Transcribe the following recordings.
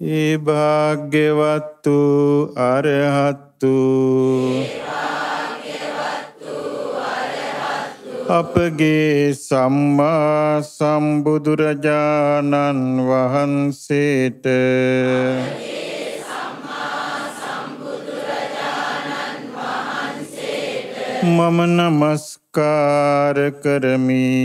ඒ භාග්‍යවත්තු අරහත්තු අපගේ සම්මා සම්බුදුරජාණන් වහන්සේට මම නමස්කාර කරමි.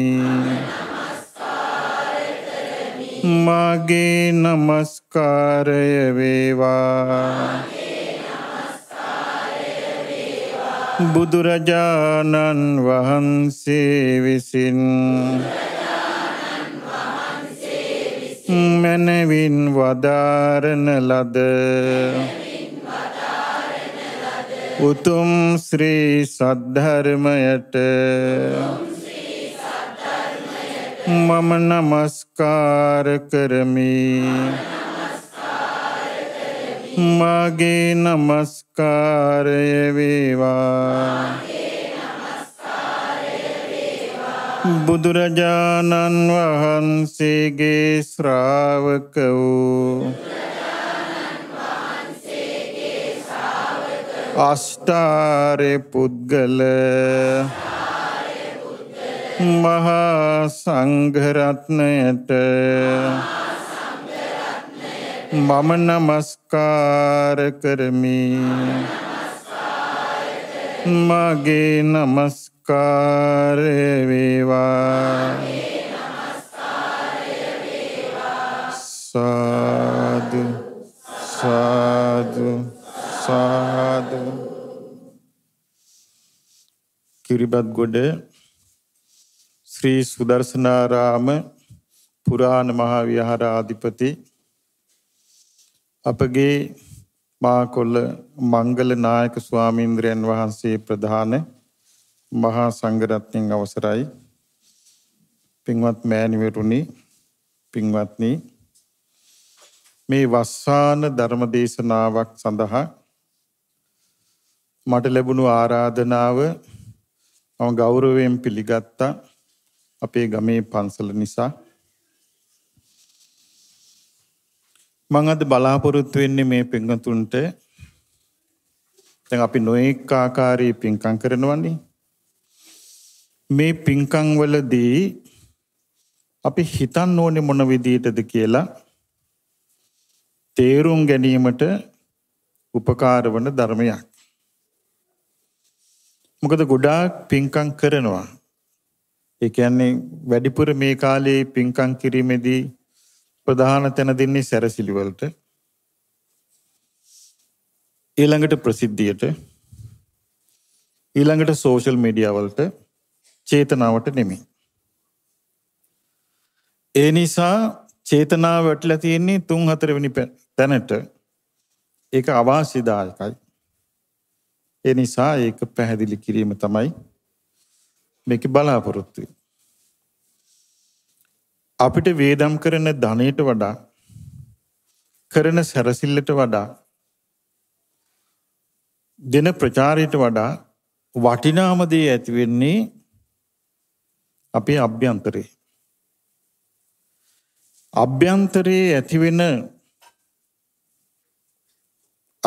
මගේ නමස්කාරය වේවා බුදුරජාණන් වහන්සේ විසින් මැනවින් වදාරන ලද උතුම් ශ්‍රී සද්ධර්මයට මම නමස්කාර කරමි මගේ නමස්කාරය වේවා බුදුරජාණන් වහන්සේගේ ශ්‍රාවක වූ අෂ්ටාරය පුද්ගල මහා සංඝරත්නයට මම නමස්කාර කරමි මගේ නමස්කාරය වේවා සාදු සාදු සාදු කිරිබත් ගොඩ ශ්‍රී සුදර්ශනාරාම පුරාණ මහා විහාර අධිපති අපගේ මාකොල්ල මංගල නායක ස්වාමීන්ද්‍රයන් වහන්සේ ප්‍රධාන මහා සංඝරත්නයන් අවසරයි පින්වත් මෑණිවරුනි පින්වත්නි මේ වස්සාන ධර්ම දේශනාවක් සඳහා මට ලැබුණු ආරාධනාව මම ගෞරවයෙන් පිළිගත්තා අපේ ගමේ පන්සල නිසා මං අද බලාපොරොත්තු වෙන්නේ මේ පින්වතුන්ට දැන් අපි නොඑක ආකාරයේ පින්කම් කරනවනේ මේ පින්කම් වලදී අපි හිතන්න ඕනේ මොන විදිහටද කියලා තේරුම් ගැනීමට උපකාර වන ධර්මයක් මොකද ගොඩාක් පින්කම් කරනවා ඒ කියන්නේ වැඩිපුර මේ කාලේ පින්කම් කිරීමේදී ප්‍රධාන තැන දෙන්නේ සැරසිලි වලට. ඊළඟට ප්‍රසිද්ධියට ඊළඟට සෝෂල් මීඩියා වලට චේතනාවට නෙමෙයි. ඒ නිසා චේතනාව වැටලා තියෙන්නේ 3 4 වෙනි තැනට. ඒක අවාසිදායකයි. ඒ නිසා ඒක පැහැදිලි කිරීම තමයි මේක බලාපොරොත්තු අපිට වේදම් කරන ධනයට වඩා කරන සැරසිල්ලට වඩා දෙන ප්‍රචාරයට වඩා වටිනාම දේ ඇති වෙන්නේ අපේ අභ්‍යන්තරේ. අභ්‍යන්තරයේ ඇතිවෙන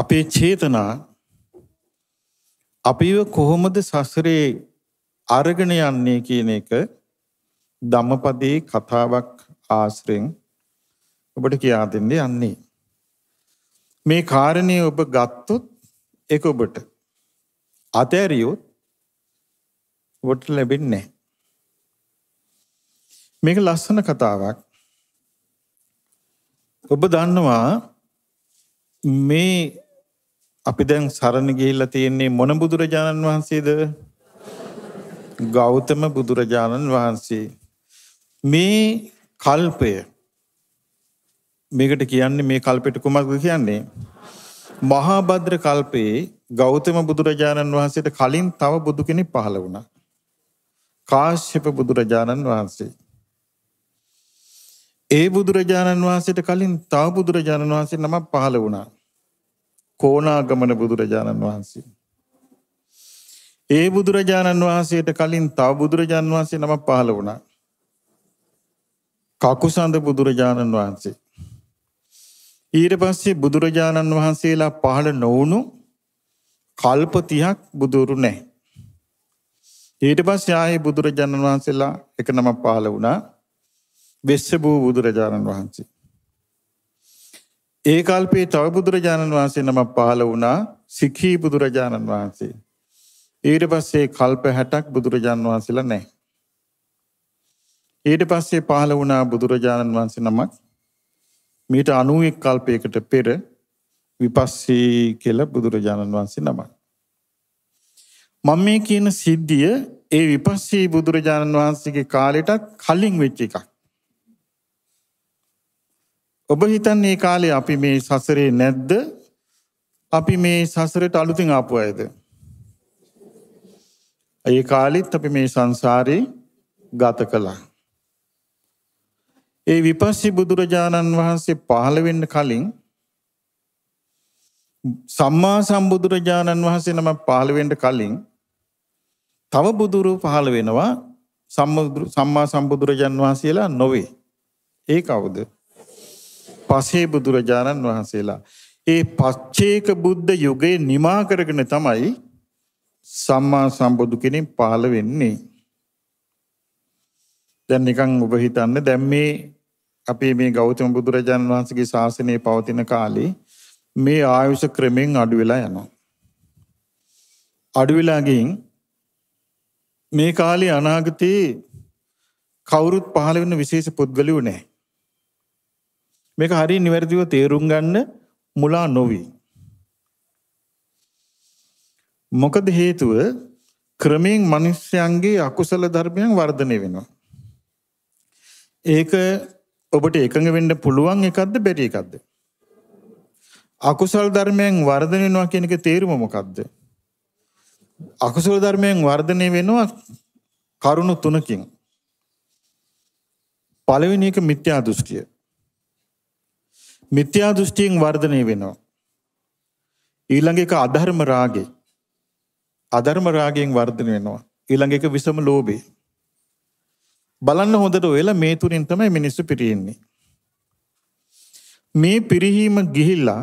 අපේ චේතනා අපිව කොහොමද සසරේ අරගෙන යන්නේ කියන එක ධම්මපදයේ කතාවක් ආශ්‍රයෙන් ඔබට කියා දෙන්නේ යන්නේ. මේ කාරණේ ඔබ ගත්තොත් ඒක ඔබට අතෑරියොත් ඔබට ලැබෙන්නේ නැහැ. මේක ලස්සන කතාවක්. ඔබ දන්නවා මේ අපි දැන් සරණ ගිහිල්ලා තියෙන්නේ මොන බුදුරජාණන් වහන්සේද ගෞතම බුදුරජාණන් වහන්සේ. මේ කල්පය මේකට කියන්නේ මේ කල්පෙට කුමක්ද කියන්නේ. මහාබද්‍ර කල්පයේ ගෞතම බුදුරජාණන් වහන්සේට කලින් තව බුදු කෙනෙක් පහළ වුණා. කාශ්‍යප බුදුරජාණන් වහන්සේ. ඒ බුදුරජාණන් වහන්සේට කලින් තව බුදුරජාණන් වහන්සේ නමක් පහළ වුණා. කෝණාගමන බුදුරජාණන් වහන්සේ. ඒ බුදුරජාණන් වහන්සේට කලින් තව බුදුරජාණන් වහන්සේ නමක් පහළ වුණා. කකුසඳ බුදුරජාණන් වහන්සේ. ඊට පස්සේ බුදුරජාණන් වහන්සේලා පහළ නොවුණු කල්ප 30ක් බුදුරු නැහැ. ඊට පස්සේ ආයේ බුදුරජාණන් වහන්සේලා එක නමක් පහළ වුණා. වෙස්සබූ බුදුරජාණන් වහන්සේ. ඒ කල්පේ තව බුදුරජාණන් වහන්සේ නමක් පහළ වුණා. සිඛී බුදුරජාණන් වහන්සේ. ඊට පස්සේ කල්ප 60ක් බුදුරජාන් වහන්සේලා නැහැ. ඊට පස්සේ පහළ වුණා බුදුරජාණන් වහන්සේ නමක්. මීට 91 කල්පයකට පෙර විපස්සී කියලා බුදුරජාණන් වහන්සේ නමක්. මම මේ කියන සිද්ධිය ඒ විපස්සී බුදුරජාණන් වහන්සේගේ කාලෙටත් කලින් වෙච්ච එකක්. ඔබ හිතන්නේ කාලේ අපි මේ සසරේ නැද්ද? අපි මේ සසරට අලුතින් ආපු අයද? ඒ කාලෙත් අපි මේ සංසාරේ ගත කළා. ඒ විපස්සී බුදුරජාණන් වහන්සේ පහළ වෙන්න කලින් සම්මා සම්බුදුරජාණන් වහන්සේ නම පහළ වෙන්න කලින් තව බුදුරු පහළ වෙනවා සම්මා සම්බුදුරජාන් වහන්සේලා නොවේ. ඒ කවුද? පසේ බුදුරජාණන් වහන්සේලා. ඒ පච්චේක බුද්ධ යුගයේ නිමා කරගෙන තමයි සම්මා සම්බුදු කෙනෙක් පහළ වෙන්නේ. දැන් නිකන් ඔබ හිතන්න දැන් මේ අපේ මේ ගෞතම බුදුරජාණන් වහන්සේගේ ශාසනය පවතින කාලේ මේ ආයුෂ ක්‍රමෙන් අඩු වෙලා යනවා. අඩු වෙලා ගින් මේ කාලේ අනාගතේ කවුරුත් පහළ වෙන විශේෂ පුද්ගලයෝ නැහැ. මේක හරිය නිවැරදිව තේරුම් ගන්න මුලා නොවි. මොකද හේතුව ක්‍රමයෙන් මිනිස්යන්ගේ අකුසල ධර්මයන් වර්ධනය වෙනවා. ඒක ඔබට එකඟ වෙන්න පුළුවන් එකක්ද බැරි එකක්ද? අකුසල ධර්මයන් වර්ධනය වෙනවා කියන එක තේරුම මොකක්ද? අකුසල ධර්මයන් වර්ධනය වෙනවා කරුණු තුනකින්. පළවෙනි එක මිත්‍යා දෘෂ්ටිය. මිත්‍යා දෘෂ්ටියෙන් වර්ධනය වෙනවා. ඊළඟ එක අධර්ම රාගේ. අධර්ම රාගයෙන් වර්ධනය වෙනවා. ඊළඟ එක විසම ලෝභය. බලන්න හොඳට ඔයලා මේ තුنين තමයි මිනිස්සු පිරෙන්නේ. මේ පිරිහීම ගිහිල්ලා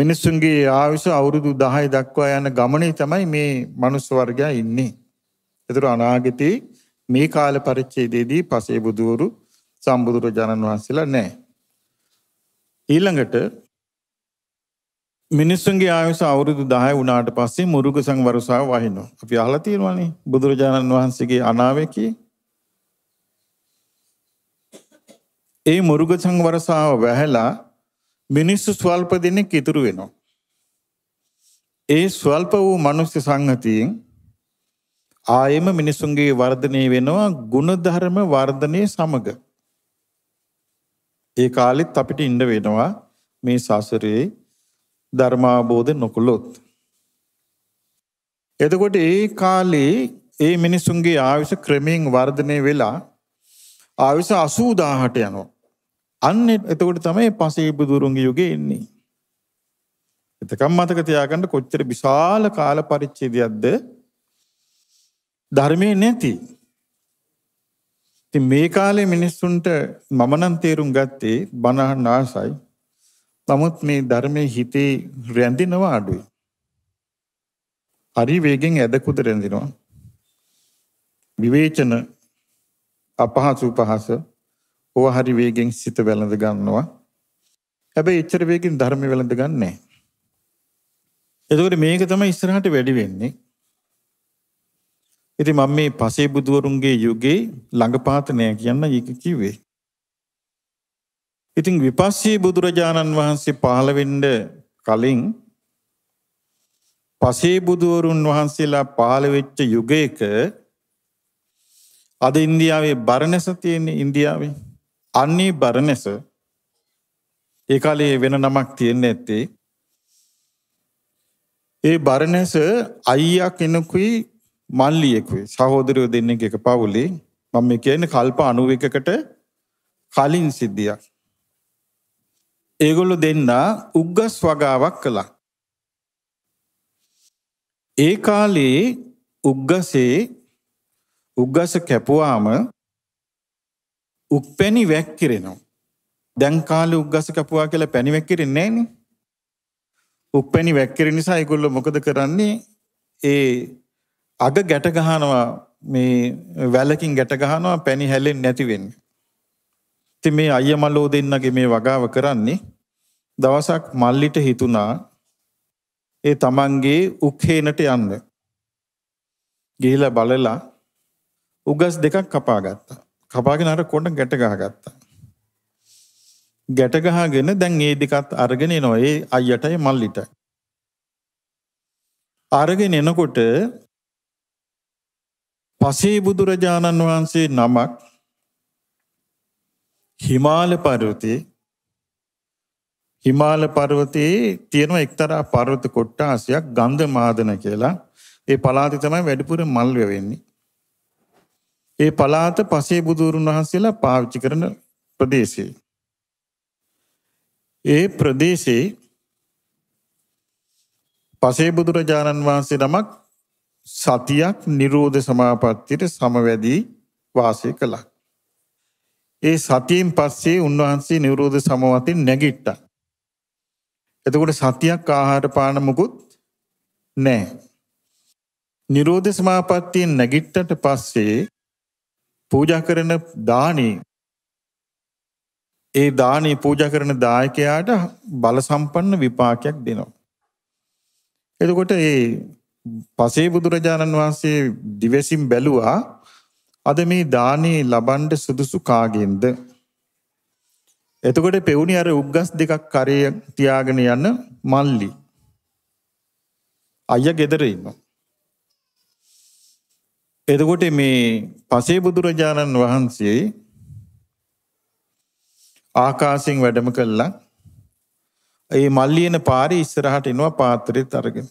මිනිස්සුන්ගේ ආයුෂ අවුරුදු 10 දක්වා යන ගමනේ තමයි මේ මනුස්ස වර්ගයා ඉන්නේ. ඒතර අනාගතේ මේ කාල පරිච්ඡේදයේදී පසේ බුදවරු සම්බුදුරජාණන් වහන්සේලා නැහැ. ඊළඟට මිනිස්සුන්ගේ ආයුෂ අවුරුදු 10 වුණාට පස්සේ මුරුක සංවරුසාව වහිනවා. අපි අහලා තියෙනවානේ බුදුරජාණන් වහන්සේගේ අනාවේකේ ඒ මුරුක සංවරුසාව වැහැලා මිනිස්සු ස්වල්ප දෙනෙක් ඉතුරු වෙනවා. ඒ ස්වල්ප වූ මිනිස් සංහතියෙන් ආයෙම මිනිසුන්ගේ වර්ධනය වෙනවා ಗುಣධර්ම වර්ධනයේ සමග. ඒ කාලෙත් අපිට ඉන්න වෙනවා මේ සසරේ ධර්මාබෝධය නොකොළොත්. එතකොට ඒ කාලේ ඒ මිනිස්සුන්ගේ ආයුෂ ක්‍රමයෙන් වර්ධනය වෙලා ආයුෂ 80000ට යනවා. අන්න එතකොට තමයි පසේබුදුරුන්ගේ යුගය එන්නේ. එතකම් මතක තියාගන්න කොච්චර විශාල කාල පරිච්ඡේදයක්ද ධර්මයේ නැති. ඉතින් මේ කාලේ මිනිස්සුන්ට මම නම් තේරුම් ගත්තේ බණහන් ආසයි නමුත් මේ ධර්මයේ හිතේ රැඳෙනවා අඩුයි. හරි වේගෙන් ඇදකුද රැඳෙනවා. විවේචන අපහසු පහස ඕවා හරි වේගෙන් සිත වැළඳ ගන්නවා. හැබැයි එච්චර වේගෙන් ධර්මය වැළඳ ගන්නෑ. එතකොට මේක තමයි ඉස්සරහට වැඩි වෙන්නේ. ඉතින් මම මේ පසේ බුදුවරුන්ගේ යුගයේ ළඟපාත නෑ කියන්න ඒක කිව්වේ. ඉතින් විපස්සී බුදුරජාණන් වහන්සේ පහළ වෙන්න කලින් පසේ බුදුවරුන් වහන්සේලා පහළ වෙච්ච යුගයක අද ඉන්දියාවේ බරණැස තියෙන ඉන්දියාවේ අන්නේ බරණැස ඒ කාලේ වෙන නමක් තියෙන්නේ නැත්තේ ඒ බරණැස අයියා කෙනෙකුයි මල්ලියෙකුයි සහෝදරයෝ දෙන්නෙක් එක පවුලේ මම මේ කියන්නේ කල්ප 91කට කලින් සිද්ධියක් ඒගොල්ලො දෙන්නා උග්ගස් වගාවක් කළා. ඒ කාලයේ උග්ගසේ උග්ගස කැපුවාම උක්පැණි වැක්කිරෙනවා. දැන් කාලේ උග්ගස කැපුවා කියලා පැණි වැක්කිරෙන්නේ නැහනේ. උක්පැණි වැක්කිරෙන නිසා ඒගොල්ලෝ මොකද කරන්නේ? ඒ අග ගැට ගහනවා මේ වැලකින් ගැට ගහනවා පැණි හැලෙන්නේ නැති වෙන්නේ. ඉතින් මේ අයිය මල්ලෝ දෙන්නගේ මේ වගාව කරන්නේ දවසක් මල්ලිට හිතුණා ඒ තමන්ගේ උක්හේනට යන්න. ගිහිලා බලලා උගස් දෙකක් කපා ගත්තා. කපාගෙන අර කොණ්ඩ ගැට ගහගත්තා. ගැට ගහගෙන දැන් ඒ දෙකත් අරගෙන එනවා ඒ අයියටයි මල්ලිටයි. අරගෙන එනකොට පසේ බුදුරජාණන් වහන්සේ නමක් හිමාල පර්වතයේ හිමාල පර්වතයේ තියෙන එක්තරා පර්වත කොට්ටාසයක් ගන්ධ මාදන කියලා. ඒ පළාතේ තමයි වැඩිපුර මල් වැවෙන්නේ. ඒ පළාත පසේ බුදුරුන් වහන්සේලා පාවිච්චි කරන ප්‍රදේශය. ඒ ප්‍රදේශේ පසේ බුදුරජාණන් වහන්සේ නමක් සතියක් නිරෝධ සමාපත්තියට සමවැදී වාසය කළා. ඒ සතියෙන් පස්සේ උන්වහන්සේ නිවරෝධ සමවතින් නැගිට්ටා. එතකොට සතියක් ආහාර පාන මුකුත් නැහැ. නිරෝධ සමාපත්තියෙන් නැගිට්ටට පස්සේ පූජා කරන දානේ ඒ දානේ පූජා කරන දායකයාට බල සම්පන්න විපාකයක් දෙනවා. එතකොට ඒ පසේ බුදුරජාණන් වහන්සේ දිවසින් බැලුවා අද මේ දානේ ලබන්ඩ සුදුසු කාගෙන්ද. එතකොට පෙවුණි අර උග්ගස් දෙකක් කරය තියාගෙන යන්න මල්ලි. අය ගෙදරීම. එතකොට මේ පසේ බුදුරජාණන් වහන්සේ ආකාසින් වැඩම කල්ලා ඒ මල්ලියන පාරි ඉස්සරහට එනවා පාතරය තරගෙන.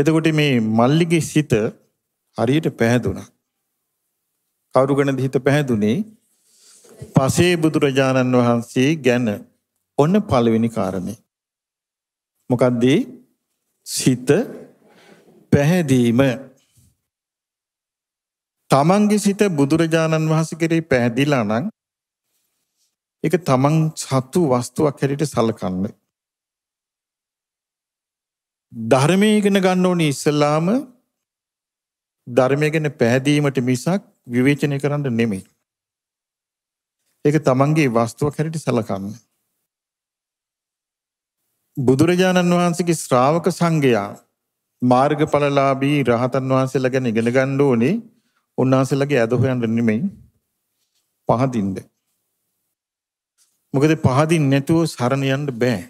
එතකොට මේ මල්ලිගේ සිත හරියට පැහැදුනා. කවුරු ගැනද හිත පැහැදුනේ? පසේ බුදුරජාණන් වහන්සේ ගැන. ඔන්න පළවෙනි කාරණේ. මොකද්ද? සිත පැහැදීම. තමන්ගේ සිත බුදුරජාණන් වහන්සේ කෙරෙහි පැහැදිලා නම් ඒක තමන් සතු වස්තුවක් හැටියට සලකන්න. ධර්මය ඉගෙන ගන්න ඕනේ ඉස්සලාම ධර්මය ගැන පැහැදීමට මිසක් විවේචනය කරන්න නෙමෙයි. ඒක තමන්ගේ වස්තුවක් හැටියට සැලකන්න. බුදුරජාණන් වහන්සේගේ ශ්‍රාවක සංඝයා මාර්ගඵලලාභී රහතන් වහන්සේලා ගැන ඉගෙන ගන්න ඕනේ උන්වහන්සේලාගේ ඇද හොයන්න නෙමෙයි පහදින්ද. මොකද පහදින් නැතුව සරණ යන්න බෑ.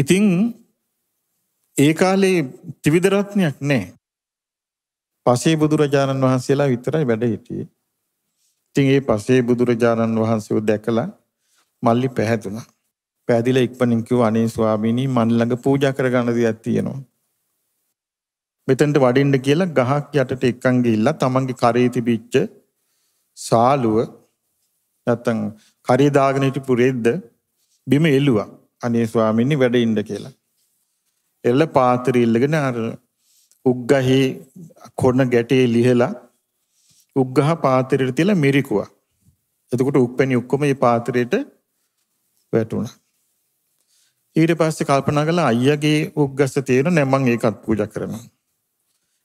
ඉතින් ඒ කාලේ ත්‍රිවිධ රත්නයක් නැහැ. පසේ බුදුරජාණන් වහන්සේලා විතරයි වැඩ හිටියේ. ඉතින් ඒ පසේ බුදුරජාණන් වහන්සේව දැකලා මල්ලි පැහැදුනා. පැහැදිලා ඉක්මනින් කිව්වා අනේ ස්වාමීනි මන් ළඟ පූජා කරගන්න දෙයක් තියෙනවා. මෙතෙන්ට වඩින්න කියලා ගහක් යටට එක්කන් ගිහිල්ලා තමන්ගේ කරේ තිබිච්ච සාලුව නැත්තම් කරේ දාගෙන හිටපු රෙද්ද බිම එළුවා. අනේ ස්වාමීනි වැඩ ඉන්න කියලා. එල්ල පාතරීල්ලගෙන අර උග්ගහේ කොන ගැටේ ලිහලා උග්ගහ පාතරයට තියලා මිරිකුවා. එතකොට උක්පැණි ඔක්කොම මේ පාතරයට වැටුණා. ඊට පස්සේ කල්පනා කළා අයියාගේ උග්ගස්ස තියෙන නෑ මං ඒකත් පූජා කරනවා.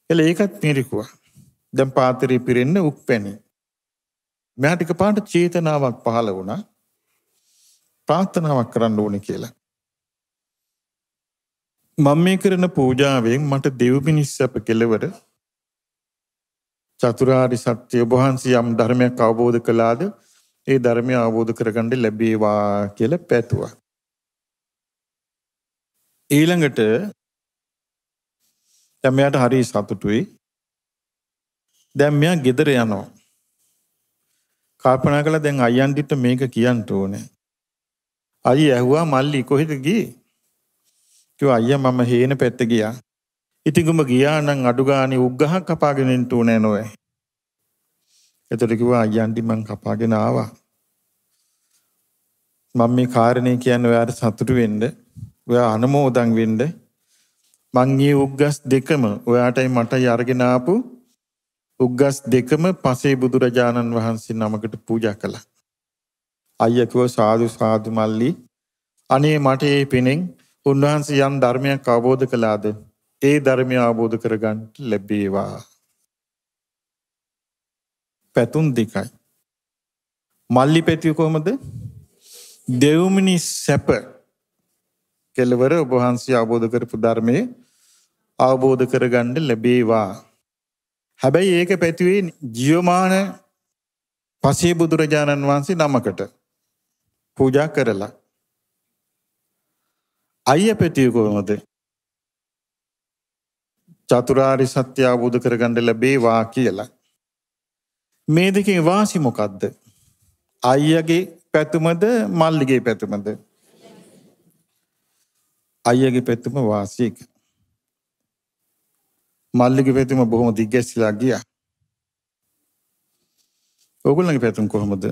එළ ඒකත් මිරිකුවා. දැන් පාතරේ පිරෙන්න උක්පැණි. මෙයාට එකපාරට චේතනාවක් පහළ වුණා. ප්‍රාර්ථනාවක් කරන්න ඕනේ කියලා. මම මේ කරන පූජාවෙන් මට දෙව්පිනිස් සැප කෙලවර චතුරාරි සත්‍ය ඔබහන්සේ යම් ධර්මයක් අවබෝධ කළාද ඒ ධර්මය අවබෝධ කරගන්න ලැබේවා කියලා පැතුවා. ඊළඟට දැන් මෙයාට හරි සතුටුයි. දැන් මෙයා ගෙදර යනවා. කල්පනා කළා දැන් අයියන්ට මේක කියන්න ඕනේ. අයියා ඇහුවා මල්ලි කොහෙද ගියේ? කිව්වා අයියා මම හේන පැත්ත ගියා. ඉතින් උඹ ගියා නම් අඩු ගානේ උග්ගහක් කපාගෙන එන්න ඕනේ නෝය. එතකොට කිව්වා අයියාන්ටි මං කපාගෙන ආවා. මම මේ කාරණේ කියන්නේ ඔයාට සතුටු වෙන්න, ඔයා අනුමෝදන් වෙන්න. මං ඊ උග්ගස් දෙකම ඔයාටයි මටයි අරගෙන ආපු උග්ගස් දෙකම පසේ බුදුරජාණන් වහන්සේ නමකට පූජා කළා. අයියා කිව්වා සාදු සාදු මල්ලි අනේ මට මේ පිනෙන් උන්වහන්සේ යම් ධර්මයක් අවබෝධ කළාද ඒ ධර්මය අවබෝධ කරගන්න ලැබේවා. පැතුම් දෙකයි. මල්ලි පැතිය කොහොමද? දෙව්මිනි සැප කෙලවර ඔබ වහන්සේ අවබෝධ කරපු ධර්මයේ අවබෝධ කරගන්න ලැබේවා. හැබැයි ඒක පැතිවේ ජීවමාන පසේ බුදුරජාණන් වහන්සේ නමකට පූජා කරලා අයිය පැටිය කොහොමද? චතුරාර්ය සත්‍ය අවබෝධ කරගන්න ලැබේවා කියලා. මේ දෙකේ වාසි මොකද්ද? අයියගේ පැතුමද මල්ලිගේ පැතුමද? අයියගේ පැතුම වාසියක. මල්ලිගේ පැතුම බොහොම දිග්ගැස්සලා ගියා. ඕගොල්ලන්ගේ පැතුම කොහොමද?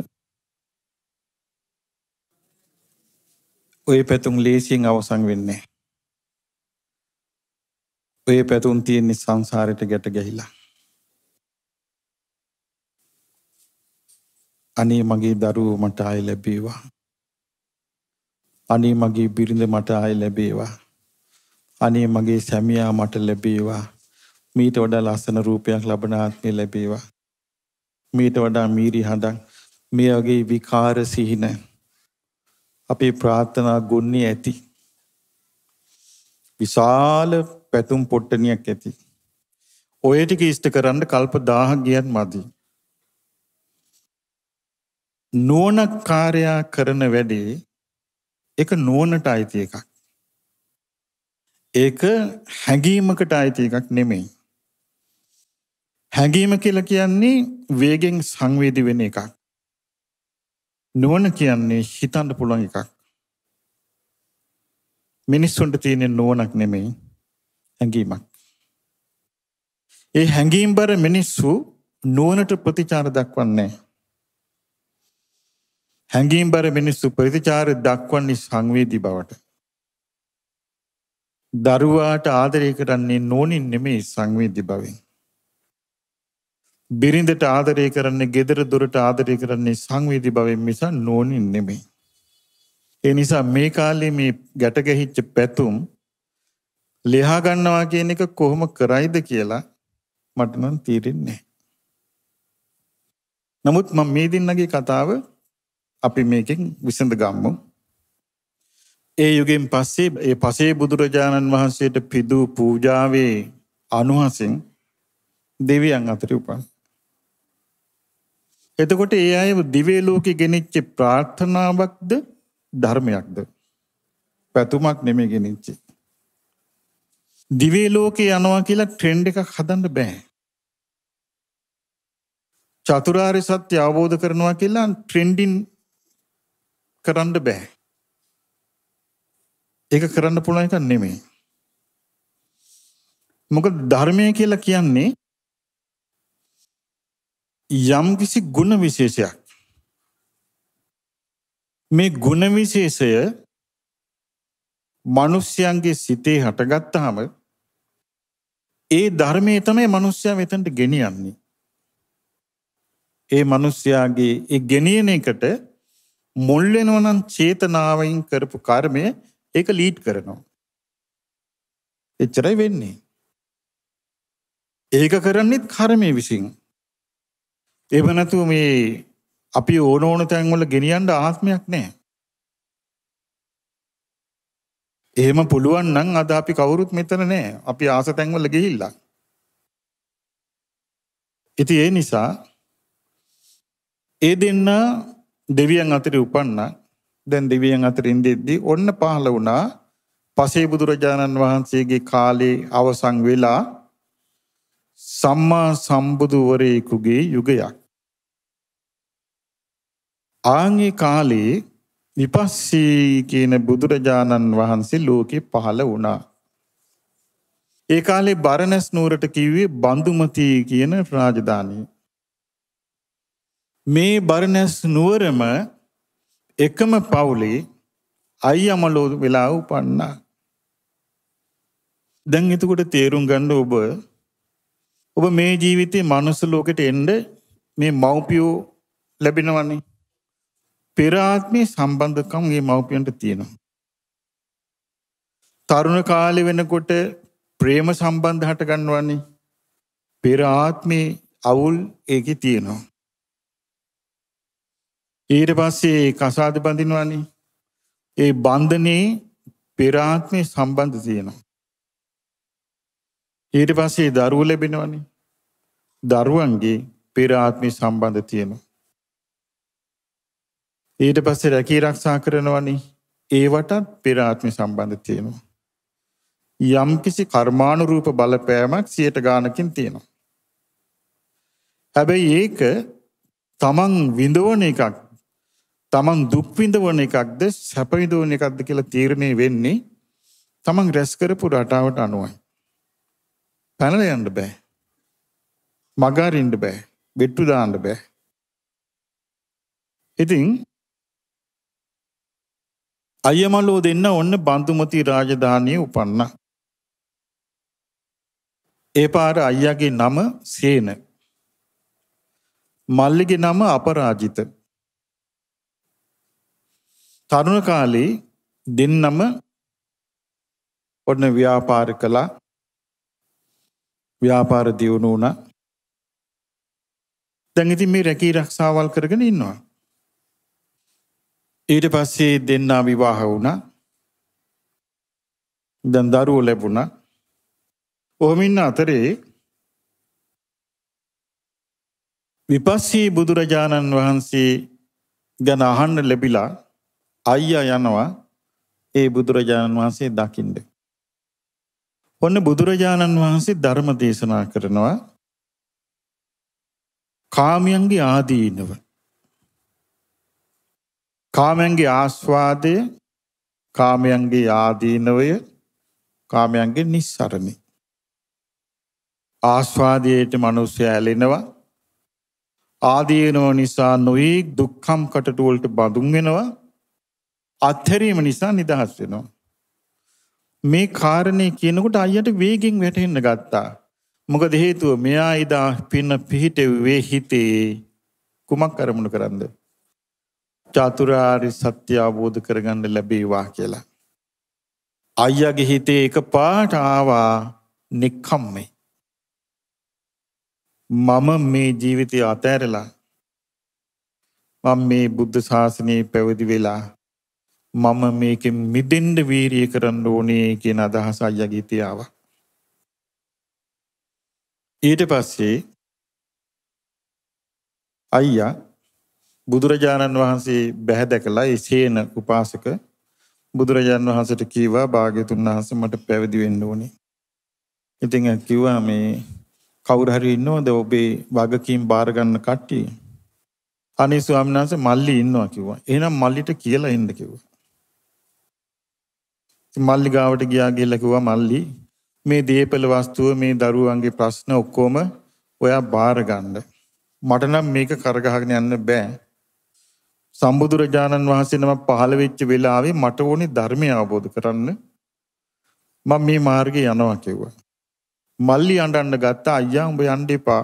ඔය පැතුම් ලේසියෙන් අවසන් වෙන්නේ. ඔය පැතුම් තියෙන්නේ සංසාරයට ගැට ගැහිලා. අනේ මගේ දරුවෝ මට ආය ලැබේවා. අනේ මගේ බිරිඳ මට ආය ලැබේවා. අනේ මගේ සැමියා මට ලැබේවා. මීට වඩා ලස්සන රූපයක් ලබන ආත්මය ලැබේවා. මීට වඩා මීරි හඳක් මේ වගේ විකාර සිහින අපේ ප්‍රාර්ථනා ගොන්නේ ඇති. විශාල පැතුම් පොට්ටනියක් ඇති. ඔය ටික ඉෂ්ට කරන්න කල්ප 1000ක් ගියත් මදි. නුවණක් කාර්යය කරන වැඩේ ඒක නුවණට අයිති එකක්. ඒක හැඟීමකට අයිති එකක් නෙමෙයි. හැඟීම කියලා කියන්නේ වේගෙන් සංවේදී වෙන එකක්. නුවණ කියන්නේ හිතන්න පුළුවන් එකක්. මිනිස්සුන්ට තියෙන නුවණක් නෙමෙයි හැඟීමක්. ඒ හැඟීම්බර මිනිස්සු නුවණට ප්‍රතිචාර දක්වන්නේ හැඟීම්බර මිනිස්සු ප්‍රතිචාර දක්වන්නේ සංවේදී බවට. දරුවාට ආදරය කරන්නේ නෝනින් නෙමෙයි සංවේදී බවෙන්. බිරිඳට ආදරය කරන්නේ ගෙදර දුරට ආදරය කරන්නේ සංවේදී භවෙන් මිස නෝනින් නෙමෙයි. ඒ නිසා මේ කාලේ මේ ගැට ගැහිච්ච පැතුම් ලියා ගන්නවා කියන එක කොහොම කරයිද කියලා මට නම් තේරෙන්නේ නැහැ. නමුත් මම මේ දින්නගේ කතාව අපි මේකෙන් විසඳ ගම්මු. ඒ යුගෙන් පස්සේ ඒ පසේ බුදුරජාණන් වහන්සේට පිදූ පූජාවේ අනුහසින් දෙවියන් අතර උපන්. එතකොට ඒ අය දිවේ ලෝකෙ ගෙනිච්ච ප්‍රාර්ථනාවක්ද ධර්මයක්ද පැතුමක් නෙමෙයි ගෙනිච්චි දිවේ ලෝකේ යනවා කියලා ට්‍රෙන්ඩ් එකක් හදන්න බෑ චතුරාර්ය සත්‍ය අවබෝධ කරනවා කියලා ට්‍රෙන්ඩින් කරන්න බෑ ඒක කරන්න පුළුවන් එකක් නෙමෙයි මොකද ධර්මය කියලා කියන්නේ යම්කිසි ගුණ විශේෂයක්. මේ ගුණ විශේෂය මනුෂ්‍යයන්ගේ සිතේ හටගත්තාම ඒ ධර්මයේ තමයි මනුෂ්‍යයා මෙතනට ගෙනියන්නේ. ඒ මනුෂ්‍යයාගේ ඒ ගෙනියන එකට මුල් වෙනවා නම් චේතනාවෙන් කරපු කර්මය ඒක ලීඩ් කරනවා. එච්චරයි වෙන්නේ. ඒක කරන්නේත් කර්මයේ විසින්. එහෙම නැතුව මේ අපි ඕන ඕන තැන්වල ගෙනියන්න ආත්මයක් නැහැ. එහෙම පුළුවන් නම් අද අපි කවුරුත් මෙතන නැහැ. අපි ආස තැන්වල ගිහිල්ලා. ඉතින් ඒ නිසා ඒ දෙන්න දෙවියන් අතරේ උපන්නා. දැන් දෙවියන් අතරින් දෙද්දී ඔන්න පහළ වුණා පසේ බුදුරජාණන් වහන්සේගේ කාලේ අවසන් වෙලා සම්මා සම්බුදුවරයෙකුගේ යුගයක්. ආන්ගේ කාලේ විපස්සී කියන බුදුරජාණන් වහන්සේ ලෝකේ පහළ වුණා. ඒ කාලේ බරණැස් නුවරට කිව්වේ බඳුමති කියන රාජධානිය. මේ බරණැස් නුවරම එකම පවුලේ අයියමලෝ වෙලා උපන්නා. දැන් එතකොට තේරුම් ගන්න ඔබ ඔබ මේ ජීවිතේ මනුස්ස ලෝකෙට එන්න මේ මව්පියෝ ලැබෙනවනේ. පෙර ආත්මේ සම්බන්ධකම් මේ මව්පියන්ට තියෙනවා. තරුණ කාලේ වෙනකොට ප්‍රේම සම්බන්ධ හට ගන්නවන්නේ. පෙර ආත්මේ අවුල් ඒකේ තියෙනවා. ඊට පස්සේ කසාද බඳිනවනේ. ඒ බන්ධනේ පෙර ආත්මේ සම්බන්ධ තියෙනවා. ඊට පස්සේ දරුවෝ ලැබෙනවනේ. දරුවන්ගේ පෙර ආත්මේ සම්බන්ධ තියෙනවා. ඊට පස්සේ රැකී රක්ෂා කරනවනේ ඒවටත් පෙර ආත්ම සම්බන්ධ තියෙනවා. යම්කිසි කර්මානුරූප බලපෑමක් 100ට ගානකින් තියෙනවා. හැබැයි ඒක තමන් විඳවන එකක් තමන් දුක් විඳවන එකක්ද සැප විඳවන එකක්ද කියලා තීරණය වෙන්නේ තමන් රැස් කරපු රටාවට අනුවයි. පැනල යන්න බෑ. මගාරින්න බෑ. බෙට්ටු දාන්න බෑ. ඉතින් අයමලෝ දෙන්න ඔන්න බන්දුමති රාජධානය උපන්න. ඒ පාර අයියාගේ නම සේන. මල්ලිගේ නම අපරාජිත. තරුණ කාලේ දෙන්නම ඔන්න ව්‍යාපාර කළා ව්‍යාපාර දියුණු වුණා. දැන් ඉතින් මේ රැකී රක්ෂාවල් කරගෙන ඉන්නවා. ඊට පස්සේ දෙන්නා විවාහ වුණා. දැන් දරුවෝ ලැබුණා. ඔහොම ඉන්න අතරේ විපස්සී බුදුරජාණන් වහන්සේ ගැන අහන්න ලැබිලා අයියා යනවා ඒ බුදුරජාණන් වහන්සේ දකින්න. ඔන්න බුදුරජාණන් වහන්සේ ධර්ම දේශනා කරනවා කාමයන්ගේ ආදීනව කාමයන්ගේ ආස්වාදය කාමයන්ගේ ආදීනවය කාමයන්ගේ නිස්සරණි. ආස්වාදයට මනුස්සය ඇලෙනවා ආදීනව නිසා නොයෙක් දුක්කම් කටටුවලට බඳුන් වෙනවා අත්හැරීම නිසා නිදහස් වෙනවා. මේ කාරණය කියනකොට අයියට වේගෙන් වැටහෙන්න ගත්තා. මොකද හේතුව මෙයා ඉදා පින්න පිහිටෙව්වේ හිතේ කුමක් අරමුණු කරන්ද. චතුරාර්ය සත්‍ය අවබෝධ කරගන්න ලැබේවා කියලා. අයියාගේ හිතේ එකපාරට ආවා නික්කම්මේ. මම මේ ජීවිතය අතෑරලා මම මේ බුද්ධ ශාසනයේ පැවිදි වෙලා මම මේකෙන් මිදෙන්න වීරිය කරන්න ඕනේ කියන අදහස අයියාගේ තියාවා. ඊට පස්සේ අයියා බුදුරජාණන් වහන්සේ බැහැ දැකලා ඒ සේන උපාසක බුදුරජාණන් වහන්සේට කීවා භාග්‍යතුන් වහන්සේ මට පැවිදි වෙන්න ඕනේ. ඉතින් කිව්වා මේ කවුරු හරි ඉන්නවද ඔබේ වගකීම් බාර ගන්න කට්ටිය? අනේ ස්වාමීන් වහන්සේ මල්ලි ඉන්නවා කිව්වා. එහෙනම් මල්ලිට කියලා එන්න කිව්වා. මල්ලි ගාවට ගියා ගිහලා කිව්වා මල්ලි මේ දීපල වස්තුව මේ දරුවන්ගේ ප්‍රශ්න ඔක්කොම ඔයා බාර ගන්න. මට නම් මේක කරගහගෙන යන්න බෑ. සම්බුදුරජාණන් වහන්සේ නම පහළ වෙච්ච වෙලාවේ මට ඕනේ ධර්මය අවබෝධ කරන්න මම මේ මාර්ගේ යනවා කිව්වා. මල්ලි අඬන්න ගත්තා අයියා උඹ යන්න එපා.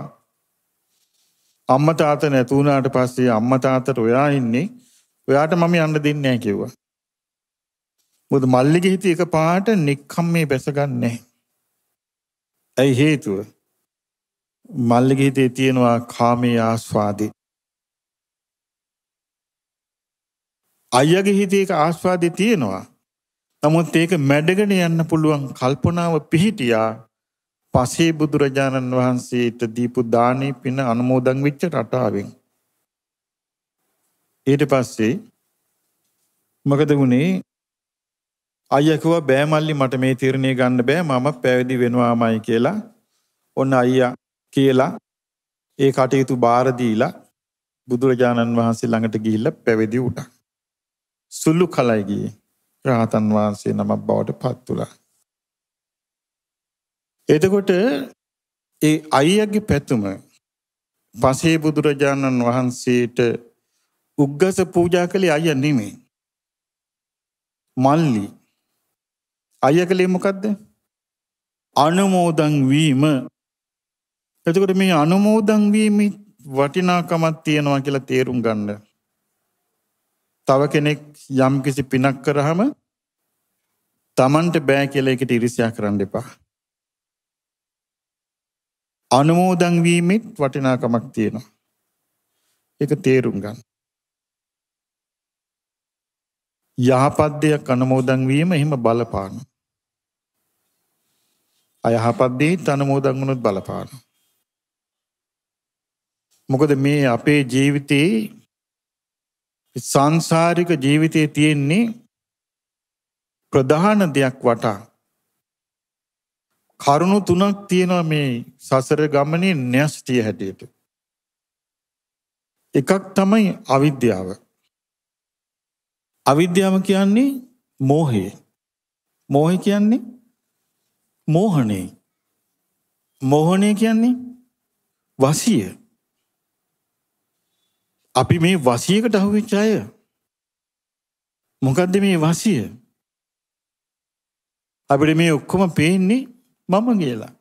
අම්මා තාත්තා නැතු වුණාට පස්සේ අම්මා තාත්තට ඔයා ඉන්නේ. ඔයාට මම යන්න දෙන්නේ නැහැ කිව්වා. මොකද මල්ලිගේ හිත එකපාරට නික්කම් මේ බැසගන්නේ ඇයි හේතුව? මල්ලිගේ හිතේ තියෙනවා කාමයේ ආස්වාදේ. අයියගේ හිතේ ඒක ආස්වාදේ තියෙනවා. නමුත් ඒක මැඩගෙන යන්න පුළුවන් කල්පනාව පිහිටියා පසේ බුදුරජාණන් වහන්සේට දීපු දානේ පින අනුමෝදන් වෙච්ච රටාවෙන්. ඊට පස්සේ මොකද වුනේ? අයියකව බෑ මල්ලි මට මේ තීරණය ගන්න බෑ මම පැවිදි වෙනවාමයි කියලා ඔන්න අයියා කියලා ඒ කටයුතු බාර දීලා බුදුරජාණන් වහන්සේ ළඟට ගිහිල්ලා පැවිදි වුණා. සුළු කලයි ගියේ රහතන් වහන්සේ නමක් බවට පත් වුණා. එතකොට ඒ අයියගේ පැතුම පසේ බුදුරජාණන් වහන්සේට උග්ගස පූජා කළේ අයිය නෙමෙයි. මල්ලි අයිය කළේ මොකද්ද? අනුමෝදන් වීම. එතකොට මේ අනුමෝදන් වීම වටිනාකමක් තියෙනවා කියලා තේරුම් ගන්න. තව කෙනෙක් යම් කිසි පිනක් කරාම Tamanට බෑ කියලා ඒකට ඉරිසියා කරන්න එපා. අනුමෝදන් වීමෙත් වටිනාකමක් තියෙනවා. ඒක තේරුම් ගන්න. යහපත් දෙයක් අනුමෝදන් වීම එහෙම බලපානවා. අයහපත් දේ අනුමෝදන් වුණොත් බලපානවා. මොකද මේ අපේ ජීවිතේ සංසාරික ජීවිතයේ තියෙන්නේ ප්‍රධාන දෙයක් වටා කරුණු තුනක් තියෙනවා මේ සසර ගමනේ න්‍යෂ්ටිය හැටියට. එකක් තමයි අවිද්‍යාව. අවිද්‍යාව කියන්නේ මෝහය. මෝහය කියන්නේ මෝහණේ. මෝහණේ කියන්නේ වසිය. අපි මේ වසියකට අහුවෙච්ච අය. මොකද්ද මේ වසිය? අපිට මේ ඔක්කොම පේන්නේ මම කියලා.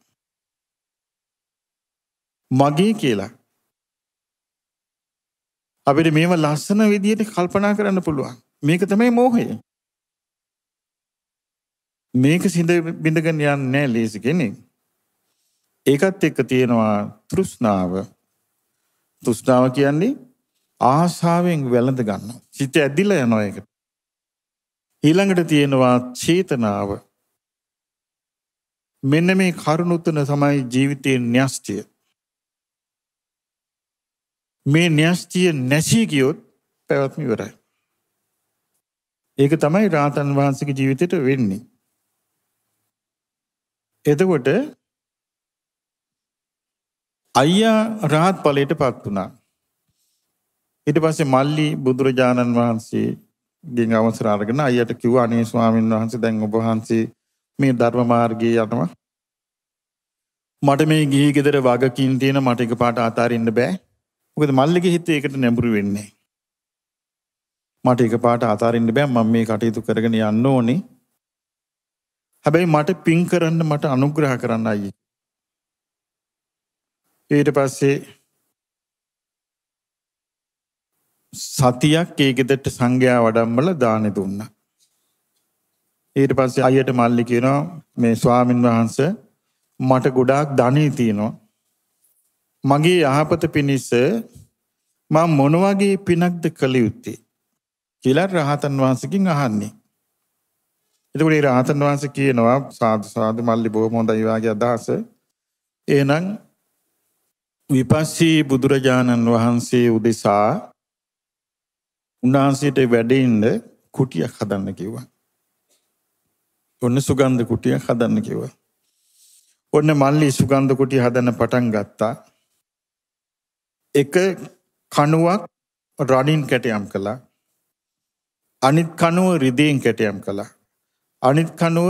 මගේ කියලා. අපිට මේව ලස්සන විදියට කල්පනා කරන්න පුළුවන්. මේක තමයි මෝහය. මේක සිඳ බිඳගෙන යන්නේ නැහැ ලේසි කෙනෙක්. ඒකත් එක්ක තියෙනවා තෘෂ්ණාව. තෘෂ්ණාව කියන්නේ ආසාවෙන් වැළඳ ගන්නවා. සිත ඇදිලා යනවා ඒකට. ඊළඟට තියෙනවා චේතනාව. මෙන්න මේ කරුණුතන තමයි ජීවිතයේ න්‍යෂ්ටිය. මේ න්‍යෂ්ටිය නැසී ගියොත් පැවැත්ම ඉවරයි. ඒක තමයි රාතන් වහන්සේගේ ජීවිතයට වෙන්නේ. එතකොට අයියා රහත් ඵලයට පත් වුණා. ඊට පස්සේ මල්ලි බුදුරජාණන් වහන්සේගෙන් අවසර අරගෙන අයියට කිව්වා අනේ ස්වාමීන් වහන්සේ දැන් ඔබ වහන්සේ මේ ධර්ම මාර්ගයේ යනවා. මට මේ ගිහි ගෙදර වගකීම් තියෙන මට එකපාරට අතාරින්න බෑ. මොකද මල්ලිගේ හිතේ ඒකට නැඹුරු වෙන්නේ. මට එකපාරට අතාරින්න බෑ මම මේ කටයුතු කරගෙන යන්න ඕනේ. හැබැයි මට පින් කරන්න මට අනුග්‍රහ කරන්න අයියේ. ඊට පස්සේ සතියක් ඒ ගෙදරට සංඝයා වඩම්මල දානෙ දුන්නා. ඊට පස්සේ අයියට මල්ලි කියනවා මේ ස්වාමින් වහන්සේ මට ගොඩාක් ධනෙ තියෙනවා. මගේ යහපත පිණිස මම මොන වගේ පිනක්ද කළ යුත්තේ කියලා රහතන් වහන්සේකින් අහන්නේ. එතකොට ඒ රහතන් වහන්සේ කියනවා සාදු සාදු මල්ලි බොහොම හොඳයි වාගේ අදහස. එහෙනම් විපස්සී බුදුරජාණන් වහන්සේ උදෙසා උන්වහන්සේට වැඩෙන්න කුටියක් හදන්න කිව්වා. ඔන්න සුගන්ධ කුටියක් හදන්න කිව්වා. ඔන්න මල්ලි සුගන්ධ කුටිය හදන්න පටන් ගත්තා. එක කණුවක් රණින් කැටයම් කළා. අනිත් කණුව රිදීන් කැටයම් කළා. අනිත් කණුව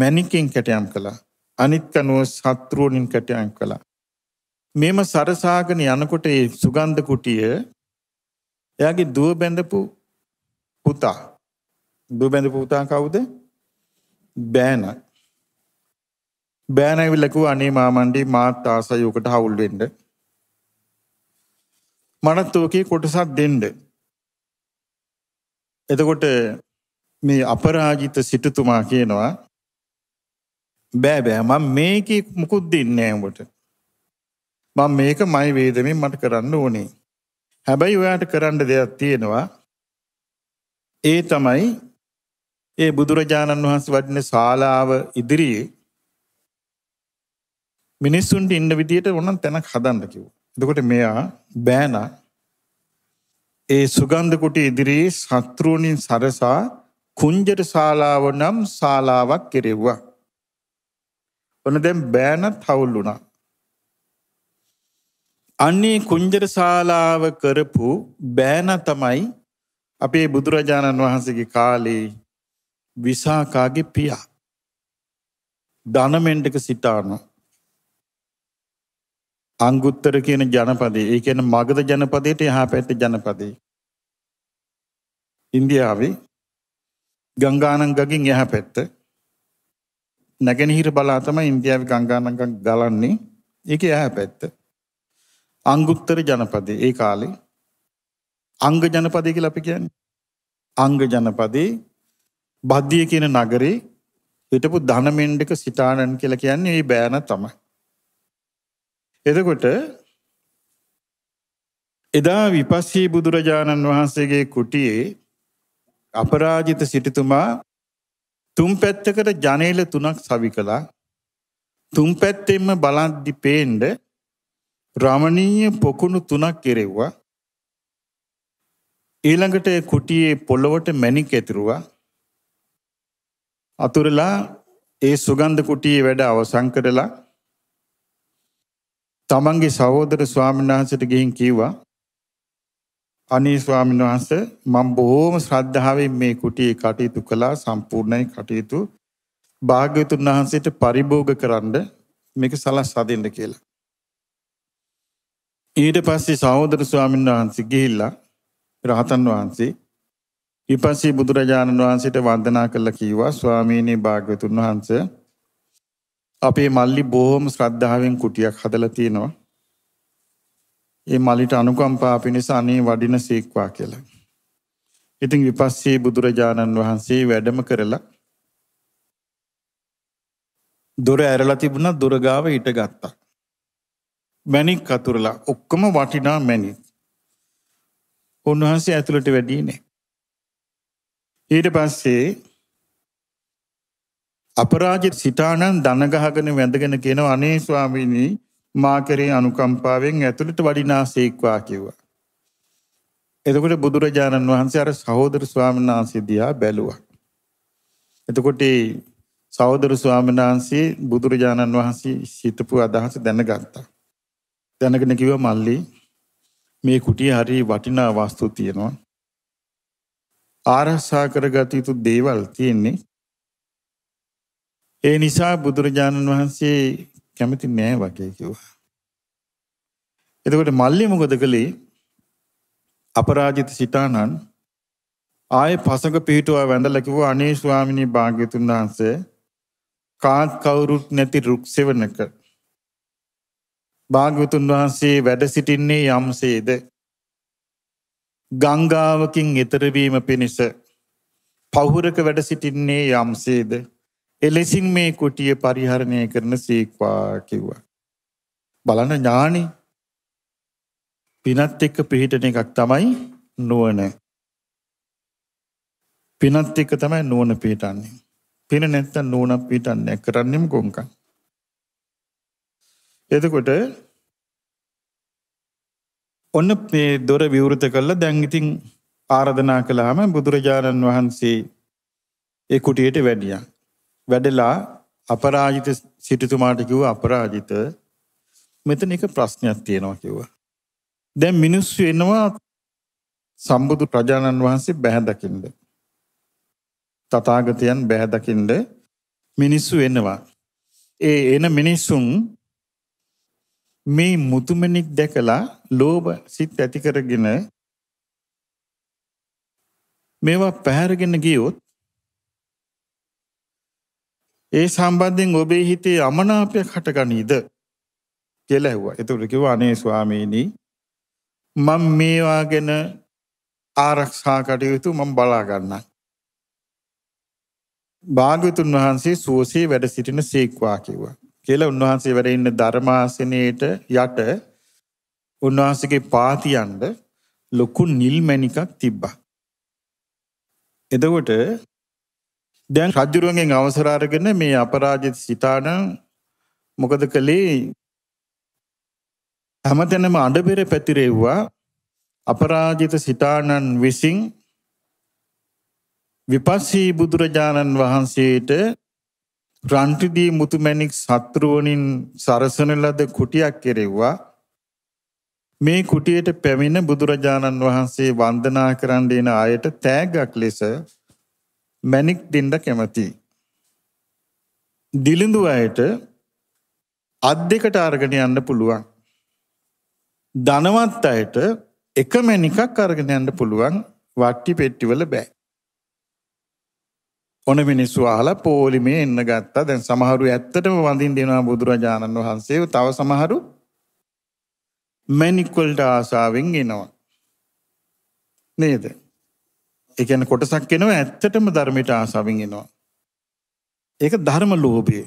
මැණිකෙන් කැටයම් කළා. අනිත් කණුව සත්‍රෝණින් කැටයම් කළා. මේම සරසාගෙන යනකොට ඒ සුගන්ධ කුටිය එයාගේ දුව බැඳපු පුතා දුව බැඳපු පුතා කවුද? බෑන. බෑන ඇවිල්ලා කිව්වා අනේ මාමණ්ඩි මාත් ආසයි උකට හවුල් වෙන්න. මනත් ඔකේ කොටසක් දෙන්න. එතකොට මේ අපරාජිත සිටුතුමා කියනවා බෑ බෑ මම මේකේ මුකුත් දෙන්නේ නැහැ උඹට. මම මේක මයි වේදමෙන් මට කරන්න ඕනේ. හැබැයි ඔයාට කරන්න දෙයක් තියෙනවා ඒ තමයි ඒ බුදුරජාණන් වහන්සේ වඩින ශාලාව ඉදිරියේ මිනිස්සුන්ට ඉන්න විදියට ඕනම් තැනක් හදන්න කිව්වා. එතකොට මෙයා බෑනා ඒ සුගන්ධ කුටි ඉදිරියේ සත්‍රූණින් සරසා කුංජර ශාලාව නම් ශාලාවක් කෙරෙව්වා. ඔන්න දැන් බෑනත් හවුල් වුණා. අන්නේ කුංජර ශාලාව කරපු බෑන තමයි අපේ බුදුරජාණන් වහන්සේගේ කාලේ විසාකාගේ පියා. ධනමෙන්ටක සිටානු. අංගුත්තර කියන ජනපදේ ඒ කියන මගධ ජනපදයට එහා පැත්ත ජනපදේ. ඉන්දියාවේ ගංගානංගකින් එහා පැත්ත නැගෙනහිර බලා තමයි ඉන්දියාවේ ගංගානංගක් ගලන්නේ ඒක එහා පැත්ත. අංගුත්තර ජනපදේ ඒ කාලේ අංග ජනපදේ කියලා අපි කියන්නේ. අංග ජනපදේ බද්දිය කියන නගරේ හිටපු ධනමෙන්ඩක සිටානන් කියලා කියන්නේ මේ බෑන තමයි. එතකොට එදා විපස්සී බුදුරජාණන් වහන්සේගේ කුටියේ අපරාජිත සිටුතුමා තුම් පැත්තකට ජනේල තුනක් සවි කළා. තුම් පැත්තෙන්ම බලද්දි පේන්නේ රමණීය පොකුණු තුනක් කෙරෙව්වා. ඊළඟට කුටියේ පොළොවට මැණික් ඇතිරුවා. අතුරලා ඒ සුගන්ධ කුටියේ වැඩ අවසන් කරලා තමන්ගේ සහෝදර ස්වාමීන් වහන්සේට ගිහින් කිව්වා අනේ ස්වාමීන් වහන්සේ මම බොහෝම ශ්‍රද්ධාවෙන් මේ කුටියේ කටයුතු කළා සම්පූර්ණයි කටයුතු භාග්‍යතුන් වහන්සේට පරිභෝග කරන්න මේක සලස්වා දෙන්න කියලා. ඊට පස්සේ සහෝදර ස්වාමීන් වහන්සේ ගිහිල්ලා රහතන් වහන්සේ ඊපස්සේ බුදුරජාණන් වහන්සේට වන්දනා කළා කිව්වා ස්වාමීනි භාග්‍යතුන් වහන්සේ අපේ මල්ලි බොහොම ශ්‍රද්ධාවෙන් කුටියක් හදලා තියෙනවා. ඒ මල්ලිට අනුකම්පා පිණිස අනේ වඩින සීක්වා කියලා. ඉතින් විපස්සී බුදුරජාණන් වහන්සේ වැඩම කරලා දොර ඇරලා තිබුණා දොර ගාව ඊට ගත්තා. මැණික් අතුරලා ඔක්කොම වටිනා මැණික්. උන්වහන්සේ ඇතුළට වැඩියේ නැහැ. ඊට පස්සේ අපරාජිත සිතානන් දන ගහගෙන වැඳගෙන කියනවා අනේ ස්වාමීනි මා කෙරේ අනුකම්පාවෙන් ඇතුළට වඩිනාසේක්වා කිව්වා. එතකොට බුදුරජාණන් වහන්සේ අර සහෝදර ස්වාමීන් වහන්සේ දිහා බැලුවා. එතකොට සහෝදර ස්වාමීන් වහන්සේ බුදුරජාණන් වහන්සේ සිතපු අදහස දැනගත්තා. දැනගෙන කිව්ව මල්ලි මේ කුටිය හරි වටිනා වස්තු තියෙනවා. ආරක්ෂා කරගත යුතු දේවල් තියෙන්නේ. ඒ නිසා බුදුරජාණන් වහන්සේ කැමති නෑ වගේ කිව්වා. එතකොට මල්ලි මොකද කළේ? අපරාජිත සිතානන් ආයේ පසඟ පිහිටුවා වැඳලා කිව්වා අනේ ස්වාමිනී භාග්‍යතුන් වහන්සේ කාත් කවුරුත් නැති රුක් සෙවණක භාග්‍යවතුන් වහන්සේ වැඩ සිටින්නේ යම්සේද. ගංගාවකින් එතරවීම පිණිස. පහුරක වැඩ සිටින්නේ යම්සේද. එලෙසින් මේ කුටිය පරිහරණය කරන සීක්වා කිව්වා. බලන ඥානි පිනත් එක්ක පිහිටන එකක් තමයි නුවන. පිනත් එක්ක තමයි නුවන පිහිටන්නේ. පින නැත්තන් නුවනක් පිහිටන්නේ කරන්නෙම කොංකන්. එතකොට ඔන්න මේ දොර විවෘත කළා දැන් ඉතින් ආරාධනා කළාම බුදුරජාණන් වහන්සේ ඒ කුටියට වැඩියා. වැඩලා අපරාජිත සිටුතුමාට කිව්වා අපරාජිත මෙතන එක ප්‍රශ්නයක් තියෙනවා කිව්වා. දැන් මිනිස්සු එනවා සම්බුදු ප්‍රජාණන් වහන්සේ බැහැ දකින්න. තථාගතයන් බැහැ දකින්න මිනිස්සු එනවා. ඒ එන මිනිසුන් මේ මුතුමැණික් දැකලා ලෝභ සිත් ඇති කරගෙන මේවා පැහැරගෙන ගියොත් ඒ සම්බන්ධයෙන් ඔබේ හිතේ අමනාපයක් හටගනීද කියලා ඇහුවා. එතකොට කිව්වා අනේ ස්වාමීනි මම මේවා ගැන ආරක්ෂා කටයුතු මම බලා ගන්නම්. භාග්‍යතුන් වහන්සේ සුවසේ වැඩ සිටින සේක්වා කිව්වා. කියලා උන්වහන්සේ වැඩ ඉන්න ධර්මාසනයේට යට උන්වහන්සේගේ පාතියන්ඩ ලොකු නිල් මැණිකක් තිබ්බා. එතකොට දැන් රජුරුවන්ගෙන් අවසර අරගෙන මේ අපරාජිත සිතානම් මොකද කළේ හැමතැනම අඬබෙර පැතිරෙව්වා අපරාජිත සිතානන් විසින් විපස්සී බුදුරජාණන් වහන්සේට රන්ටිදී මුතුමැණික් සත්‍රුවනින් සරසන ලද කුටියක් කෙරෙව්වා මේ කුටියට පැමිණ බුදුරජාණන් වහන්සේ වන්දනා කරන්න එන අයට තෑගක් ලෙස මැණික් දෙන්න කැමති. දිලිඳු අයට අත් දෙකට අරගෙන යන්න පුළුවන්. ධනවත් අයට එක මැණිකක් අරගෙන යන්න පුළුවන් වට්ටි පෙට්ටිවල බෑ. ඔන මිනිස්සු අහලා පෝලිමේ එන්න ගත්තා. දැන් සමහරු ඇත්තටම වඳින්න දෙනවා බුදුරජාණන් වහන්සේව. තව සමහරු මැණික් වලට ආසාවෙන් එනවා. නේද? ඒ කියන්නේ කොටසක් එනවා ඇත්තටම ධර්මයට ආසාවෙන් එනවා. ඒක ධර්ම ලෝභය.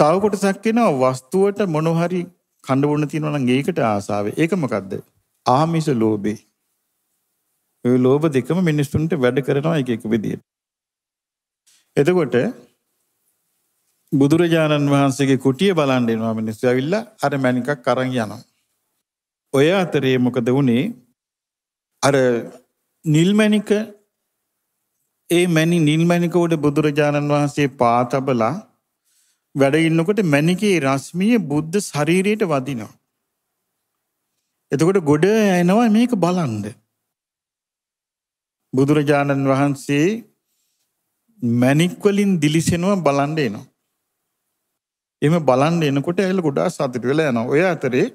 තව කොටසක් එනවා වස්තුවට මොන හරි කඳ වුණ තියෙනවා නම් ඒකට ආසාව. ඒක මොකද්ද? ආමිෂ ලෝභේ. ওই ලෝභ දෙකම මිනිස්සුන්ට වැඩ කරනවා එක එක විදියට. එතකොට බුදුරජාණන් වහන්සේගේ කුටිය බලන්න එනවා මිනිස්සු ඇවිල්ලා අර මැණිකක් අරන් යනවා. ඔය අතරේ මොකද වුනේ? අර නිල් මැණික ඒ මැණි නිල් මැණික උඩ බුදුරජාණන් වහන්සේ පාතබලා වැඩ ඉන්නකොට මැණිකේ රශ්මිය බුද්ධ ශරීරයට වදිනවා. එතකොට ගොඩ එනවා මේක බලන්න. බුදුරජාණන් වහන්සේ මැණික් වලින් දිලිසෙනවා බලන්න එනවා. එහෙම බලන්න එනකොට ඇයලා ගොඩාක් සතුට වෙලා යනවා. ඔය අතරේ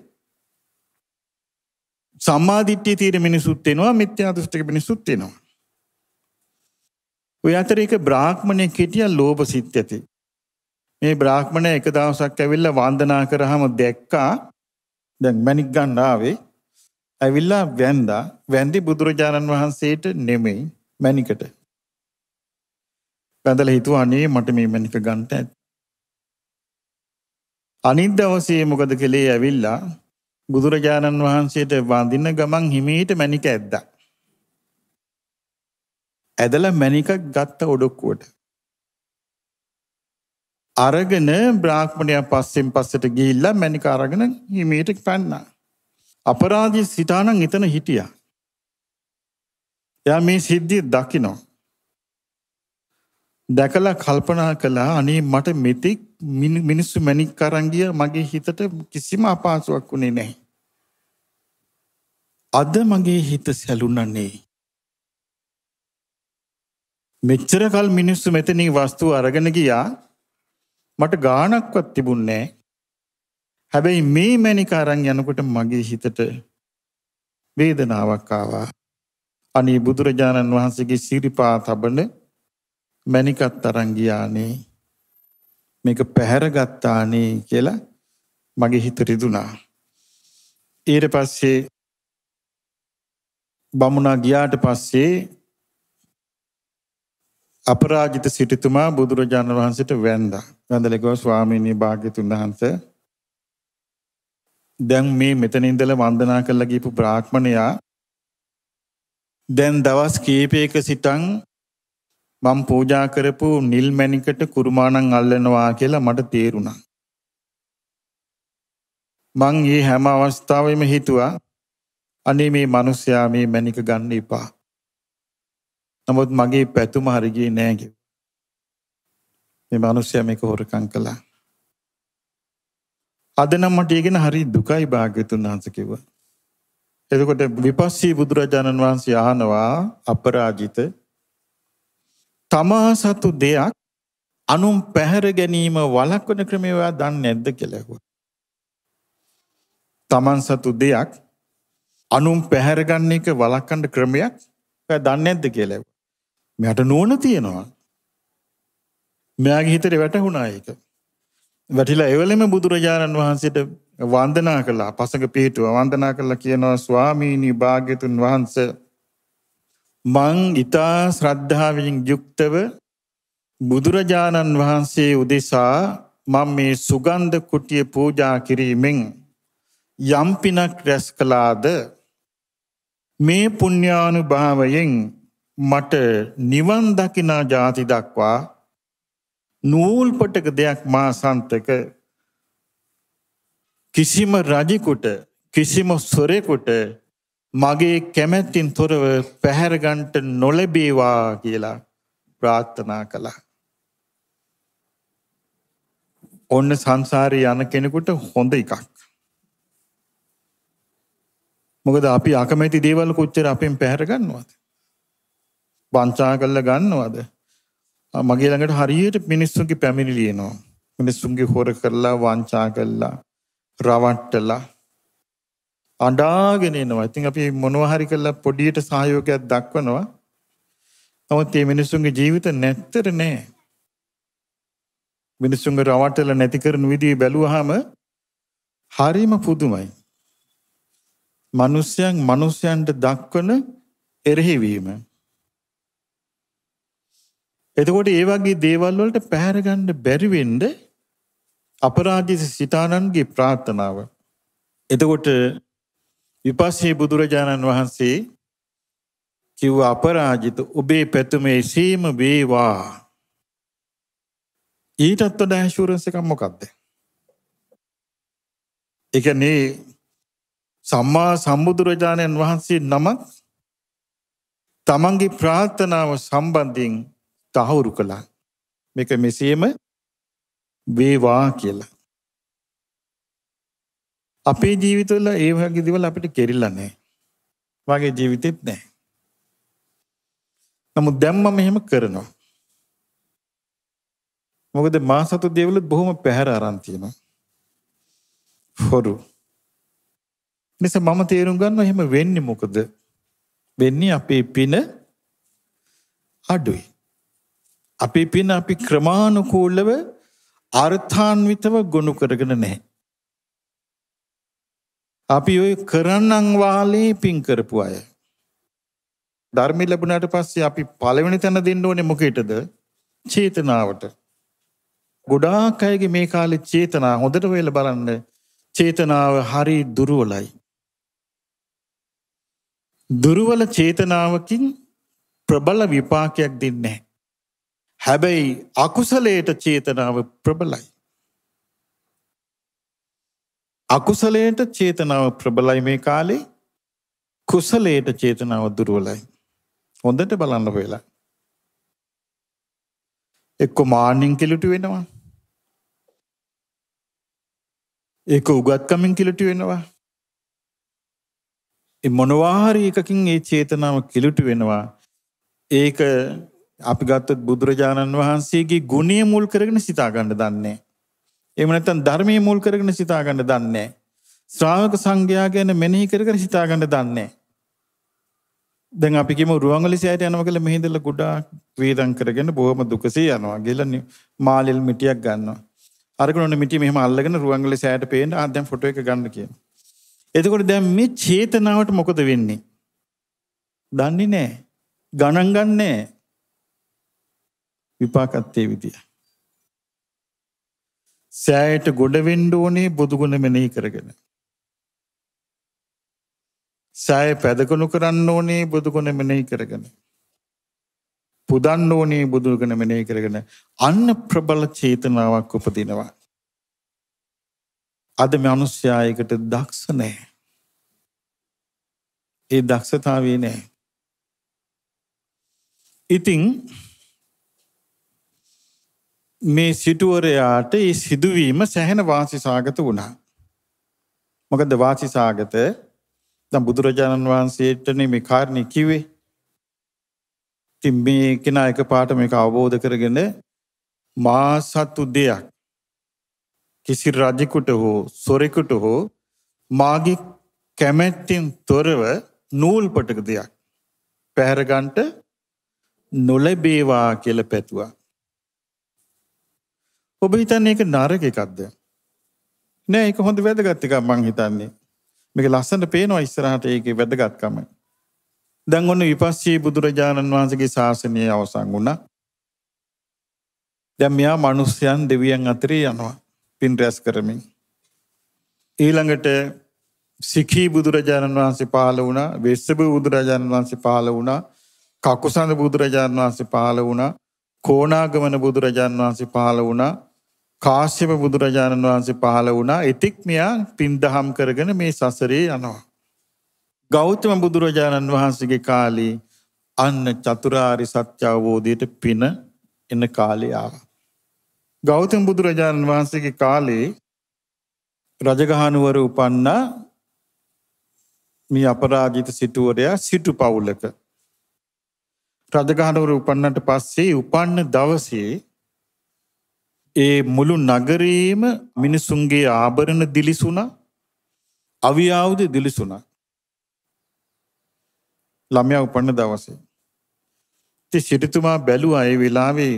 සම්මාධිට්්‍යය තීර මිනිසුත් එෙනවා මිත්‍යා දෘෂ්ටික මිනිසුත් එෙනවා. ඔය අතර එක බ්‍රාහ්මණය කෙටිය ලෝභ සිත් ඇති. මේ බ්‍රාහ්මණය එක දවසක් ඇවිල්ල වන්දනා කරහම දැක්කා දැන් මැනික් ගණ්ඩාවේ ඇවිල්ලා වැන්දා වැන්දි බුදුරජාණන් වහන්සේට නෙමෙයි මැනිකට වැඳලා හිතුවා අනේ මට මේ මණික ගන්න ඇති. අනිත් දවසේ මොකද කළේ ඇවිල්ලා බුදුරජාණන් වහන්සේට වඳින ගමන් හිමීට මණික ඇද්දා. ඇදලා මණික ගත්ත ඔඩොක්කුවට. අරගෙන බ්‍රාහ්මණයා පස්සෙන් පස්සට ගිහිල්ලා මණික අරගෙන හිමීට පැන්නා. අපරාධී සිතානම් එතන හිටියා. එයා මේ සිද්ධිය දකිනවා. දැකලා කල්පනා කළා අනේ මට මෙතෙක් මිනිස්සු මැණික් කරංගිය මගේ හිතට කිසිම අපහසුාවක් උනේ නැහැ. අද මගේ හිත සැලුණන්නේ මෙච්චර කල් මිනිස්සු මෙතනින් වස්තුව අරගෙන ගියා මට ගාණක්වත් තිබුණේ නැහැ. හැබැයි මේ මැණික අරන් යනකොට මගේ හිතට වේදනාවක් ආවා. අනේ බුදුරජාණන් වහන්සේගේ සිරිපා තබන මැනිකත් අරන් ගියානේ මේක පැහැර ගත්තානේ කියලා මගේ හිත රිදුනා. ඊට පස්සේ බමුණා ගියාට පස්සේ අපරාජිත සිටිතුමා බුදුරජාණන් වහන්සේට වැන්දා. වැඳලා කිව්වා ස්වාමීනි භාග්‍යතුන් වහන්සේ දැන් මේ මෙතන ඉඳලා වන්දනා කරලා ගිහපු බ්‍රාහ්මණයා දැන් දවස් කීපයක සිටන් මම පූජා කරපු නිල් මැණිකට කුරුමානම් අල්ලනවා කියලා මට තේරුණා. මං මේ හැම අවස්ථාවෙම හිතුවා අනේ මේ මිනිස්සයා මේ මැණික ගන්න එපා. නමුත් මගේ පැතුම හරි ගියේ නෑ කිව්වා. මේ මිනිස්සයා මේක හොරකම් කළා. අද නම් මට ඊගෙන හරි දුකයි භාග්‍යතුන් වහන්සේ කිව්වා. එතකොට විපස්සී බුදුරජාණන් වහන්සේ අහනවා අපරාජිත තමා සතු දෙයක් අනුම් පැහැර ගැනීම වලක්වන ක්‍රමේවා දන්න නැද්ද කෙලැව. තමන් සතු දෙයක් අනුම් පැහැරගන්න එක වලක්කන්ඩ ක්‍රමයක් දන්න ඇද්ද කෙලැව. මෙයට නුවන තියෙනවා. මෙයාගේ හිතට වැටහුණා එක. වැටිලා එවලෙම බුදුරජාණන් වහන්සේට වන්දනා කළා පසඟ පිහිටුව වන්දනා කළා කියනවා ස්වාමීනී භාග්‍යතුන් වහන්සේ මං ඊතා ශ්‍රද්ධාවෙන් යුක්තව බුදුරජාණන් වහන්සේ උදෙසා මම මේ සුගන්ධ කුටිය පූජා කිරීමෙන් යම් පිනක් රැස් කළාද මේ පුණ්‍යානුභාවයෙන් මට නිවන් දකිනා ජාති දක්වා නූල්පටක දෙයක් මා සන්තක කිසිම රජෙකුට කිසිම සොරෙකුට මගේ කැමැත්තින් තොරව පැහැරගන්ට නොලැබේවා කියලා ප්‍රාත්ථනා කළා. ඔන්න සංසාරය යන කෙනෙකුට හොඳ එකක්. මොකද අපි අකමැති දේවල් කොච්චර අපෙන් පැහැරගන්නවාද. වංචා කල්ල ගන්නවාද. මගේ ළඟට හරියට මිනිස්සුන්ගේ පැමිණිලියනවා. මිනිස්සුන්ගේ හොර කරලා වංචා කල්ලා රවට්ටලා අඩාගෙන එනවා. ඉතින් අපි මොනවා හරි කරලා පොඩියට සහයෝගයක් දක්වනවා. නමුත් මේ මිනිසුන්ගේ ජීවිත නැත්තර නෑ. මිනිසුන්ගේ රවටල නැති කරන විදිහ බැලුවාම හරිම පුදුමයි. මිනිස්යන් මිනිස්යන්ට දක්වන එරෙහිවීම. එතකොට ඒ වගේ දේවල් වලට පැහැර ගන්න බැරි වෙන්න අපරාජිත සිතානන්ගේ ප්‍රාර්ථනාව. එතකොට විපස්සේ බුදුරජාණන් වහන්සේ කිව්ව අපරාජිත ඔබේ පැතුමේ සීම වේවා. ඊටත් වඩා ඇෂුරන්ස් එකක් මොකක්ද? ඒ කියන්නේ සම්මා සම්බුදුරජාණන් වහන්සේ නමක් තමන්ගේ ප්‍රාර්ථනාව සම්බන්ධයෙන් තහවුරු කළා. මේක මෙසේම වේවා කියලා. අපේ ජීවිතවල ඒ වගේ දේවල් අපිට කෙරිලා නැහැ. වගේ ජීවිතෙත් නැහැ. නමුත් දැන් මම මෙහෙම කරනවා. මොකද මා සතු දේවලුත් බොහොම පැහැර අරන් තියෙනවා. හොරු. නිසා මම තේරුම් ගන්නවා එහෙම වෙන්නේ මොකද? වෙන්නේ අපේ පින අඩුයි. අපේ පින අපි ක්‍රමානුකූලව අර්ථාන්විතව ගොනු කරගෙන නැහැ. අපි ඔය කරන්නන් වාලේ පින් කරපු අය. ධර්මය ලැබුණාට පස්සේ අපි පළවෙනි තැන දෙන්න ඕනේ මොකේටද? චේතනාවට. ගොඩාක් අයගේ මේ කාලේ චේතනා හොඳට වෙලා බලන්න චේතනාව හරි දුර්වලයි. දුර්වල චේතනාවකින් ප්‍රබල විපාකයක් දෙන්නේ නැහැ. හැබැයි අකුසලයට චේතනාව ප්‍රබලයි. අකුසලයට චේතනාව ප්‍රබලයි මේ කාලේ කුසලයට චේතනාව දුර්වලයි. හොඳට බලන්න වෙලා. එක්ක මාන්නෙන් කෙලුට වෙනවා. ඒක උගත්කමින් කිලුට වෙනවා. මොනවාහරි එකකින් ඒ චේතනාව කිලුට වෙනවා. ඒක අපි ගත්තත් බුදුරජාණන් වහන්සේගේ ගුණය මුල් කරගෙන සිතාගන්න දන්නේ. එහෙම නැත්නම් ධර්මයේ මුල් කරගෙන සිතා ගන්න දන්නේ නැහැ. ශ්‍රාවක සංඝයා ගැන මෙනෙහි කර කර සිතා ගන්න දන්නේ නැහැ. දැන් අපි කියමු රුවන්වැලිසෑයට යනවා කියලා මෙහි ඉඳලා ගොඩාක් වේදම් කරගෙන බොහොම දුකසී යනවා. ගෙලන්නේ මාළෙල් මිටියක් ගන්නවා. අරගෙන ඔන්න මිටිය මෙහෙම අල්ලගෙන රුවන්වැලිසෑයට පේන්න ආ දැන් ෆොටෝ එක ගන්න කියනවා. එතකොට දැන් මේ චේතනාවට මොකද වෙන්නේ? දන්නේ නැහැ. ගණන් ගන්නෑ. විපාකත් ඒ විදියට. සෑයට ගොඩවෙන්ඩ ඕනේ බුදුගුණ මෙනෙහි කරගෙන. සෑය පැදකුණු කරන්න ඕනේ බුදුගුණ මෙනෙහි කරගෙන. පුදන්න ඕනේ බුදුගුණ මෙනෙහි කරගෙන අන්න ප්‍රබල චේතනාවක් උපදිනවා. අද මනුස්්‍යයකට දක්ෂ නෑ. ඒ දක්ෂතාවේ නෑ. ඉතිං මේ සිටුවරයාට ඒ සිදුවීම සැහෙන වාසිසාගත වුණා. මොකද වාසිසාගත දම් බුදුරජාණන් වහන්සේටන මේ කාරණය කිවේ. ති මේ කෙනා එක පාට මේක අවබෝධ කරගෙන මා සත්තු දෙයක් කිසි රජෙකුට හෝ සොරෙකුට හෝ මාගේ කැමැත්තින් තොරව නූල්පටක දෙයක් පැහැරගන්ට නොලැබේවා කියල පැතුවා. ඔබ හිතන්නේ ඒක නරක එකක්ද? නෑ ඒක හොඳ වැදගත් එකක් මං හිතන්නේ. මේක ලස්සනට පේනවා ඉස්සරහට ඒකේ වැදගත්කම. දැන් ඔන්න විපස්සී බුදුරජාණන් වහන්සේගේ ශාසනය අවසන් වුණා. දැන් මෙයා මිනිස්යන් දෙවියන් අතරේ යනවා පින් රැස් කරමින්. ඊළඟට සිඛී බුදුරජාණන් වහන්සේ පහළ වුණා, වෙස්සබ බුදුරජාණන් වහන්සේ පහළ වුණා, කකුසඳ බුදුරජාණන් වහන්සේ පහළ වුණා, කෝණාගමන බුදුරජාණන් වහන්සේ පහළ වුණා. කාශ්‍යප බුදුරජාණන් වහන්සේ පහළ වුණා. එතික් මෙයා පින්දහම් කරගෙන මේ සසරේ යනවා. ගෞතම බුදුරජාණන් වහන්සේගේ කාලේ අන්න චතුරාරි සත්‍ය අවබෝධයට පින එන කාලේ ආවා. ගෞතම බුදුරජාණන් වහන්සේගේ කාලේ රජගහනුවර උපන්නා මේ අපරාජිත සිටුවරයා සිටු පවුලක රජගහනුවර උපන්නට පස්සේ උපන්න දවසේ ඒ මුළු නගරේම මිනිසුන්ගේ ආභරණ දිලිසුණා අවියාවුද දිලිසුණා ළමයා උපන්න දවසේ ඉතින් සිටුතුමා බැලුවා ඒ වෙලාවේ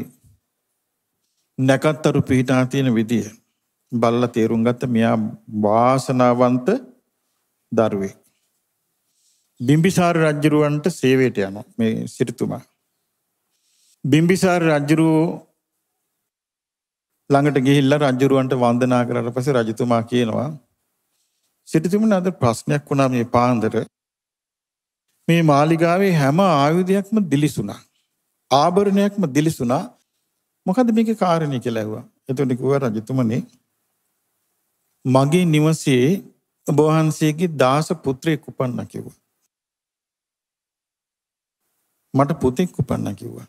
නැකත්තරු පිහිටා තියෙන විදිය බල්ලා තේරුම් ගත්ත මෙයා වාසනාවන්ත දරුවෙක් බිම්බිසාර රජුරවන්ට සේවයට යනවා මේ සිටුතුමා බිම්බිසාර රජුරෝ ළඟට ගිහිල්ලා රජුරවන්ට වන්දනා කරලා පස්සේ රජතුමා කියනවා සිටුතුමනි අද ප්‍රශ්නයක් වුණා මේ පාන්දර මේ මාලිගාවේ හැම ආයුධයක්ම දිලිසුණා ආභරණයක්ම දිලිසුණා මොකද මේකේ කාරණේ කියලා ඇහුවා එතකොට කිව්වා රජතුමනි මගේ නිවසේ ඔබ වහන්සේගේ දාස පුත්‍රයෙක් උපන්නා කිව්වා මට පුතෙක් උපන්න කිව්වා.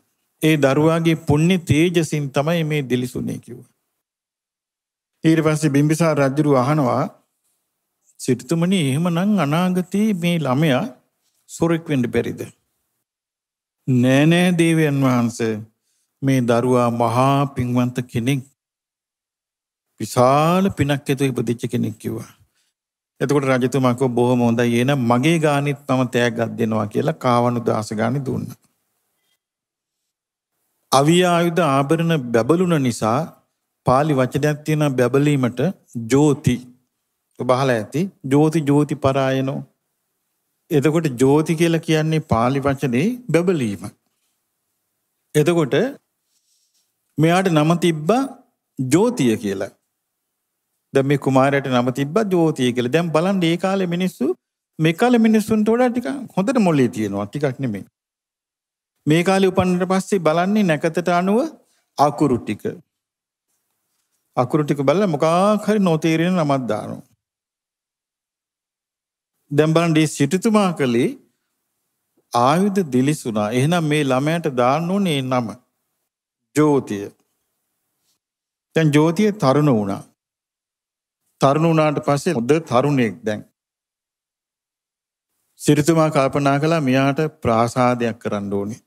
ඒ දරුවාගේ පුණ්‍ය තේජසින් තමයි මේ දිලිසුනේ කිව්වා. ඊට පස්සේ බිම්බිසාර රජුරු අහනවා සිටුතුමනි එහෙමනම් අනාගතයේ මේ ළමයා සොරෙක් වෙන්න බැරිද? නෑ නෑ දේවයන් වහන්සේ මේ දරුවා මහා පින්වන්ත කෙනෙක්. විශාල පිනක් ඇතුව ඉපදිච්ච කෙනෙක් කිව්වා. එතකොට රජතුමා කිව්වා බොහොම හොඳයි එහෙනම් මගේ ගානිත් මම තෑග්ගක් දෙනවා කියලා කාවණු දාස ගානි දුන්නා. අවිය ආයුධ ආභරණ බැබළුන නිසා පාලි වචනයක් තියෙනවා බැබලීමට ජෝති. බහලා ඇති. ජෝති ජෝති පරායනෝ. එතකොට ජෝති කියලා කියන්නේ පාලි වචනේ බැබලීම. එතකොට මෙයාට නම තිබ්බා ජෝතිය කියලා. දැන් මේ කුමාරයාට නම තිබ්බා ජෝතිය කියලා. දැන් බලන්න මේ කාලේ මිනිස්සු මේ කාලේ මිනිස්සුන්ට වඩා ටිකක් හොඳට මොළේ තියෙනවා ටිකක් නෙමෙයි. මේ කාලේ උපන්නට පස්සේ බලන්නේ නැකතට අනුව අකුරු ටික. අකුරු ටික බලලා මොකක් හරි නොතේරෙන නමක් දානවා. දැන් බලන්න මේ සිටුතුමා කලේ ආයුධ දිලිසුණා. එහෙනම් මේ ළමයාට දාන්න ඕනේ නම. ජෝතිය. දැන් ජෝතිය තරුණ වුණා. තරුණ වුණාට පස්සේ හොඳ තරුණෙක් දැන්. සිටුතුමා කල්පනා කළා මෙයාට ප්‍රාසාදයක් කරන්න ඕනේ.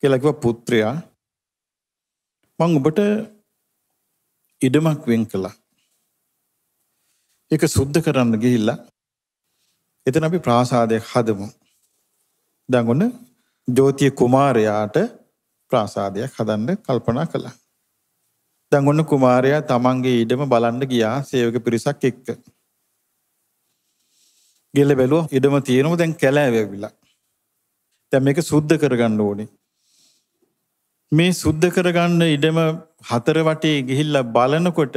කියලා කිව්වා පුත්‍රයා මම ඔබට ඉඩමක් වෙන් කළා. ඒක සුද්ධ කරන්න ගිහිල්ලා එතන අපි ප්‍රාසාදයක් හදමු. දැන් ඔන්න ජෝතිය කුමාරයාට ප්‍රාසාදයක් හදන්න කල්පනා කළා. දැන් ඔන්න කුමාරයා තමන්ගේ ඉඩම බලන්න ගියා සේවක පිරිසක් එක්ක. ගෙල බැලුවා ඉඩම තියෙනවා දැන් කැලෑවෙවිලා. දැන් මේක සුද්ධ කරගන්න ඕනේ. මේ සුද්ධ කරගන්න ඉඩම හතර වටේ ගිහිල්ල බලනකොට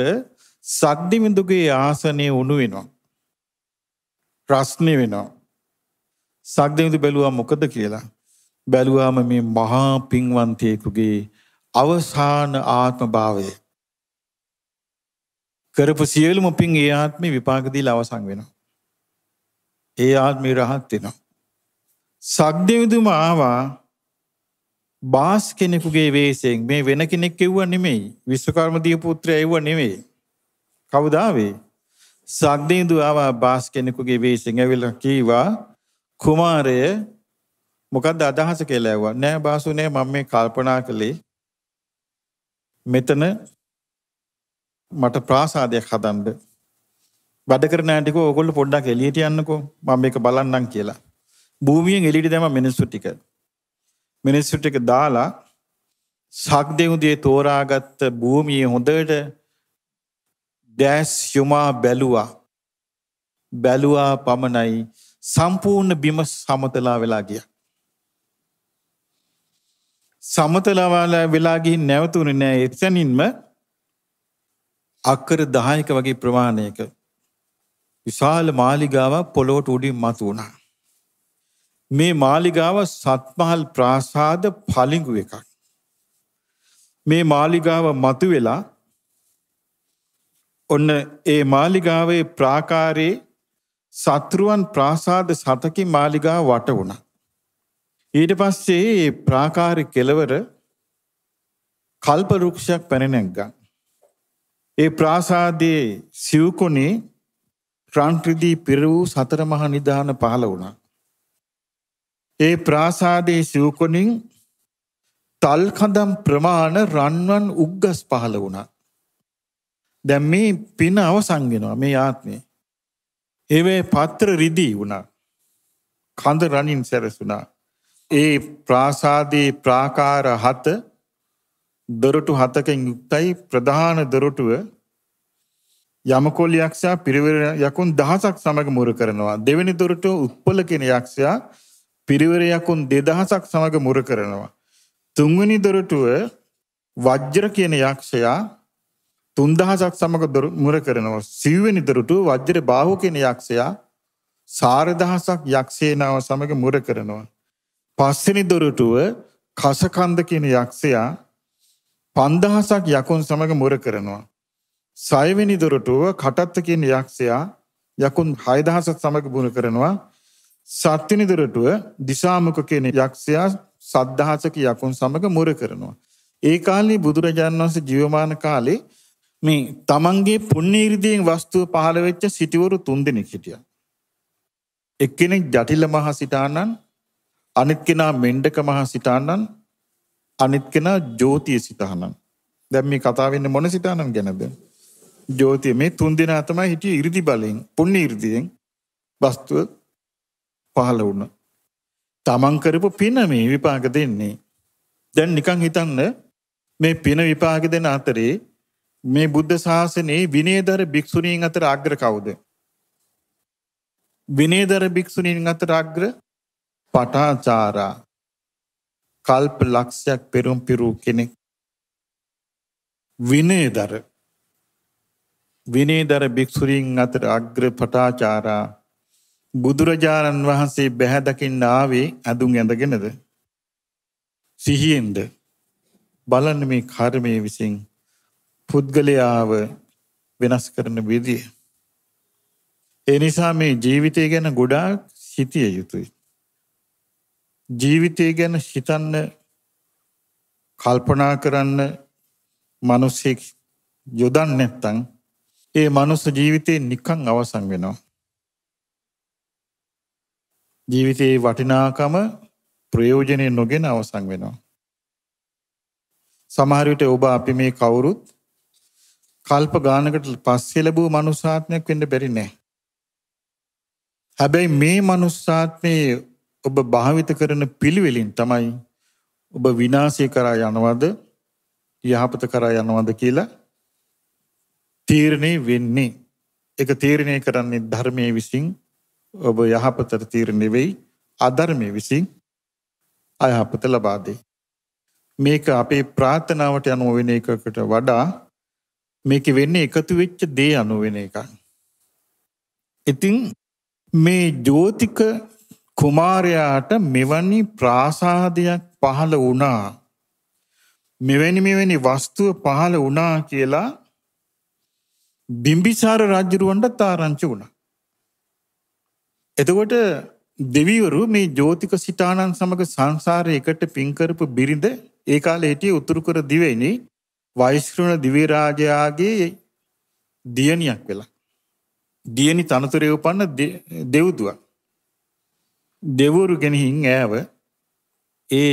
සක්දිමිඳුගේ ආසනය උණු වෙනවා. ප්‍රශ්නය වෙනවා. සක්දිමිඳු බැලුවා මොකද කියලා. බැලුවාම මේ මහා පින්වන්තයෙකුගේ අවසාන ආත්ම භාවය. කරපු සියලුම පින් ඒ ආත්මේ විපාක දීලා අවසන් වෙනවා. ඒ ආත්මේ රහත් වෙනවා. සක්දෙවිඳුම ආවා බාස් කෙනෙකුගේ වේසයෙන් මේ වෙන කෙනෙක් කිව්ව නෙමෙයි විශ්වකර්ම දීපුත්‍රය ඇව්ව නෙමෙයි කවුදාවේ සක්දීදු ආවා බාස් කෙනෙකුගේ වේසයෙන් ඇවිල්ලා කීවා කුමාරය මොකද්ද අදහස කියලා ඇව්වා නෑ බාසුනේ මම මේ කල්පනා කළේ මෙතන මට ප්‍රාසාදයක් හදන්න බඩ කරන ඇටිකෝ ඔයගොල්ලෝ පොඩ්ඩක් එළියට යන්නකෝ මම මේක බලන්නම් කියලා භූමියෙන් එළියට දැම්ම මිනිස්සු ටික මිනිස්සුට එක දාලා සක්දෙවුදේ තෝරාගත්ත භූමිය හොඳට දැස් යුමා බැලුවා බැලුවා පමණයි සම්පූර්ණ බිම සමතලා වෙලා ගිය. සමතලවාල වෙලාගින් නැවතුුණ නෑ එතැනින්ම අක්කර දහයක වගේ ප්‍රමාණයක විශාල මාලිගාව පොලෝට උඩින් මතු වුණා. මේ මාලිගාව සත්මහල් ප්‍රාසාද පලිගු එකක්. මේ මාලිගාව මතු වෙලා ඔන්න ඒ මාලිගාවේ ප්‍රාකාරයේ සත්‍රුවන් ප්‍රාසාද සතකි මාලිගා වට වුණා. ඊට පස්සේ ඒ ප්‍රාකාර කෙලවර කල්ප රුක්ෂයක් පැනනැක්ගන්. ඒ ප්‍රාසාදයේ සිව්කොනේ ට්‍රන්ට්‍රදී පිර වූ සතර මහ නිධාන පහළ වුණා. ඒ ප්‍රාසාදයේ සිව්කොනින් තල්කඳම් ප්‍රමාණ රන්වන් උග්ගස් පහළ වුණා. දැන් මේ පින අවසන් වෙනවා මේ ආත්මේ. ඒවේ පත්‍ර රිදී වුණා. කඳ රණින් සැරසුණා. ඒ ප්‍රාසාදයේ ප්‍රාකාර හත දොරටු හතකින් යුක්තයි ප්‍රධාන දොරටුව යමකොල් යක්ෂයා පිරිවර යකුන් දහසක් සමග මුර කරනවා. දෙවෙනි දොරටුව උත්පල කෙන යක්ෂයා පිරිවරයකුන් 2000ක් සමග මුර කරනවා. තුන්වෙනි දොරටුව වජ්‍ර කියන යක්ෂයා 3000ක් සමග මුර කරනවා. සිව්වෙනි දොරටුව වජ්‍ර බාහු කියන යක්ෂයා 4000ක් යක්ෂේනාව සමග මුර කරනවා. පස්වෙනි දොරටුව කසකන්ද කියන යක්ෂයා 5000ක් යකුන් සමග මුර කරනවා. සයවෙනි දොරටුව කටත්ත කියන යක්ෂයා යකුන් 6000ක් සමග මුර කරනවා. සත්‍යනිදුරටුව දිසාමක කියන යක්ෂයා සද්ධාසක යකුන් සමග මුර කරනවා. ඒ කාලේ බුදුරජාණන් වහන්සේ ජීවමාන කාලේ මේ තමන්ගේ පුණ්‍යීරිදීන් වස්තුව පහළ වෙච්ච සිටිවරු තුන්දෙනෙක් හිටියා. එක්කෙනෙක් ජටිල මහ සිතානන්, අනිත් කෙනා මෙණ්ඩක මහ සිතානන්, අනිත් කෙනා ජෝතිය සිතානන්. දැන් මේ කතාව වෙන්නේ මොන සිතානන් ගැනද? ජෝතිය මේ තුන්දෙනා තමයි හිටියේ 이르දි බලෙන්, පුණ්‍යීරිදීන් වස්තුව පහළ වුණ. තමන් කරපු පින මේ විපාක දෙන්නේ. දැන් නිකං හිතන්න මේ පින විපාක දෙන අතරේ මේ බුද්ධ ශාසනයේ විනේදර භික්‍ෂුණීන් අතර අග්‍ර කවුද. විනේදර භික්‍ෂුණීන් අතර අග්‍ර පටාචාරා කල්ප ලක්ෂයක් පෙරුම් පිරූ කෙනෙක් විනේදර විනේදර භික්‍ෂුරීන් අතර අග්‍ර පටාචාරා බුදුරජාණන් වහන්සේ බැහැ දකින්න ආවේ ඇඳුම් ඇඳගෙනද? සිහියෙන්ද? බලන්න මේ කර්මයේ විසින් පුද්ගලයාව වෙනස් කරන විදිය. ඒ නිසා මේ ජීවිතය ගැන ගොඩාක් හිතිය යුතුයි. ජීවිතය ගැන හිතන්න කල්පනා කරන්න මිනිසෙක් යොදන්නේ නැත්නම් ඒ මනුස්ස ජීවිතේ නිකන් අවසන් වෙනවා. ජීවිතයේ වටිනාකම ප්‍රයෝජනය නොගෙන අවසන් වෙනවා. සමහර විට ඔබ අපි මේ කවුරුත් කල්ප ගානකට පස්සේ ලැබූ මනුස්සාත්මයක් වෙන්න බැරි නෑ. හැබැයි මේ මනුස්සාත්මයේ ඔබ භාවිත කරන පිළිවෙලින් තමයි ඔබ විනාශය කරා යනවද යහපත කරා යනවද කියලා තීරණය වෙන්නේ. ඒක තීරණය කරන්නේ ධර්මයේ විසින් ඔබ යහපතට තීරණය වෙයි අධර්මයේ විසින් අයහපත ලබා දෙයි. මේක අපේ ප්‍රාර්ථනාවට අනුව වෙන එකකට වඩා මේක වෙන්නේ එකතු වෙච්ච දේ අනුව වෙන එකක්. ඉතින් මේ ජෝතික කුමාරයාට මෙවැනි ප්‍රාසාදයක් පහළ වුණා මෙවැනි මෙවැනි වස්තුව පහළ වුණා කියලා බිම්බිසාර රජුරුවන්ට තාරංචි වුණා. එතකොට දෙවිවරු මේ ජෝතික සිටානන් සමඟ සංසාරය එකට පින්කරපු බිරිඳ ඒ කාලේ හිටිය උතුරු කර දිවෙනි වෛශ්‍රණ දිවිරාජයාගේ දියණියක් වෙලා. දියණි තනතුරේ උපන්න දෙව්දුවක්. දෙවරු ගෙනහින් ඈව ඒ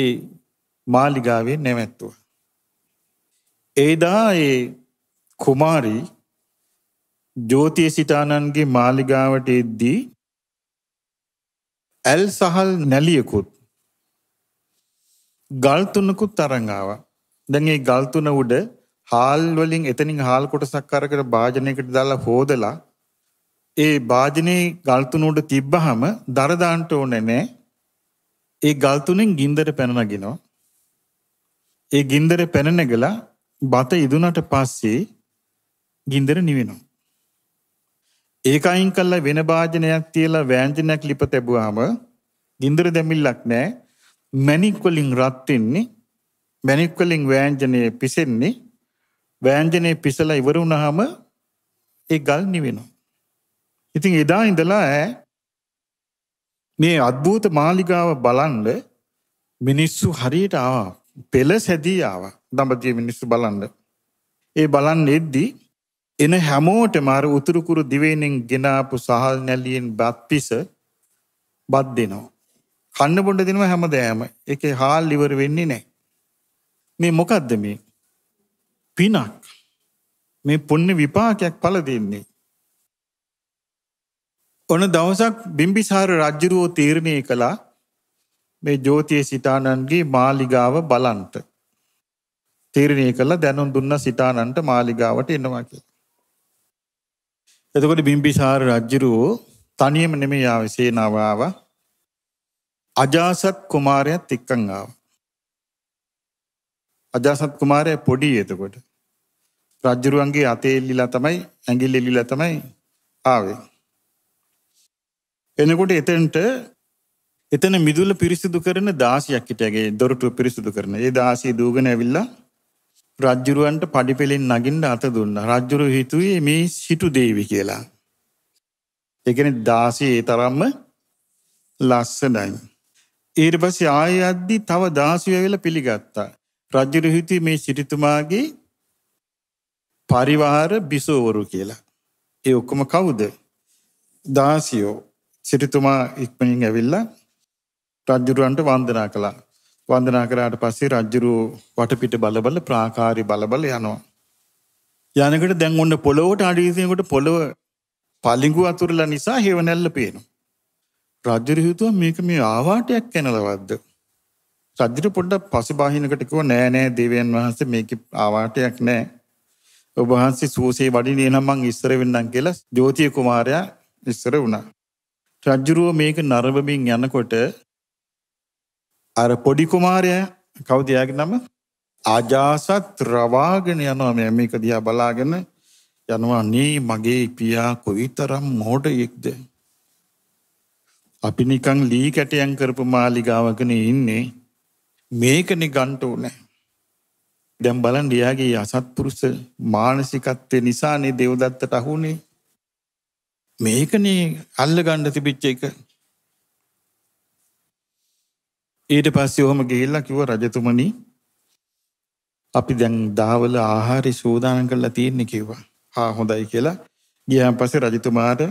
මාලිගාවේ නැවැත්තුවා. ඒදා ඒ කුමාරී ජෝතිය සිටානන්ගේ මාලිගාවට එද්දී ඇල් සහල් නැලියකුත් ගල්තුන්නකුත් තරංගාව. දැන් ඒ ගල්තුන උඩ හාල් වලින් එතනින් හාල් කොටසක් අරගෙන භාජනයකට දාලා හොදලා ඒ භාජනේ ගල්තුන උඩ තිබ්බහම දර දාන්න ඕනේ නෑ. ඒ ගල්තුනෙන් ගින්දර පැනනගෙනවා. ඒ ගින්දර පැනනගලා බත ඉදුනට පස්සේ ගින්දර නිවෙනවා. ඒක අයින් කළා වෙන භාජනයක් තියලා වෑංජනයක් ලිප තැබුවාම ගින්දර දෙමිල්ලක් නැහැ. මැණික් වලින් රත් වෙන්නේ මැණික් වලින් වෑංජනේ පිසෙන්නේ වෑංජනේ පිසලා ඉවර වුණාම ඒ ගල් නිවෙනවා. ඉතින් එදා ඉඳලා මේ අద్భుත මාලිගාව බලන්න මිනිස්සු හරියට ආවා. පෙළ සැදී ආවා. දඹදිව මිනිස්සු බලන්න. ඒ බලන්න එද්දී එන හැමෝටම අර උතුරුකුරු දිවෙනෙන් ගෙනාපු සහල් නැලියෙන් බත් පිස බත් දෙනවා. කන්න බොන්න දෙනවා හැමදෑම. ඒකේ හාල් ඉවර වෙන්නේ නැහැ. මේ මොකද්ද මේ? පිනක්. මේ පුණ්‍ය විපාකයක් පළ දෙන්නේ. ඔන දවසක් බිම්බිසාර රජුරෝ තීරණය කළා මේ ජෝතිය සිතානන්ගේ මාලිගාව බලන්ට. තීරණය කළා දැනුම් දුන්න සිතානන්ට මාලිගාවට එනවා කියලා. එතකොට බිම්බිසාර රජ්ජුරුවෝ තනියම නෙමෙයි ආවේ සේනාව ආවා. අජාසත් කුමාරයත් එක්කන් ආවා. අජාසත් කුමාරය පොඩි එතකොට. රජ්ජුරුවන්ගේ අතේ එල්ලිලා තමයි ඇඟිල්ල එල්ලිලා තමයි ආවේ. එනකොට එතෙන්ට එතන මිදුල පිරිසිදු කරන දාසියක් හිටියගේ දොරටුව පිරිසිදු කරන. ඒ දාසිය දූගෙන ඇවිල්ලා රජ්ජුරුවන්ට පඩිපෙළෙන් නගින්න අත දුන්න රජ්ජුරු හිතුවේ මේ සිටු දේවි කියලා. එකන දාසය ඒ තරම්ම ලස්සනයි. ඊට පස්සේ ආය අද්දි තව දාසය වෙල පිළිගත්තා. රජ්ජුරු හිතුවේ මේ සිටිතුමාගේ පරිවාර බිසෝවරු කියලා. ඒ ඔක්කොම කවුද? දාසියෝ සිටිතුමා ඉක්මනින් ඇවිල්ලා රජ්ජුරුවන්ට වන්දනා කළා. වන්දනා කරාට පස්සේ රජ්ජුරුව වටපිට බලබල ප්‍රාකාරි බලබල යනවා. යනකට දැන් ඔන්න පොළොවට අඩීසියකට පොළොව පලිගු අතුරලා නිසා හෙවනැල්ල පේනවා. රජ්ජුරු හිතුව මේක මේ ආවාටයක් කැනලවද්ද. රජ්ජුරු පොඩ්ඩක් පසුබාහිනකටකව නෑ නෑ දෙවියන් වහන්සේ මේක ආවාටයක් නෑ. ඔබ වහන්සේ සූසේ වඩිනේ නම් මං ඉස්සර වෙන්නම් කියලා ජෝතිය කුමාරයා ඉස්සර වුණා. රජ්ජුරුව මේක නරඹමින් යනකොට අර පොඩි කුමාරය කවුද එයාගේ නම? ආජාසත් රවාගෙන යනවා මේ මේක දිහා බලාගෙන යනවා නේ මගේ පියා කොයිතරම් මොහොටයෙක්ද අපි නිකන් ලී කැටයන් කරපු මාලිගාවකනේ ඉන්නේ මේකනේ ගන්න ඕනේ දැන් බලන්න එයාගේ අසත්පුරුෂ මානසිකත්වය නිසානේ දේවදත්තට අහුනේ මේකනේ අල්ල ගන්න තිබිච්ච එක ඊට පස්සේ ඔහම ගිහිල්ලා කිව්ව රජතුමනි අපි දැන් දහවල ආහාරය සූදානම් කරලා තියෙන්නේ කිව්වා. ආ හොඳයි කියලා ගියාන් පස්සේ රජතුමාට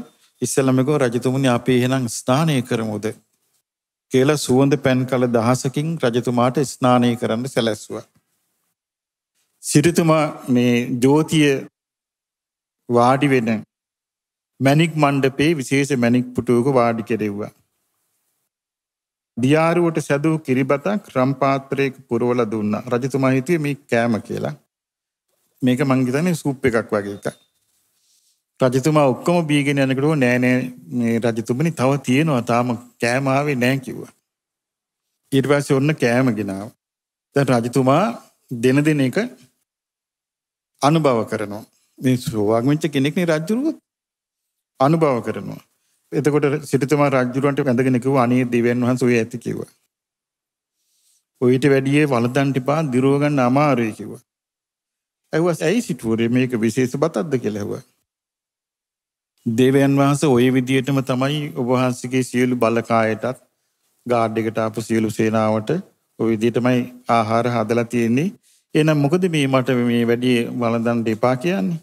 ඉස්සෙල්ලම ගෝ රජතුමනි අපි එහෙනම් ස්නානය කරමුද කියලා සුවඳ පැන් කළ දහසකින් රජතුමාට ස්නානය කරන්න සැලැස්සුවා. සිරිතුමා මේ ජෝතිය වාඩි වෙන මැණික් මණ්ඩපේ විශේෂ මැණික් පුටුවක වාඩි කෙරෙව්වා. දියාරුවට සැදූ කිරිබතක් රම්පාත්‍රයක පුරවල දුන්න රජතුමා හිතුවේ මේ කෑම කියලා. මේක මං හිතන්නේ සූප් එකක් වගේ එකක්. රජතුමා ඔක්කොම බීගෙන යනකොට නෑ නෑ මේ රජතුමනි තව තියෙනවා තාම කෑම ආවේ නෑ කිව්වා. ඊට පස්සේ ඔන්න කෑම ගෙනාව. දැන් රජතුමා දෙන දෙන එක අනුභව කරනවා. මේ සෝවාන් වෙච්ච කෙනෙක් නේ රජුරුව අනුභව කරනවා. එතකොට සිටතුමා රජ්ජුරුවන්ට පැඳගෙනකිව අනේ දෙවන් වහන්සේ ඇති කිව්වා. ඔයිට වැඩියේ වලදන් ටිපා දිරුව ගන්න අමාරුයි කිව්වා. ඇහුවා ඇයි සිටුවරේ මේක විශේෂ බතක්ද කියලා ඇහුවා. දෙවියන් වහන්සේ ওই විදියටම තමයි ඔබ වහන්සේගේ සියලු බලකායටත් ගාඩ් එකට ආපු සියලු සේනාවට ඔය විදියටමයි ආහාර හදලා තියෙන්නේ. එහෙනම් මොකද මේ මට මේ වැඩි වළඳන් දෙපා කියන්නේ?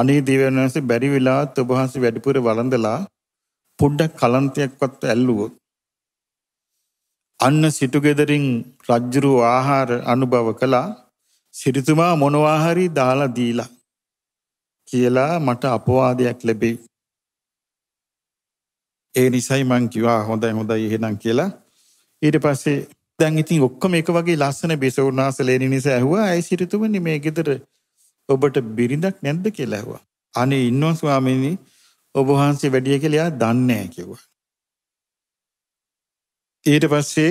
අනේ දෙවියන් වහන්සේ බැරි වෙලාවත් ඔබ වහන්සේ වැඩිපුර වළඳලා පොඩ්ඩක් කලන්තයක්වත් ඇල්ලුවොත් අන්න සිටුගෙදරින් රජ්ජුරු ආහාර අනුභව කළා සිරිතුමා මොනවා හරි දාලා දීලා කියලා මට අපවාදයක් ලැබේ. ඒ නිසයි මං කිව්වා හොඳයි හොඳයි එහෙනම් කියලා. ඊට පස්සේ දැන් ඉතින් ඔක්කොම එක වගේ ලස්සන බිසවුනාස ලේනි නිසා ඇහුවා ඇයි සිටුතුමනි මේ ගෙදර ඔබට බිරිඳක් නැද්ද කියලා ඇහුවා. අනේ ඉන්නවා ස්වාමීනි ඔබ වහන්සේ වැඩිය කියලා එයා දන්නේ නැහැ කිව්වා. ඊට පස්සේ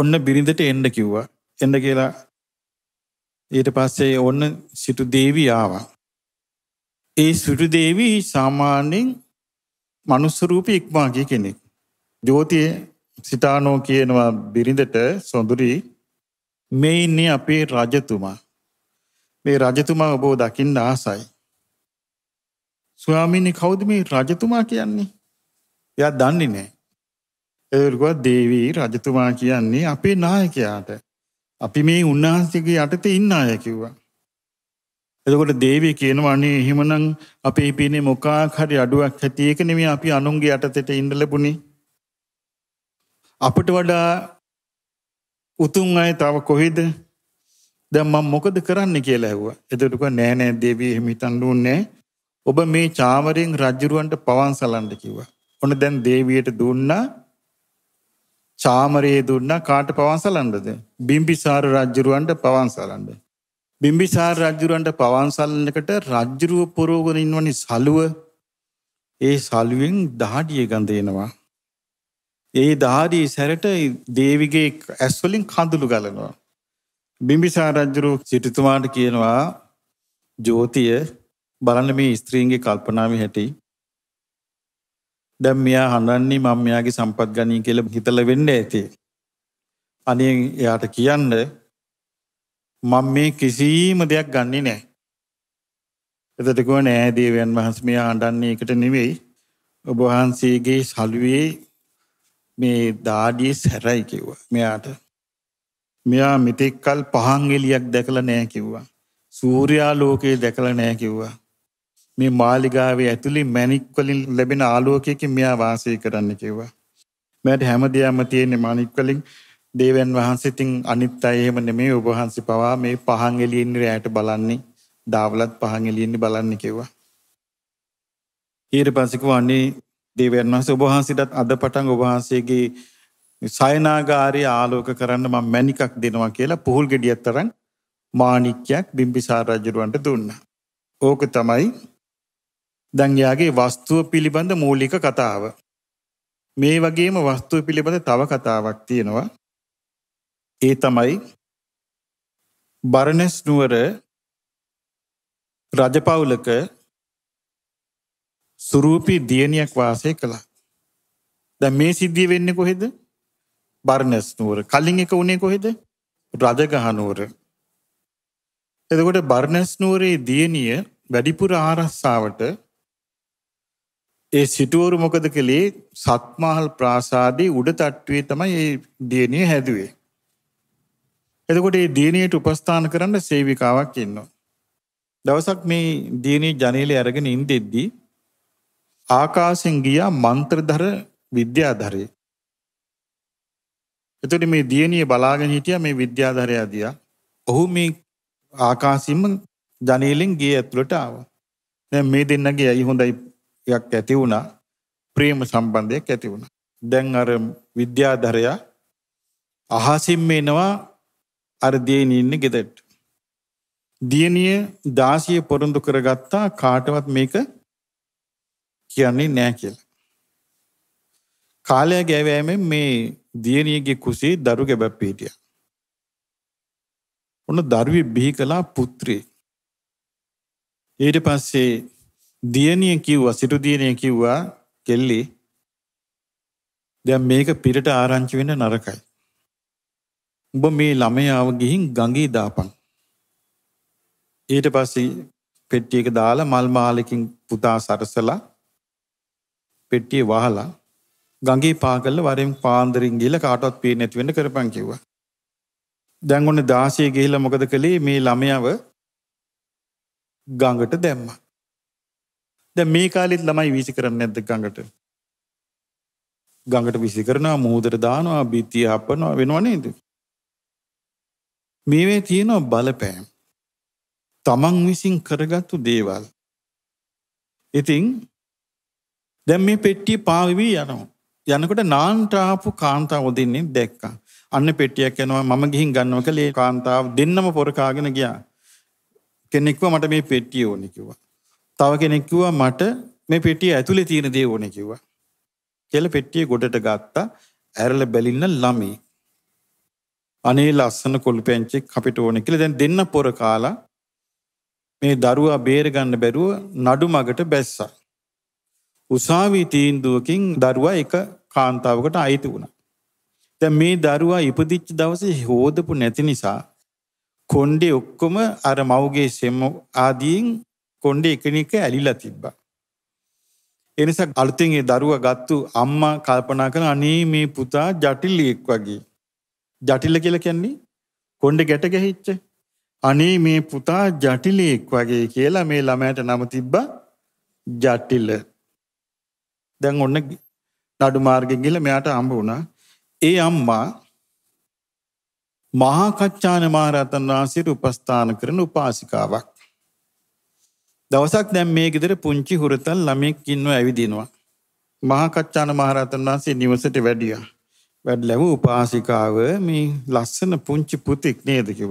ඔන්න බිරිඳට එන්න කිව්වා. එන්න කියලා ඊට පස්සේ ඔන්න සිටු දේවී ආවා. ඒ සිටු දේවී සාමාන්‍යයෙන් මනුස්ස රූපී ඉක්මා ගිය කෙනෙක්. ජෝතිය සිතානෝ කියනවා බිරිඳට සොඳුරි මේ ඉන්නේ අපේ රජතුමා. මේ රජතුමා ඔබව දකින්න ආසයි. ස්වාමීනි කවුද මේ රජතුමා කියන්නේ? එයා දන්නේ නැහැ. ඒගොල්ලෝ දේවී රජතුමා කියන්නේ අපේ නායකයාට. අපි මේ උන්වහන්සේගේ යටතේ ඉන්න අය කිව්වා. එතකොට දේවී කියනවා අනේ එහෙමනම් අපේ පිනේ මොකක් හරි අඩුවක් ඇති ඒක නෙමෙයි අපි අනුන්ගේ යටතේට ඉන්න ලැබුණේ. අපිට වඩා උතුම් අය තව කොහෙද? දැන් මම මොකද කරන්න කියලා ඇහුවා. එතකොට නෑ නෑ දේවී එහෙම හිතන්න ඕනේ නෑ. ඔබ මේ චාමරෙන් රජුරවන්ට පවන්සලන්න කිව්වා. ඔන්න දැන් දේවියට දුන්නා චාමරයේ දුන්නා කාට පවන්සලන්නද? බිම්බිසාර රජුරවන්ට පවන්සලන්න. බිම්බිසාර රජුරන්ට පවන්සලන්නකට රජ්ජුරුව පුරෝගෙන ඉන්නවනි සලුව. ඒ සලුවෙන් දහඩිය ගඳ එනවා. ඒ දහඩිය සැරට දේවිගේ ඇස් වලින් කඳුළු ගලනවා. බිම්බිසාර රජුරුව සිටුතුමාට කියනවා ජෝතිය බලන්න මේ ස්ත්‍රීන්ගේ කල්පනාව හැටි. දැන් මෙයා හඳන්නේ මම මෙයාගේ සම්පත් ගනී කියලා හිතලා වෙන්න ඇති. අනේ එයාට කියන්න මම මේ කිසිම දෙයක් ගන්නේ නැහැ. එතකොට කෝ නෑ දේවයන් වහන්සේ මෙයා හඳන්නේ එකට නෙවෙයි. ඔබ වහන්සේගේ සල්ුවේ මේ දාඩියේ සැරයි කිව්වා මෙයාට. මෙයා මෙතෙක්කල් පහන් එලියක් දැකලා නෑ කිව්වා. සූර්යාලෝකයේ දැකලා නෑ කිව්වා. මේ මාලිගාවේ ඇතුළේ මැණික් වලින් ලැබෙන ආලෝකයකින් මෙයා වාසය කරන්න කිව්වා. මට හැමදේම තියෙන මැණික් වලින් දේවයන් වහන්සේ තින් අනිත් අය එහෙම නෙමෙයි ඔබ වහන්සේ පවා මේ පහන් එළියෙන් රැයට බලන්නේ දාවලත් පහන් එළියෙන් බලන්න කිව්වා. ඊට පස්සේ කවන්නේ දේවයන් වහන්සේ ඔබ වහන්සේටත් අද පටන් ඔබ වහන්සේගේ සයනාගාරය ආලෝක කරන්න මම මැණිකක් දෙනවා කියලා පුහුල් ගෙඩියක් තරම් මාණික්යක් බිම්බිසාර රජුරවන්ට දුන්නා. ඕක තමයි දැන් යාගේ වස්තුව පිළිබඳ මූලික කතාව. මේ වගේම වස්තුව පිළිබඳ තව කතාවක් තියෙනවා. ඒ තමයි බරණැස් නුවර රජපෞලක සුරූපී දියණියක් වාසය කළා. දැන් මේ සිද්ධිය වෙන්නේ කොහෙද? බර්නස් නුවර. කලින් එක උනේ කොහෙද? රජගහ නුවර. එතකොට බර්නස් නුවරේ දියණිය වැඩිපුර ආරස්සාවට ඒ සිටුවරු මොකද කළේ සත්මහල් ප්‍රාසාදයේ උඩ තට්ටුවේ තමයි ඒ දියණිය හැදුවේ. එතකොට ඒ දියණියට උපස්ථාන කරන්න සේවිකාවක් ඉන්නවා. දවසක් මේ දියණිය ජනේලේ අරගෙන ඉඳෙද්දී ආකාශෙන් ගියා මන්ත්‍රධර විද්‍යාධරේ. එතකොට මේ දියණිය බලාගෙන හිටියා මේ විද්‍යාධරයා දිහා. ඔහු මේ ආකාශින්ම ජනේලෙන් ගියේ ඇතුළට ආවා. දැන් මේ දෙන්නගේ ඇයි හොඳයි යක් ඇති වුණා ප්‍රේම සම්බන්ධයක් ඇති වුණා. දැන් අර විද්‍යාධරයා අහසින්ම එනවා අර දියණිය ඉන්නේ ගෙදරට. දියණිය දාසිය පොරොන්දු කරගත්තා කාටවත් මේක කියන්නේ නැහැ කියලා. කාලය ගෙවෑමෙන් මේ දියණියගේ කුසේ දරු ගැබප් හිටියා. ඔන්න දරුවේ බිහි කළා පුත්‍රයෙක්. ඊට පස්සේ දියණිය කිව්වා සිටු දියණිය කිව්වා කෙල්ලි දැන් මේක පිරට ආරංචි වෙන්න නරකයි. උඹ මේ ළමයාව ගිහින් ගඟේ දාපන්. ඊට පස්සේ පෙට්ටියක දාලා මල් මාලකින් පුතා සරසලා පෙට්ටිය වහලා ගඟේ පා කරලා වරෙන් පාන්දරින් ගිහලා කාටවත් පේන්නේ නැති වෙන්න කරපන් කිව්වා. දැන් ඔන්න 16 ගිහිලා මොකද කළේ මේ ළමයාව ගඟට දැම්මා. ද මේ කාලෙත් ළමයි වීසි කරන්න නැද්ද ගඟට ගඟට විසි කරනවා මුහදර දානවා බිත්තිය හපනවා වෙනවනේද. මේවේ තියෙනවා බලපෑම්. තමන් විසින් කරගත්තු දේවල්. ඉතිං දැම් මේ පෙට්ටිය පාවිවී යනවා. යනකොට නාන්ටාපු කාන්තාව දෙන්නේ දැක්කා. අන්න පෙටියක් යනවා මම ගිහින් ගන්නව කළේ කාන්තාව දෙන්නම පොරකාගෙන ගියා. කෙනෙක්ව මට මේ පෙට්ටිය ඕනිකිවා. තව කෙනෙක් කිව්වා මට මේ පෙටිය ඇතුලේ තියෙන දේ ඕනේ කිව්වා. කියලා පෙට්ටිය ගොඩට ගත්තා. ඇරලා බැලින්න ළමයි. අනේ ලස්සන කොළු පැංචෙක් අපිට ඕනේ කියලා දැන් දෙන්න පොර කාලා මේ දරුවා බේරගන්න බැරුව නඩු මගට බැස්සා. උසාවී තීන්දුවකින් දරුවා එක කාන්තාවකට අයිති වුණා. දැන් මේ දරුවා ඉපදිච්ච දවසේ හෝදපු නැති නිසා කොණ්ඩේ ඔක්කොම අර මවගේ සෙම ආදීන් කොන්්ඩ එකනෙක ඇලිලා තිබ්බා. එනිසා අලුතින් ඒ දරුව ගත්තු අම්මා කල්පනා කළ අනේ මේ පුතා ජටිල්ලියෙක් වගේ. ජටිල්ල කියල කියන්නේ කොන්්ඩ ගැට ගැහිච්ච. අනේ මේ පුතා ජටිලයෙක් වගේ කියලා මේ ළමයට නම තිබ්බ ජටිල්ල. දැන් ඔන්න නඩු මාර්ගෙන් ගිල මෙයාට අම්බ වුණා. ඒ අම්මා මහාකච්ඡාන මහරතන් වහන්සේට උපස්ථාන කරන උපාසිකාවක්. දවසක් දැම් මේ ගෙදර පුංචි හුරතල් ළමෙක් ඉන්නව ඇවිදිනවා. මහකච්චාන මහරතන් වහන්සේ නිවසට වැඩිය. වැඩ ලැබ උපාසිකාව මේ ලස්සන පුංචි පුතෙක් නේද කිව.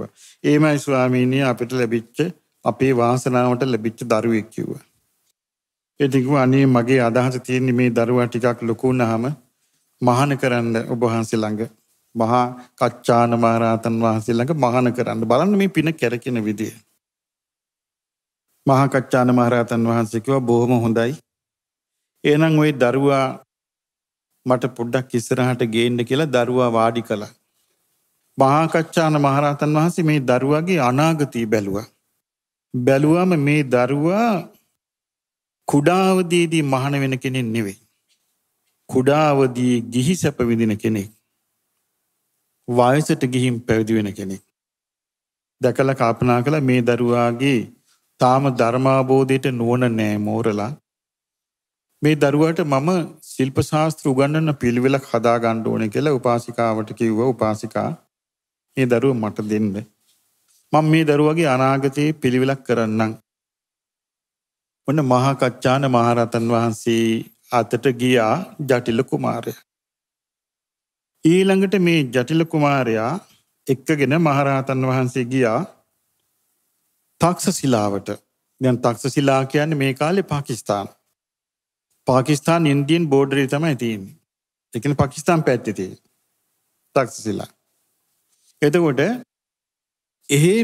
ඒමයි ස්වාමීනය අපිට ලැබිච්ච අපේ වාසනාවට ලැබිච්ච දරුවෙක් කිව. එතිකු අනේ මගේ අදහස තියෙන්නේ මේ දරුවා ටිකක් ලොකුුණහම මහන කරන්න ඔබහන්සේ ළඟ මහා කච්චාන මහරහතන් වහන්සේ ළඟ මහන කරන්න බලන්න මේ පින කැරකෙන විදිය. මහාකච්ඡාන මහරහතන් වහන්සේකව බොහොම හොඳයි. ඒනම් ඔය දරුවා මට පොඩ්ඩක් ඉස්සරහට ගේන්න කියලා දරුවා වාඩි කළා. මහාකච්ඡාන මහරහතන් වහන්සේ මේ දරුවගේ අනාගතී බැලුවා. බැලුවම මේ දරුවා කුඩාවදීදී මහන වෙන කෙනෙක් නෙවෙයි. කුඩාවදී ගිහි සැප විඳින කෙනෙක්. වයසට ගිහිම් පැවිදි වෙන කෙනෙක්. දැකල කාපනා කළ මේ දරුවාගේ තාම ධර්මාබෝධයට නුවන නෑ මෝරලා. මේ දරුවට මම ශිල්ප ශාස්ත්‍ර උගන්නන්න පිළිවෙලක් හදා ගන්න ඕනේ කියලා උපාසිකාවට කිව්ව උපාසිකා මේ දරුව මට දෙන්න. මම මේ දරුවගේ අනාගතයේ පිළිවෙලක් කරන්නම්. ඔන්න මහා කච්චාන මහරතන් වහන්සේ අතට ගියා ජටිල කුමාරයා. ඊළඟට මේ ජටිල කුමාරයා එක්කගෙන මහරහතන් වහන්සේ ගියා තක්ෂශිලාවට දැන් තක්ෂශිලා කියන්නේ මේ කාලේ පාකිස්තාන. පාකිස්තාන් ඉන්දියන් බෝඩරේ තමයි තියෙන්නේ. ඒ කියන්නේ පාකිස්තාන් පැත්තේ තියෙන තක්ෂශිලා. එතකොට එහි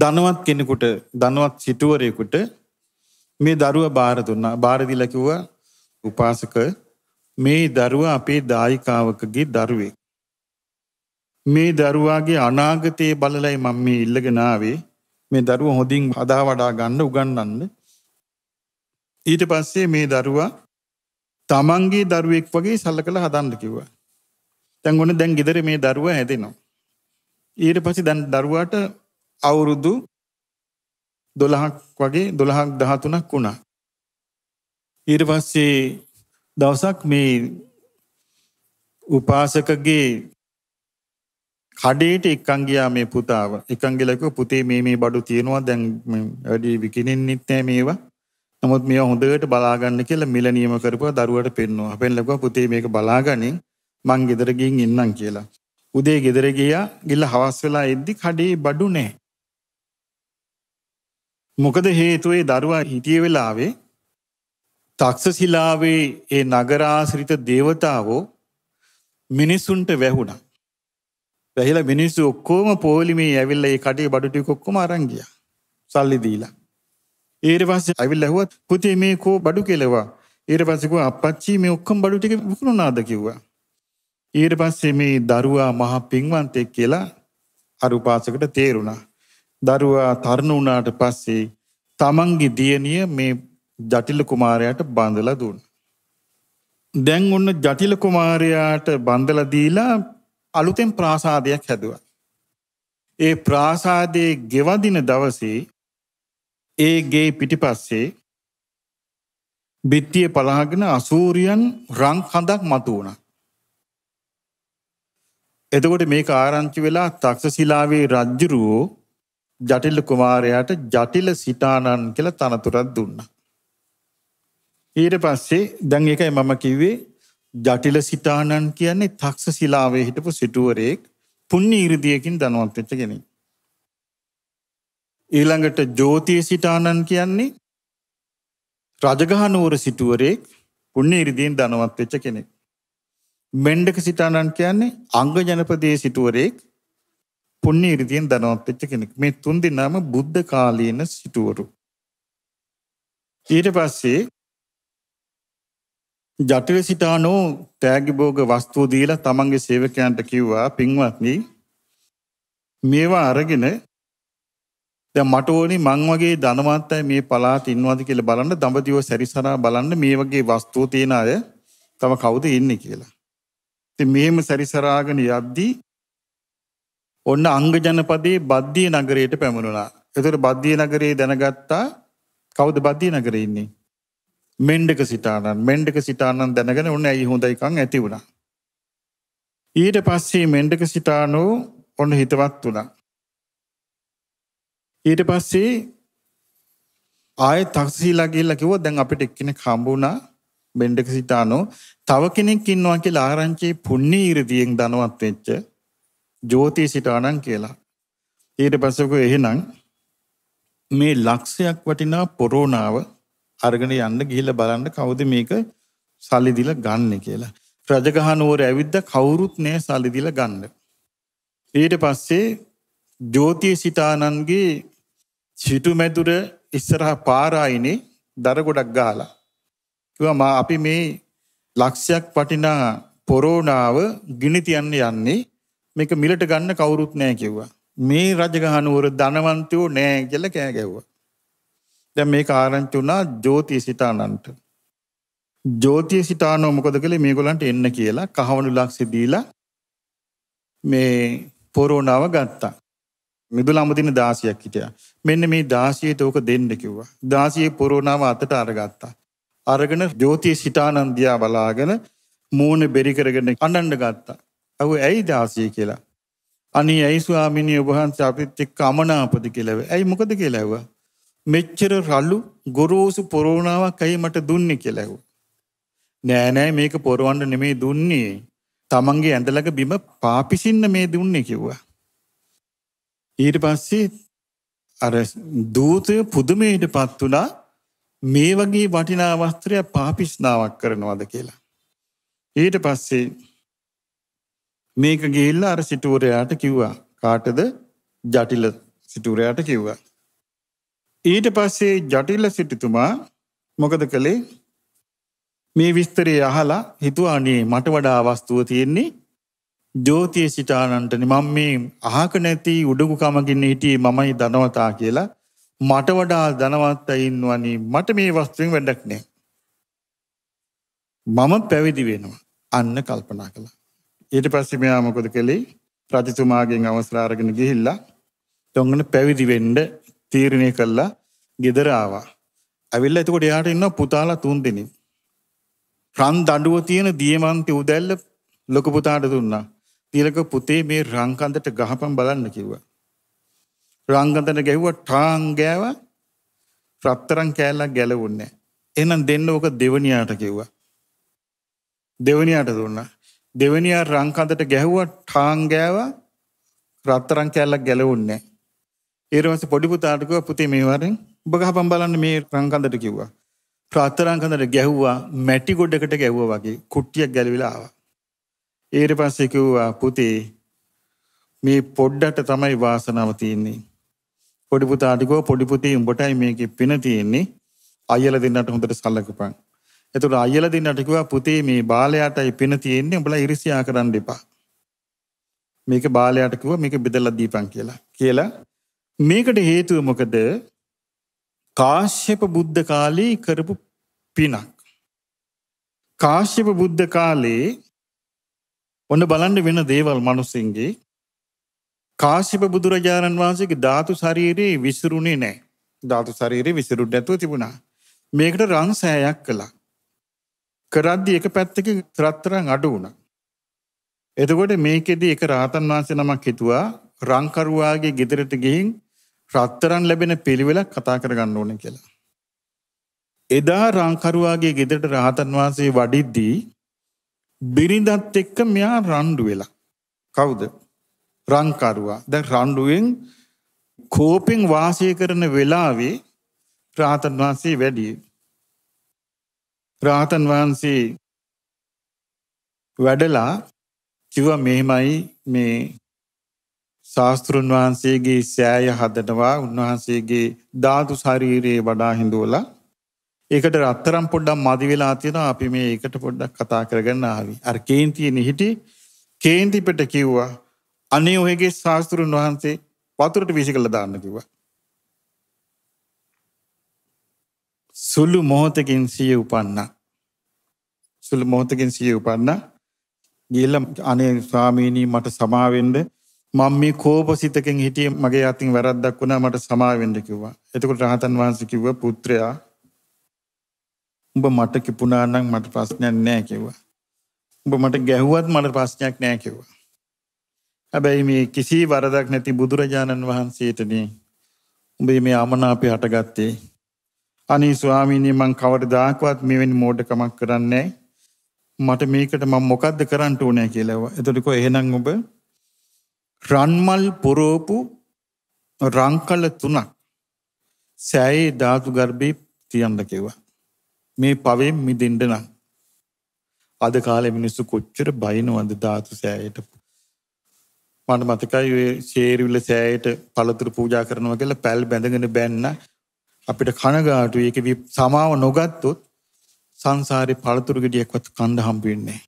ධනවත් කෙනෙකුට ධනවත් සිටුවරයෙකුට මේ දරුවා බාර දුන්නා. බාර දීලා කිව්වා උපාසක මේ දරුවා අපේ දායකාවකගේ දරුවෙක්. මේ දරුවාගේ අනාගතයේ බලලයි මම මේ ඉල්ලගෙන ආවේ. මේ දරුව හොඳින් හදා වඩා ගන්න උගන්නන්න. ඊට පස්සේ මේ දරුවා තමන්ගේ දරුවෙක් වගේ සල්ල කළ හදන්න කිව්වා. තැන් ඔන්න දැන් ගෙදර මේ දරුව හැදෙනවා. ඊට පසි දැන් දරුවාට අවුරුදු දොළහක් වගේ දොළහක් දහතුනක් වුණා. ඊට පස්සේ දවසක් මේ උපාසකගේ කඩේට එක්කන් ගියා මේ පුතාව. එක්කන් ගිහලා කිව්වා පුතේ මේ මේ බඩු තියෙනවා දැන් වැඩි විකිනෙන්නෙත් නෑ මේවා. නමුත් මේවා හොඳට බලා ගන්න කියලා මිල නියම කරපුවා දරුවට පෙන්නවා. පෙන්ලා කිව්වා පුතේ මේක බලාගනින් මං ගෙදර ගිහින් ඉන්නම් කියලා. උදේ ගෙදර ගියා. ගිහලා හවස් වෙලා එද්දි කඩේ බඩු නෑ. මොකද හේතුව ඒ දරුවා හිටිය වෙලාවේ තක්ෂශිලාවේ ඒ නගරාශ්‍රිත දේවතාවෝ මිනිසුන්ට වැහුණා. වැහිලා මිනිස්සු ඔක්කොම පොලිමේ ඇවිල්ලා ඒ කටේ බඩු ටික ඔක්කොම අරන් ගියා. සල්ලි දීලා. ඊට පස්සේ ඇවිල්ලා ඇහුවත් පුතේ මේ කෝ බඩු කෙලවා. ඊට පස්සේ කිව්වා අප්පච්චි මේ ඔක්කොම බඩු ටික විකුණුණාද කිව්වා. ඊට පස්සේ මේ දරුවා මහ පින්වන්තෙක් කියලා අර උපාසකට තේරුණා. දරුවා තරුණ වුණාට පස්සේ තමන්ගේ දියණිය මේ ජටිල කුමාරයාට බඳලා දුන්නා. දැන් ඔන්න ජටිල කුමාරයාට බඳලා දීලා අලුතෙන් ප්‍රාසාදයක් හැදුව. ඒ ප්‍රාසාදයේ ගෙවදින දවසේ ඒගේ පිටිපස්සේ බිත්තිය පළහගෙන අසූරියන් රං හඳක් මතු වුණ. එතකොට මේ ආරංචි වෙලා තක්ෂශිලාවේ රජ්ජුරුවෝ ජටිල්ල කුමාරයාට ජටිල සිටානන් කියල තනතුරත් දුන්න. ඊට පස්සේ දැන් එකයි මම කිව්වේ ජටිල සිතානන් කියන්නේ තක්ෂ ශිලාවේ හිටපු සිටුවරයෙක් පුණ්‍ය ඉරිදියකින් දනවත් වෙච්ච කෙනෙක්. ඊළඟට ජෝතිය සිටානන් කියන්නේ රජගහ නුවර සිටුවරයෙක් පුණ්‍ය ඉරිදියෙන් දනවත් වෙච්ච කෙනෙක්. මෙණ්ඩක සිටානන් කියන්නේ අංග ජනපදයේ සිටුවරයෙක් පුණ්‍ය ඉරිදියෙන් දනවත් වෙච්ච කෙනෙක්. මේ තුන් දෙනාම බුද්ධ කාලීන සිටුවරු. ඊට පස්සේ ජටිල සිටානෝ තෑගිභෝග වස්තුූ දීලා තමන්ගේ සේවකයන්ට කිව්වා පින්වත්නී මේවා අරගෙන ද මටෝනි මං වගේ ධනවත්තයි මේ පලාත් ඉන්නවාද කියල බලන්න දඹදිව සැරිසරා බලන්න මේ වගේ වස්තුූ තියෙන අය තම කවුද ඉන්න කියලා. ති මෙහෙම සැරිසරාගෙන යද්දී ඔන්න අංග ජනපදේ බද්ධිය නගරයට පැමුණුනා. එතුට බද්ධිය නගරේ දැනගත්තා කවුද බද්ධිය නගර ඉන්නේ මෙන්ඩක සිතානන් මෙන්ඩක සිතානන් දැනගෙන ඔන්න ඇයි හොඳයිකං ඇති වුණා. ඊට පස්සේ මෙන්ඩක සිතානෝ ඔන්න හිතවත් වුණා. ඊට පස්සේ ආය තක්සීලාගේල්ල කිව දැන් අපිට එක්කෙන කම්බුණා බෙන්ඩක සිතානෝ තව කෙනෙක් ඉන්නවා කිය ලාරංචේ පුන්නේ ඉරදියෙන් දනවත් වෙච්ච ජෝතිය සිටානන් කියලා. ඊට පසකු එහෙනම් මේ ලක්ෂයක් වටිනා පොරෝණාව අරගෙන යන්න ගිහිල්ලා බලන්න කවුද මේක සල්ලි දීලා ගන්න කියලා. රජගහ නුවර ඇවිද්ද කවුරුත් නෑ සල්ලි දීලා ගන්න. ඊට පස්සේ ජෝතිය සිතානන්ගේ සිටුමැදුර ඉස්සරහා පාරායිනේ දර ගොඩක් ගාලා. කිව්වා මා අපි මේ ලක්ෂයක් වටිනා පොරෝණාව ගිනි තියන්න යන්නේ මේක මිලට ගන්න කවුරුත් නෑ කිව්වා. මේ රජගහ නුවර ධනවන්තයෝ නෑ කියලා කෑ ගැව්වා. දැන් මේක ආරංචි වුණා ජෝතිසිතානන්ට. ජෝතිසිතානෝ මොකද කළේ මේගොල්ලන්ට එන්න කියලා කහවණු ලක්ෂි දීලා මේ පොරෝණාව ගත්තා. මිදුල අමුදින 16ක් හිටියා. මෙන්න මේ 16ට ඕක දෙන්න කිව්වා. 16 පොරෝණාව අතට අරගත්තා. අරගෙන ජෝතිසිතානන් දිහා බලාගෙන මූණ බෙරි කරගෙන අඬන්න ගත්තා. "අහුව ඇයි 16 කියලා?" අනේ ඇයි ස්වාමිනී ඔබ වහන්සේ අපිත් එක්ක අමනාපද කියලා. ඇයි මොකද කියලා ඇහුවා. මෙච්චර රල්ලු ගොරෝසු පොරෝණාවක් ඇයි මට දුන්නේ කියලා ඇහුවා. නෑ නෑ මේක පොරවන්න නෙමේ දුන්නේ. තමන්ගේ ඇඳලක බිම පාපිසින්න මේ දුන්නේ කිව්වා. ඊට පස්සේ අර දූතය පුදුමයට පත් වුණා මේ වගේ වටිනා වස්ත්‍රය පාපිස්නාවක් කරනවද කියලා. ඊට පස්සේ මේක ගිහිල්ලා අර සිටුවරයාට කිව්වා. කාටද? ජටිල සිටුවරයාට කිව්වා. ඊට පස්සේ ජටිල සිටිතුමා මොකද කළේ මේ විස්තරය අහලා හිතුවානේ මට වඩා වස්තුව තියෙන්නේ ජෝතිය සිටානන්ටන මං මේ අහක නැති උඩගුකමගින්න හිටිය මමයි දනවතා කියලා මට වඩා දනවත්ත ඉන්වනි මට මේ වස්තුවෙන් වැඩක් නෑ. මම පැවිදි වෙනවා අන්න කල්පනා කළ. ඊට පස්සේ මෙයා මොකොද කළේ ප්‍රතිතුමාගෙන් අවස්ථාරගෙන ගිහිල්ලා තොංගන පැවිදි වෙන්ඩ තීරණය කළා ගෙදර ආවා. ඇවිල්ලා එතකොට එයාට ඉන්න පුතාලා තුන් දෙනෙක්. රන් දඬුව තියෙන දියමන්ති උදැල්ල ලොකු පුතාට දුන්නා. තිලක පුතේ මේ රංකන්දට ගහපන් බලන්න කිව්වා. රංගන්දට ගැහුවා ටාන් ගෑවා. රත්තරන් කෑල්ලක් ගැලවුන්නේ එහෙනම් දෙන්න ඕක දෙවනියාට කිව්වා. දෙවනියාට දුන්නා. දෙවනියා රංකඳට ගැහුවා ටාන් ගෑවා. රත්තරන් කෑල්ලක් ගැලවුන්නේ ඒරවස පොඩි පුතාට කිව්වා පුතේ මේ වරෙන් ඔබ ගහපන් බලන්න මේ රංකඳට කිව්වා. ප්‍රාත්තරංකඳට ගැහුවා මැටි ගොඩකට ගැහුවා වගේ කුට්ටියක් ගැලවිලා ආවා. ඊට පස්සේ කිව්වා පුතේ මේ පොඩ්ඩට තමයි වාසනාව තියෙන්නේ. පොඩි පුතාටිකෝ පොඩි පුතේ උඹටයි මේකේ පින තියෙන්නේ. අයියලා දෙන්නට හොඳට සලකපන්. එතකොට අයියලා දෙන්නට කිව්වා පුතේ මේ බාලයාටයි පින තියෙන්නේ. උඹලා ඉරිසියා කරන්න එපා. මේක බාලයාට කිව්වා මේක බෙදලා දීපන් කියලා. කියලා මේකට හේතුව මොකද කාශ්‍යප බුද්ධ කාලේ කරපු පිනක්. කාශ්‍යප බුද්ධ කාලේ ඔන්න බලන්ඩ වෙන දේවල් මනුස්සන්ගේ කාශිප බුදුරජාණන් වහන්සේගේ ධාතු ශරීරයේ විසිරුණේ නෑ ධාතු ශරීරයේ විසිරුට නැතුව තිබුණා මේකට රං සෑයක් කළා කරද්දි එක පැත්තක ත්‍රත්තරං අඩු වුණා එතකොට මේකෙදි එක රාතන් වහන්සේ නමක් හිතුවා රංකරුවාගේ ගෙදරට ගිහින් රත්තරන් ලැබෙන පිළිවෙලක් කතා කරගන්න ඕනේ කියලා. එදා රංකරුවාගේ ගෙදරට රහතන් වහන්සේ වඩිද්දී බිරිඳත් එක්ක මෙයා රණ්ඩු වෙලා. කවුද? රංකරුවා. දැන් රණ්ඩුවෙන් කෝපෙන් වාසය කරන වෙලාවේ රහතන් වහන්සේ වැඩියේ. රහතන් වහන්සේ වැඩලා කිව්වා මෙහෙමයි මේ ශාස්තෘන් වහන්සේගේ සෑය හදනවා උන්වහන්සේගේ ධාතු ශරීරයේ වඩා හිඳුවලා ඒකට රත්තරම් පොඩ්ඩක් මදි වෙලා තියෙනවා අපි මේ එකට පොඩ්ඩක් කතා කරගන්න ආවි. අර කේන්තියේ නිහිටි කේන්තිපට කිව්වා අනේ ඔයගේ ශාස්තෘන් වහන්සේ වතුරට විසිකලා දාන්න කිව්වා. සුළු මොහොතකින් සිය උපන්නා. සුළු මොහොතකින් සිය උපන්නා. ගිහිල්ලා අනේ ස්වාමීනි මට සමාවෙන්න මම මේ කෝපසිතකින් හිටිය මගේ අතින් වැරද්දක් වුණා මට සමාවෙන්න කිව්වා. එතකොට රහතන් වහන්සේ කිව්වා පුත්‍රයා උඹ මට කිපුණා නම් මට ප්‍රශ්නයක් නෑ කිව්වා. උඹ මට ගැහුවත් මට ප්‍රශ්නයක් නෑ කිව්වා. හැබැයි මේ කිසි වරදක් නැති බුදුරජාණන් වහන්සේටනේ උඹේ මේ අමනාපය හටගත්තේ. අනේ ස්වාමීනි මං කවදාකවත් මෙවැනි මෝඩකමක් කරන්නේ මට මේකට මම මොකද්ද කරන්න ඕනේ කියලා. එතකොට කොහේ එහෙනම් ඔබ රන්මල් පොරෝපු රංකල තුනක් සෑයේ ධාතු ගර්භයේ තියන්න කිව්වා. මේ පවෙන් මිදෙන්න නම් අද කාලේ මිනිස්සු කොච්චර බයිනවද ධාතු සෑයට මට මතකයි ඔය ෂේරිවිල සෑයට පළතුරු පූජා කරනවා කියලා පැල් බැඳගෙන බැන්න අපිට කනගාටු ඒක සමාව නොගත්තොත් සංසාරේ පළතුරු ගෙඩියක්වත් කන්න හම්බ වෙන්නේ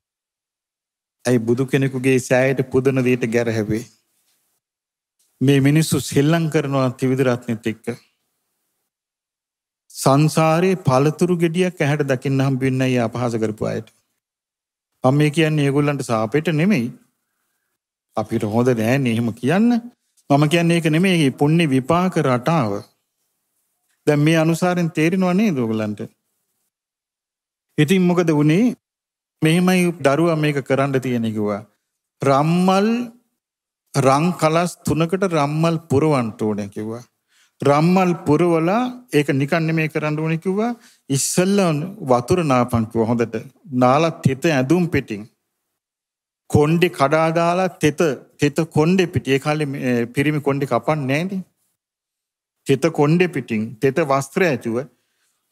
ඇයි බුදු කෙනෙකුගේ සෑයට පුදන දෙයට ගැරහැවේ මේ මිනිස්සු සෙල්ලං කරනවා තිවිදිරත්නෙත් එක්ක. සංසාරයේ පළතුරු ගෙඩියක් ඇහැට දකින්න හම් බින්න ඒ අපහස කරපු අයට. මම මේ කියන්නේ ඒගොල්ලන්ට සාපේට නෙමෙයි. අපිට හොඳ නෑනේ එහෙම කියන්න. මම කියන්නේ ඒක නෙමෙයි පුණ්‍ය විපාක රටාව. දැන් මේ අනුසාරෙන් තේරෙනව නේද ඔයගලන්ට? ඉතින් මොකද වුනේ? මෙහෙමයි දරුවා මේක කරන්න තියෙන කිව්වා. රම්මල් රං කලස් තුනකට රම්මල් පුරවන්ට ඕනේ කිව්වා. රම්මල් පුරවලා ඒක නිකන් නෙමෙයි කරන්න ඕනේ කිව්වා. ඉස්සෙල්ලා වතුර නාපන් කිව්වා හොඳට. නාලා තෙත ඇඳුම් පිටින්. කොණ්ඩේ කඩා දාලා තෙත තෙත කොණ්ඩේ පිට. ඒ කාලේ පිරිමි කොණ්ඩේ කපන්නේ නැහැනේ. තෙත කොණ්ඩේ පිටින් තෙත වස්ත්‍රය ඇතුව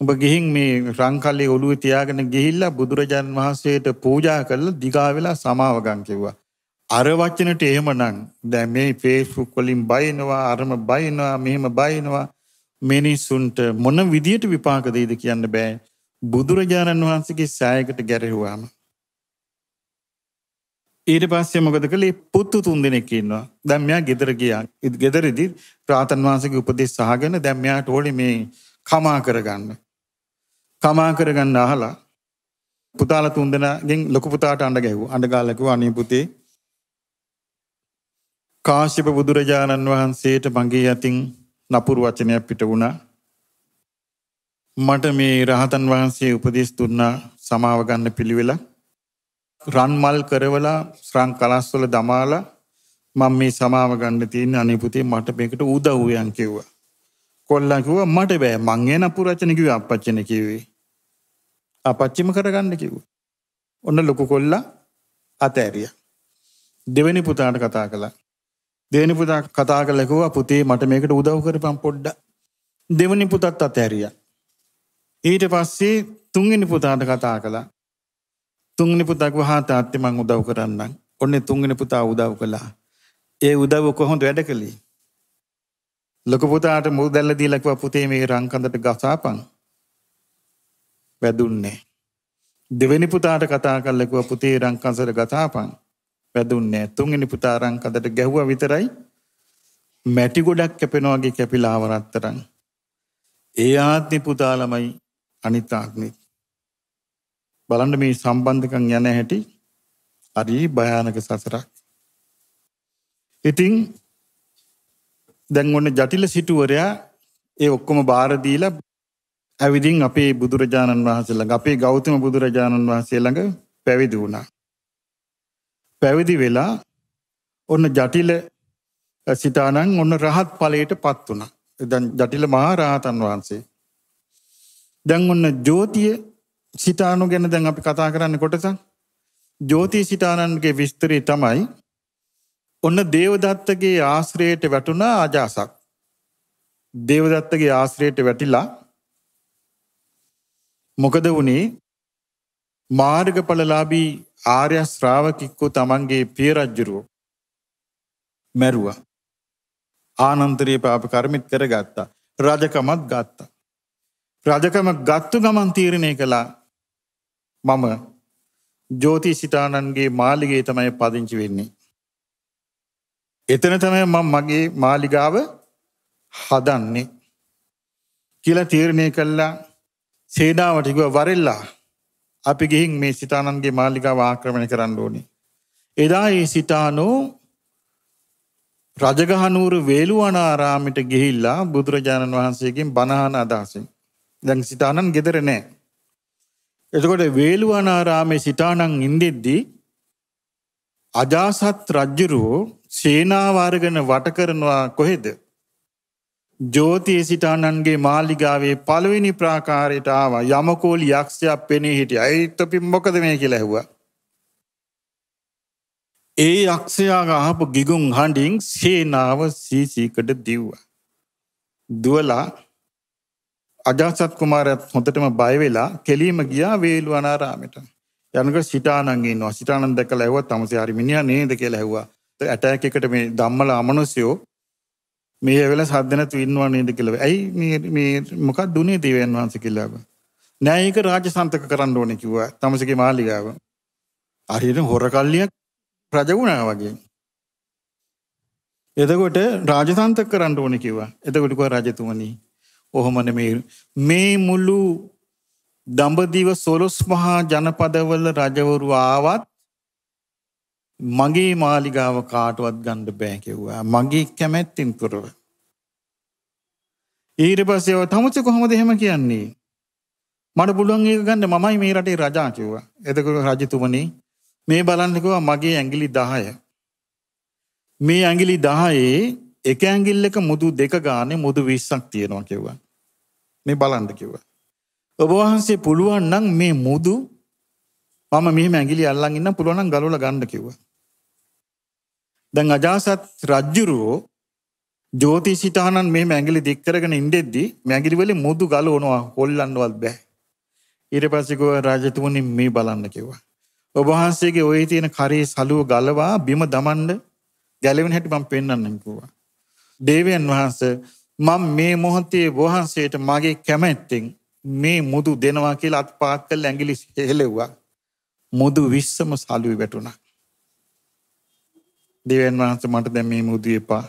ඔබ ගිහින් මේ රංකල්ලේ ඔළුවේ තියාගෙන ගිහිල්ලා බුදුරජාන් වහන්සේට පූජා කරලා දිගා වෙලා සමාවගම් කිව්වා. අර වචනට එහෙමනම් දැන් මේ Facebook වලින් බයිනවා අරම බයිනවා මෙහෙම බයිනවා මිනිසුන්ට මොන විදියට විපාක දෙයිද කියන්න බෑ බුදුරජාණන් වහන්සේගේ සෑයකට ගැරෙහුවාම ඊට පස්සේ මොකද කළේ පුත්තු තුන්දෙනෙක් ඉන්නවා දැන් මෙයා ගෙදර ගියා ගෙදරදී රාතන් වහන්සේගේ උපදෙස් අහගෙන දැන් මෙයාට ඕනේ මේ කමා කරගන්න කමා කරගන්න අහලා පුතාලා තුන්දෙනාගෙන් ලොකු පුතාට අඬ ගැහුවා අඬ ගාලා කිව්වා අනේ පුතේ කාශ්‍යප බුදුරජාණන් වහන්සේට මගේ යතින් නපුරු වචනයක් පිට වුණා. මට මේ රහතන් වහන්සේ උපදෙස් දුන්නා සමාව ගන්න පිළිවෙලා. රන් මල් කරවලා ශ්‍රං කලස්වල දමාලා මම මේ සමාව ගන්න තියෙන අනේ පුතේ මට මේකට උදව්වයන් කිව්වා. කොල්ලන් කිව්වා මට බෑ මං ඒ නපුරු වචන කිව්වේ අපච්චිනේ කිව්වේ. අපච්චිම කරගන්න කිව්වා. ඔන්න ලොකු කොල්ලා අතෑරියා. දෙවෙනි පුතාට කතා කළා. දෙවනි පුතා කතා කරලා කිව්වා පුතේ මට මේකට උදව් කරපන් පොඩ්ඩක්. දෙවනි පුතත් අතහැරියා. ඊට පස්සේ තුන්වෙනි පුතාට කතා කළා. තුන්වෙනි පුතා කිව්වා හා තාත්තේ මං උදව් කරන්නම්. ඔන්නේ තුන්වෙනි පුතා උදව් කළා. ඒ උදව් කොහොමද වැඩ කළේ? ලොකු පුතාට මුල් දැල්ල දීලා කිව්වා පුතේ මේ රංකඳට ගසාපන්. වැදුන්නේ. දෙවෙනි පුතාට කතා කරලා කිව්වා පුතේ රංකන්සර ගසාපන්. වැදුන්නේ නැහැ. තුන්වෙනි පුතා අරන් කඳට ගැහුවා විතරයි මැටි ගොඩක් කැපෙනවා වගේ කැපිලා ආවරතරන්. ඒ ආත්මි පුතා ළමයි අනිත් ආත්මෙත්. බලන්න මේ සම්බන්ධකම් යන හැටි හරි භයානක සසරක්. ඉතින් දැන් ඔන්න ජටිල සිටුවරයා ඒ ඔක්කොම බාර දීලා ඇවිදින් අපේ බුදුරජාණන් වහන්සේ ළඟ අපේ ගෞතම බුදුරජාණන් වහන්සේ ළඟ පැවිදි වුණා. පැවිදි වෙලා ඔන්න ජටිල සිතානං ඔන්න රහත් ඵලයට පත් වුණා. දැන් ජටිල මහා රහතන් වහන්සේ. දැන් ඔන්න ජෝතිය සිතානු ගැන දැන් අපි කතා කරන්න කොටසක්. ජෝතිී සිතානන්ගේ විස්තරී තමයි ඔන්න දේවදත්තගේ ආශ්‍රයට වැටුණා අජාසක්. දේවදත්තගේ ආශ්‍රයට වැටිලා මොකද වුණේ මාර්ගඵලලාබී ආර්ය ශ්‍රාවකික්කු තමන්ගේ පියරජ්ජුරුවෝ මැරුවා. ආනන්තරයේ පාප කර්මිත් කර ගත්තා. රජකමත් ගත්තා. රජකම ගත්තු ගමන් තීරණය කළා මම ජෝතිී සිටාණන්ගේ මාලිගේ තමයි පදිංචි වෙන්නේ. එතන තමයි මම මගේ මාලිගාව හදන්නේ. කියලා තීරණය කල්ලා සේනාවටිකුව වරෙල්ලා අපි ගිහින් මේ සිතානන්ගේ මාලිකා ආක්‍රමණය කරන්න ඕනේ. එදා ඒ සිතානෝ රජගහනුවර වේළුවනාරාමිට ගිහිල්ලා බුදුරජාණන් වහන්සේගෙන් බණහන අදහසින්. දැන් සිතානන් ගෙදර නෑ. එතකොට වේළුවනාරාමේ සිතානන් ඉන්දෙද්දී අජාසත් රජ්ජුරුවෝ සේනාවාරගෙන වට කරනවා කොහෙද? ජෝතිය සිටාණන්ගේ මාලිගාවේ පළවෙනි ප්‍රාකාරයට ආව යමකෝල් යක්ෂයක් පෙනී හිටිය අයිත පි මොකද මේ කියලා ඇහුවා. ඒ යක්ෂයාග අහපු ගිගුම් හඬින් සේනාව සීසීකට දිව්වා. දුවලා අජාසත් කුමාරයත් හොඳටම බයවෙලා කෙලීම ගියා වේලු අනාරාමට. යනක සිටානන්ගේන්නවා සිටානන් දැකලා ඇහුවත් තමසේ හරි මිනිහා නේද කියලා ඇහුවා. ඇටෑක් එකට මේ ධම්මල අමනුෂ්‍යයෝ මේ වෙල සදධන තුවන්වා නේද කියලව ඇයි මොකක් දුනේ දේවන් වහන්ස කිල්ලාව. නෑඒක රාජ සන්තක කරන්න ඕන කිව්වා තමසගේ මාලිගාව. අරියට හොර කල්ලියක් රජගුණා වගේ. එතකොට රාජසන්තක කරන්න ඕන කිවා එතකොටක රජතුමනී ඔහොමන මේ මේ මුල්ලු දඹදිව සොලොස් මහා ජනපදවල රජවරු ආවත් මගේ මාලිගාව කාටවත් ගණ්ඩ බෑ කිව්වා මගේ කැමැත්තින් තුරව. ඊට පස්සේ තමුච කොහොමද එහෙම කියන්නේ. මට පුළුවන් ඒක ගන්න මමයි මේ රටේ රජා කිව්වා. එතකොට රජතුමනි මේ බලන්නකෝ මගේ ඇඟිලි 10. මේ ඇඟිලි 10 එක ඇඟිල්ලක මුදු දෙක ගානේ මුදු 20ක් තියෙනවා කිව්වා. මේ බලන්න කිව්වා. ඔබ වහන්සේ පුළුවන් නම් මේ මුදු මම මෙහෙම ඇඟිලි අල්ලන් ඉන්න පුළුවන් නම් ගලවලා ගන්න කිව්වා. දැන් අජාසත් රජ්ජුරුවෝ ජෝති සිතානන් මේ මැගිලි දික්කරගෙන ඉන්ඩෙද්දි මැගිරිවලි මුදු ගලෝනවා කොල්ලන්නවත් බෑ. ඉර පසිකව රාජතුමනි මේ බලන්න කිව්වා. ඔබහන්සේගේ ඔය තියෙන කරේ සලුව ගලවා බිම දමන්ඩ ගැලවෙන හැටි මම පෙන්න්නන්නකවා. දේවයන් වහන්ස මං මේ මොහොතේ වහන්සේට මගේ කැමැත්තෙන් මේ මුදු දෙනවා කියලා අත් පාත් කල් ඇගිලි හෙලෙව්වා. මුදු විශ්සම සලුව වැටුණා. දෙවියන් වහන්සේ මට දැන් මේ මුදු එපා.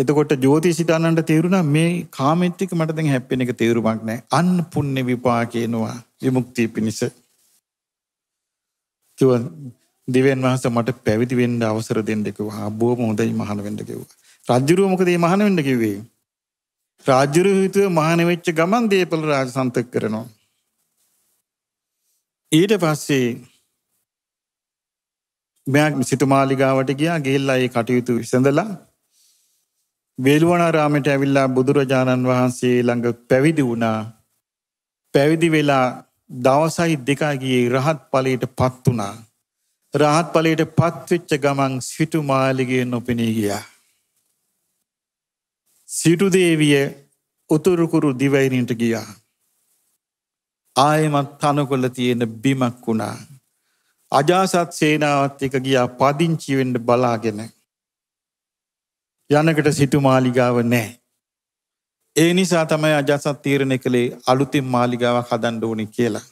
එතකොට ජෝතිෂිතානන්ට තේරුණා මේ කාමෙත් එක්ක මට දැන් හැප්පෙන එක තේරුමක් නැහැ. අන්න පුණ්‍ය විපාකේනවා විමුක්තිය පිණිස. කිව්ව දෙවියන් වහන්සේ මට පැවිදි වෙන්න අවසර දෙන්න කිව්වා. බොහොම හොඳයි මහාන වෙන්න කිව්වා. රජුරුව මොකද මේ මහාන වෙන්න කිව්වේ? රාජ්‍යරු හිතුව මහාන වෙච්ච ගමන් දීපල රාජ සන්තක කරනවා. ඊට පස්සේ මෙයා සිතුමාලිගාවට ගියා ගෙල්ලා ඒ කටයුතු විසඳලා වේළුවනාරාමයට ඇවිල්ලා බුදුරජාණන් වහන්සේ ළඟ පැවිදි වුණා පැවිදි වෙලා දවසයි දෙකා ගියේ රහත් ඵලයට පත් වුණා රහත් ඵලයට පත් වෙච්ච ගමන් සිටුමාලිගේ නොපෙනී ගියා සිටු දේවිය උතුරු කුරු දිවයිනට ගියා ආයෙමත් තනකොළ තියෙන බිමක් වුණා අජාසත් සේනාවත් එක ගියා පදිංචි වෙන්න බලාගෙන. යනකට සිටු මාලිගාව නැහැ. ඒ නිසා තමයි අජාසත් තීරණය කළේ අලුතින් මාලිගාවක් හදන්න ඕනි කියලා.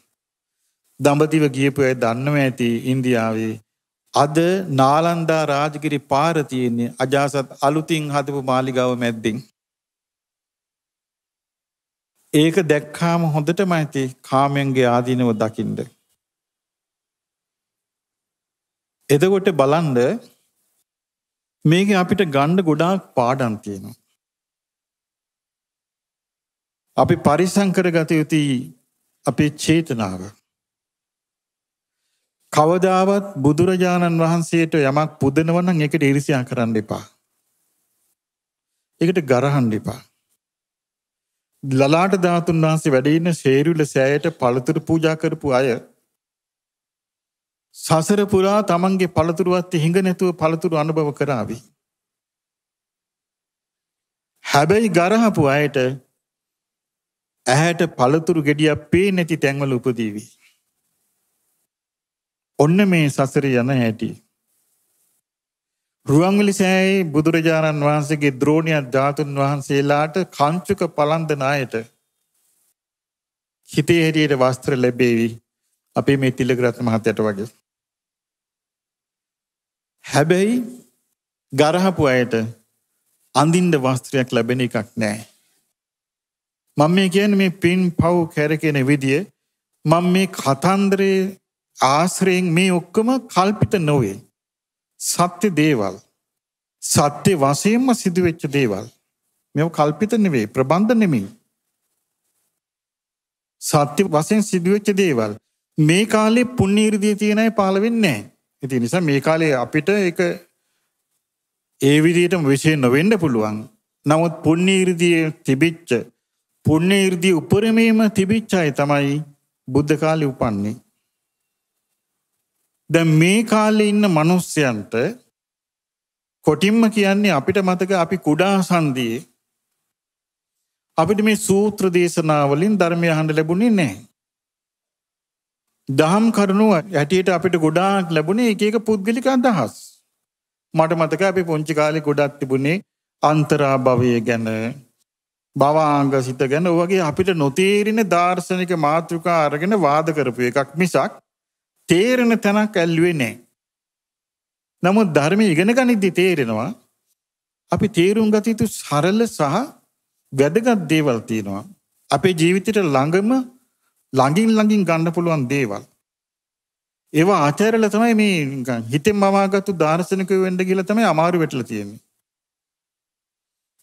දඹදිව ගියපු අය දන්නව ඇති ඉන්දියාවේ අද නාලන්දා රාජගිරි පාර තියෙන්නේ අජාසත් අලුතින් හදපු මාලිගාව මැද්දෙන්. ඒක දැක්කාම හොඳටම ඇති කාමයන්ගේ ආදීනව දකිින්ට. එදකොට බලන්ඩ මේක අපිට ගණ්ඩ ගොඩාක් පාඩම් තියෙනවා. අපි පරිසංකර ගත යුතු අපේ චේතනාව. කවදාවත් බුදුරජාණන් වහන්සේට යමක් පුදනවන්න එකට ඉරිසියා කරන්න එපා. එකට ගරහන් එපා. ලලාට ධාතුන් වහන්සේ වැඩඉන්න ශේරුල සෑයට පළතුර පූජා කරපු අය සසර පුරා තමන්ගේ පළතුරුවත් හිඟ නැතුව පළතුරු අනුභව කරාවි. හැබැයි ගරහපු අයට ඇහැට පළතුරු ගෙඩියක් පේ නැති තැන්වල උපදීවි. ඔන්න මේ සසර යන හැටි. රුවන්වැලි සෑයේ බුදුරජාණන් වහන්සේගේ ද්‍රෝණියක් ධාතුන් වහන්සේලාට කංචුක පලන්දන අයට හිතේ හැටියට වස්ත්‍ර ලැබේවි අපේ මේ තිලකරත්න මහත්තයට වගේ. හැබැයි ගරහපු අයට අඳින්ඩ වස්ත්‍රයක් ලැබෙන එකක් නෑ. මං මේ කියන මේ පින් පව් කැරකෙන විදිය මං මේ කතන්දරයේ ආශ්‍රයෙන් මේ ඔක්කම කල්පිත නොවේ. සත්‍ය දේවල්. සත්‍ය වසයෙන්ම සිදුවෙච්ච දේවල්. මෙ කල්පිත නෙවේ ප්‍රබන්ධ නෙමින්. සත්‍ය වසයෙන් සිදුවච්ච දේවල් මේ කාලේ පුුණ්ණීරදිය තියෙනයි පාලවෙන්නේ නෑ. ඉති නිසා මේ කාලේ අපිට එක ඒ විදිටම විශය නොවෙන්න පුළුවන් නමුත් පුුණ්ණීරදිය තිබිච්ච පුුණ්ණීරදී උපරමේම තිබිච්චායි තමයි බුද්ධ කාලි උපන්නේ. දැ මේ කාලෙ ඉන්න මනුස්්‍යයන්ට කොටිම්ම කියන්නේ අපිට මතක අපි කුඩා සන්දියේ අපිට මේ සූත්‍ර දේශනාවලින් ධර්මය හඬ ලැබුණේ නෑ. දහම් කරුණුව හැටියට අපිට ගොඩාක් ලැබුණේ එකක පුද්ගලික අදහස්. මට මතක අපි පුංචි කාලෙ ගොඩක් තිබුණේ අන්තරා භවය ගැන බවාංග සිත ගැන වගේ අපිට නොතේරෙන දාර්ශනික මාතෘකා අරගෙන වාද කරපු එකක් මිසක් තේරෙන තැනක් ඇල්ලුවේ නෑ. නමුත් ධර්ම ඉගෙන ගනිද්දි තේරෙනවා අපි තේරුම් ගත යුතු සරල සහ වැදගත් දේවල් තියෙනවා. අපේ ජීවිතයට ළඟම ළඟින් ළඟින් ගන්න පුළුවන් දේවල්. ඒවා ආචාරල තමයි මේ හිතෙන් මවාගත්තු දාර්ශනික වෙන්න කියලා තමයි අමාරු වෙටලා තියෙන්නේ.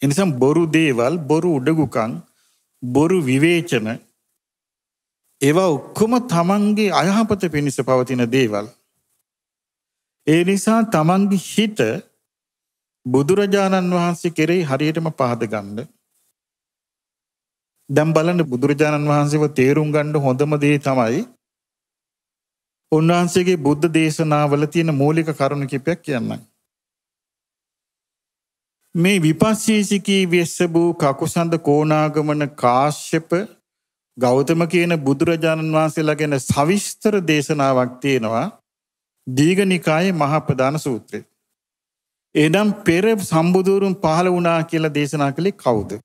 එනිසා බොරු දේවල්, බොරු උඩඟුකම්, බොරු විවේචන ඒවා ඔක්කොම තමන්ගේ අයහපත පිණිස පවතින දේවල්. ඒ නිසා තමන්ගේ හිත බුදුරජාණන් වහන්සේ කෙරෙහි හරියටම පහද ගන්න දැම් බලන්න බුදුරජාණන් වහන්සේව තේරුම් ගණ්ඩ හොඳම දේ තමයි උන්වහන්සේගේ බුද්ධ දේශනාවල තියෙන මූලික කරුණු කිපයක් කියන්න. මේ විපස්සීසිකී වෙස්ස වූ කකුසඳ කෝනාගමන කාශ්‍යප ගෞතම කියන බුදුරජාණන් වහන්සේලා ගැන සවිස්තර දේශනාවක් තියෙනවා දීගනිකායේ මහප්‍රධාන සූත්‍රය. එනම් පෙර සම්බුදුරුම් පහළ වනා කියලා දේශනා කළේ කවුද.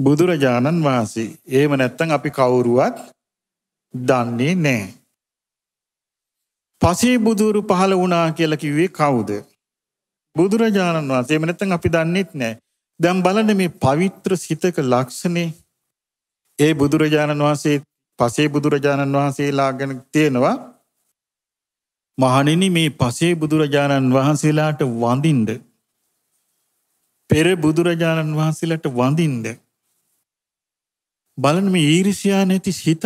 බුදුරජාණන් වහන්සේ. එහෙම නැත්තම් අපි කවුරුවත් දන්නේ නැහැ. පසේ බුදුරු පහළ වුණා කියලා කිව්වේ කවුද? බුදුරජාණන් වහන්සේ. එහෙම නැත්තම් අපි දන්නේත් නැහැ. දැන් බලන්න මේ පවිත්‍ර සිතක ලක්ෂණේ ඒ බුදුරජාණන් වහන්සේ පසේ බුදුරජාණන් වහන්සේලා ගැන තියෙනවා මහණෙනි මේ පසේ බුදුරජාණන් වහන්සේලාට වඳින්ද පෙර බුදුරජාණන් වහන්සේලාට වඳින්ද බලන මේ ඊරිසියා නැති හිතක්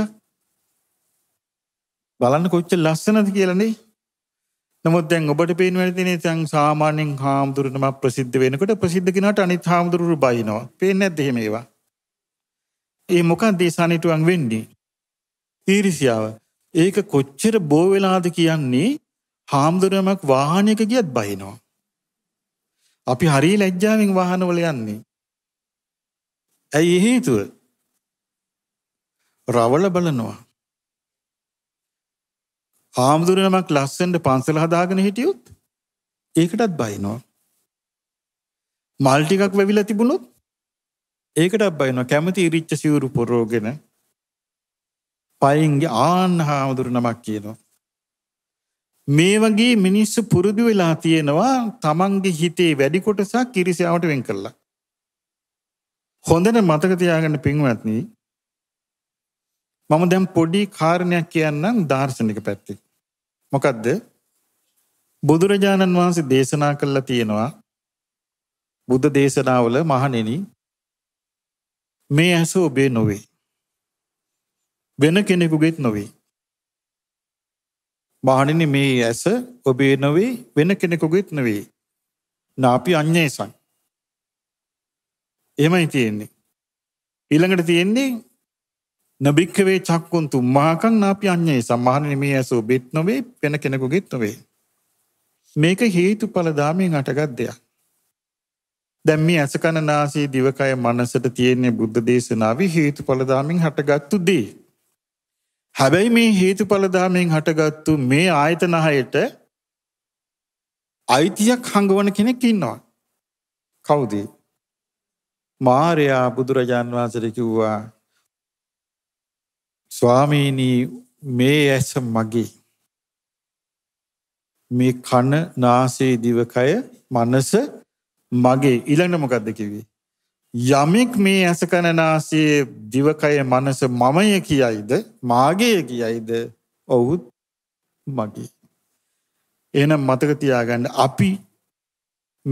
බලන්න කොච්ච ලස්සනද කියලනේ නමුත් දැන් ඔබට පේන වැරදිනේ දැන් සාමාන්‍යයෙන් හාමුදුරනම ප්‍රසිද්ධ වෙනකොට ප්‍රසිද්ධ කෙනාට අනිත් හාමුදුරුවෝ බයිනවා පේන්නේ නැද්ද එහෙම ඒවා ඒ මොකක්ද ඒ සනිටුවන් වෙන්නේ ඊර්ෂ්‍යාව ඒක කොච්චර බෝ වෙලාද කියන්නේ හාමුදුරමක් වාහනයක ගියත් බයිනවා අපි හරිය ලැජ්ජාවෙන් වාහනවල යන්නේ ඇයි හේතුව රවල බලනවා. හාමුදුරනමක් ලස්සෙන්ට පන්සල හදාගෙන හිටියුත් ඒකටත් බයිනවා. මල්ටිකක් වැවිල තිබුණොත් ඒකටත් බයිනවා කැමති ඉරිච්ච සිවුරු පොරෝගෙන පයින්ගේ ආන්න හාමුදුරු නමක් කියනවා. මේ වගේ මිනිස්සු පුරුදු වෙලා තියෙනවා තමන්ගේ හිතේ වැඩි කොටසක් කිරිසාවට වෙන් කරලා. හොඳට මතක තියාගන්න පින්වත්නි මම දැම් පොඩි කාරණයක් කියන්නම් දාර්ශනික පැත්ති. මොකක්ද බුදුරජාණන් වහන්සේ දේශනා කල්ලා තියෙනවා බුද්ධ දේශනාවල මහනෙන මේ ඇස ඔබේ නොවේ. වෙන කෙනෙකුගෙත් නොවේ. මහනෙන මේ ඇස ඔබේ නොවේ වෙන කෙනෙකුගෙත් නොවේ. නාපි අන්‍යයසන්. එහෙමයි තියෙන්නේ. ඊළඟට තියෙන්නේ නබික්කවේ චක්කුන්තු මාකං නාපියන්නේ සම්මාහන මේ ඇසූ බෙත් නොවේ වෙන කෙනෙකුගෙත් නොවේ. මේක හේතු පලදාමෙන් අටගත් දෙයක්. දැම් මේ ඇසකණ නාසී දිවකය මනසට තියෙන්නේ බුද්ධ දේශනාව හේතු පලදාමින් හටගත්තු දේ. හැබැයි මේ හේතු පලදාමෙන් හටගත්තු මේ ආයතනහයට අයිතියක් හඟවන කෙනෙක් ඉන්නවා. කවුදේ. මාරයා බුදුරජාන් වහන්සර කිව්වා ස්වාමීනී මේ ඇස මගේ. මේ කන නාසේ දිවකය මනස මගේ ඉළඟ මොකක්ද කිවේ. යමෙක් මේ ඇස කන නාසේ දිවකය මනස මමය කියයිද මාගේය කියයිද ඔවුත් මගේ. එනම් මතක තියාගන්න අපි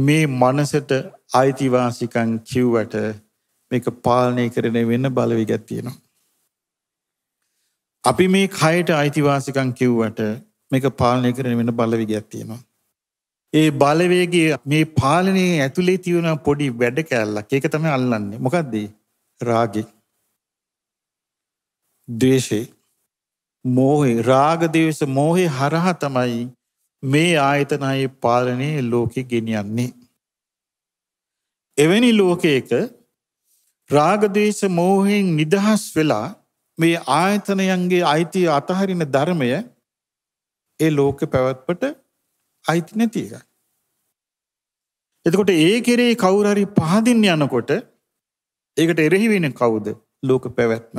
මේ මනසට අයිතිවාසිකන් කිව්වට මේක පාලනය කරන වෙන්න බලවිගත් තියෙනවා. අපි මේ කයට අයිතිවාසිකම් කිව්වට මේක පාලනය කරන වෙන බලවේගයක් තියෙනවා. ඒ බලවේගයේ මේ පාලනයේ ඇතුලේ තියෙන පොඩි වැඩ කෑල්ලක්. ඒක තමයි අල්ලන්නේ. මොකද්ද? රාගේ. ද්වේෂේ. මෝහේ. රාග ද්වේෂ මෝහේ හරහා තමයි මේ ආයතනයේ පාලනයේ ලෝකෙ ගෙනියන්නේ. එවැනි ලෝකයක රාග ද්වේෂ මෝහයෙන් නිදහස් වෙලා මේ ආයතනයන්ගේ අයිතිය අතහරින ධර්මය ඒ ලෝක පැවැත්මට අයිති නැති එකක්. එතකොට ඒ කෙරේ කවුරු හරි පහදින්න යනකොට ඒකට එරෙහි වෙන කවුද? ලෝක පැවැත්ම.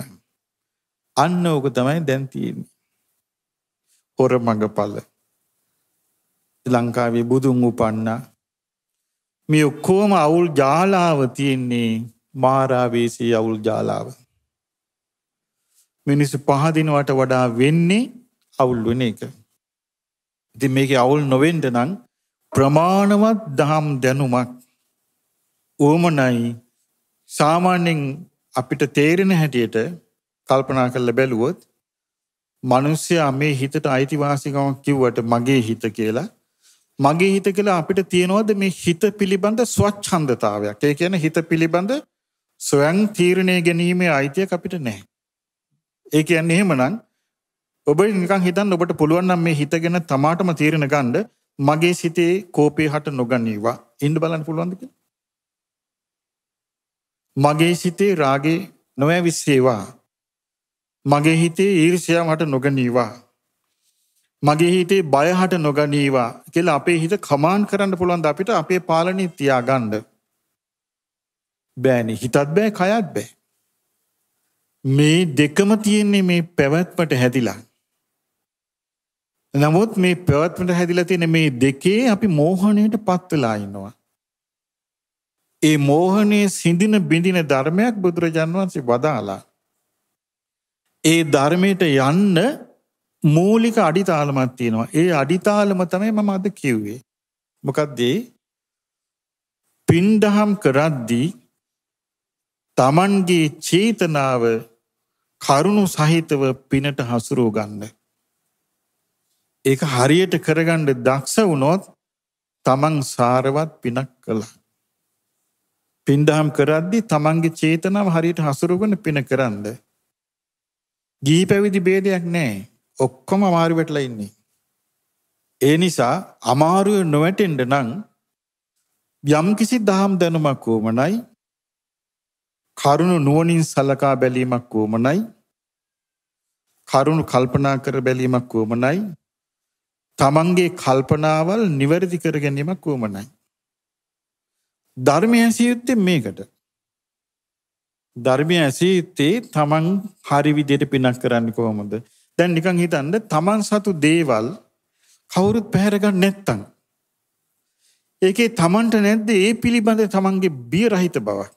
අන්න ඕක තමයි දැන් තියෙන්නේ. හොර මඟපල. ලංකාවේ බුදුන් උපන්නා. මේ ඔක්කොම අවුල් ජාලාව තියෙන්නේ මාරාවේසී අවුල් ජාලාව. මිනිස්සු පහදිනවට වඩා වෙන්නේ අවුල් වෙන එක. ඉතින් මේකේ අවුල් නොවෙන්න නම් ප්‍රමාණවත් දහම් දැනුමක් ඕමනයි සාමාන්‍යයෙන් අපිට තේරෙන හැටියට කල්පනා කරලා බැලුවොත් මිනිස්සයා මේ හිතට අයිතිවාසිකමක් කිව්වට මගේ හිත කියලා මගේ හිත කියලා අපිට තියනවාද මේ හිත පිළිබඳ ස්වච්ඡන්දතාවයක්. ඒ කියන්නේ හිත පිළිබඳ සොයන් තීරණය ගැනීමේ අයිතියක් අපිට නැහැ. ඒ කියන්නේ එහෙමනම් ඔබ නිකන් හිතන්න ඔබට පුළුවන් නම් මේ හිතගෙන තමාටම තීරණ ගන්න මගේ සිතේ කෝපය හට නොගන්නේවා ඉන්න බලන්න පුළුවන්ද කියලා? මගේ සිතේ රාගේ නොයවිස්සේවා. මගේ හිතේ ඊර්ෂ්‍යාව හට නොගනීවා. මගේ හිතේ බය හට නොගනීවා කියලා අපේ හිත කමාන් කරන්න පුළුවන් ද අපිට අපේ පාලනේ තියාගන්න. බෑනේ හිතත් බෑ කයත් බෑ. මේ දෙකම තියෙන්නේ මේ පැවැත්මට හැදිලා. නමුත් මේ පැවැත්මට හැදිලා තියෙන මේ දෙකේ අපි මෝහණයට පත් වෙලා ඉන්නවා. ඒ මෝහණයේ සිඳින බිඳින ධර්මයක් බුදුරජාන් වහන්සේ වදාලා. ඒ ධර්මයට යන්න මූලික අඩිතාලමක් තියෙනවා. ඒ අඩිතාලම තමයි මම අද කිව්වේ. මොකක්ද පින්ඩහම් කරද්දී තමන්ගේ චේතනාව කරුණු සහිතව පිනට හසුරෝ ගන්න. ඒක හරියට කරගන්න දක්ෂ වුණොත් තමන් සාරවත් පිනක් කළා. පින්දහම් කරද්දි තමන්ගේ චේතනාව හරියට හසුරුවන පින කරන්න. ගිහි පැවිදි බේදයක් නෑ ඔක්කොම අමාරුවටලා ඉන්නේ. ඒ නිසා අමාරුව නොවැටෙන්ඩ නං යම්කිසි දහම් දැනුමක් වුවමනයි කරුණු නුවණින් සලකා බැලීමක් වුමනයි කරුණු කල්පනා කර බැලීමක් වුමනයි තමන්ගේ කල්පනාවල් නිවැරදි කර ගැනීමක් වුමනයි ධර්මය ඇසියුත්තේ මේකට ධර්මය ඇසීත්තේ තමන් හරි විදියට පිනක් කරන්න කොහොමද දැන් නිකං හිතන්න තමන් සතු දේවල් කවුරුත් පැහැරගන්න නැත්තං ඒකේ තමන්ට නැද්ද ඒ පිළිබඳ තමන්ගේ බිය රහිත බවක්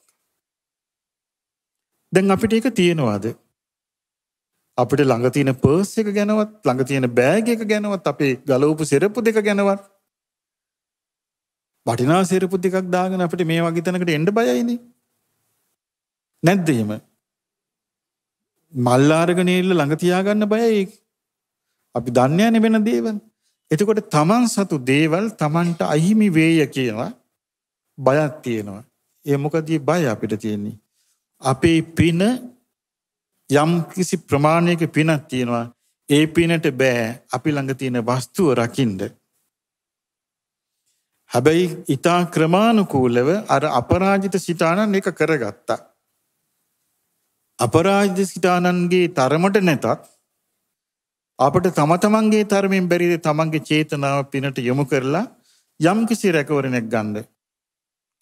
දැන් අපිට එක තියෙනවාද. අපිට ළඟ තියෙන පර්ස් එක ගැනවත් ළඟ තියෙන බෑග එක ගැනවත් අපේ ගලවපු සෙරපු දෙක ගැනවත්. වටිනා සෙරපු දෙකක් දාගෙන අපිට මේ වගේ තැනකට එන්න බයයිනේ. නැද්ද එහෙම? මල් අරගෙන ඉල්ල ළඟ තියාගන්න බයයි. අපි දන්නේ නැහැ වෙන දේවල්. එතකොට තමන් සතු දේවල් තමන්ට අහිමි වේය කියලා බයක් තියෙනවා. ඒ මොකද බය අපිට තියෙන්නේ? අපේ පින යම් කිසි ප්‍රමාණයක පිනක් තියෙනවා ඒ පිනට බෑ අපි ළඟ තියෙන වස්තුව රකින්ද. හැබැයි ඉතා ක්‍රමාණුකූලව අර අපරාජිත සිටානන් එක කරගත්තා. අපරාජිත සිටානන්ගේ තරමට නැතත් අපට තම තමන්ගේ තරමින් බැරිද තමන්ගේ චේතනාව පිනට යොමු කරලා යම් කිසි රැකවරණයක් ගන්ඩ.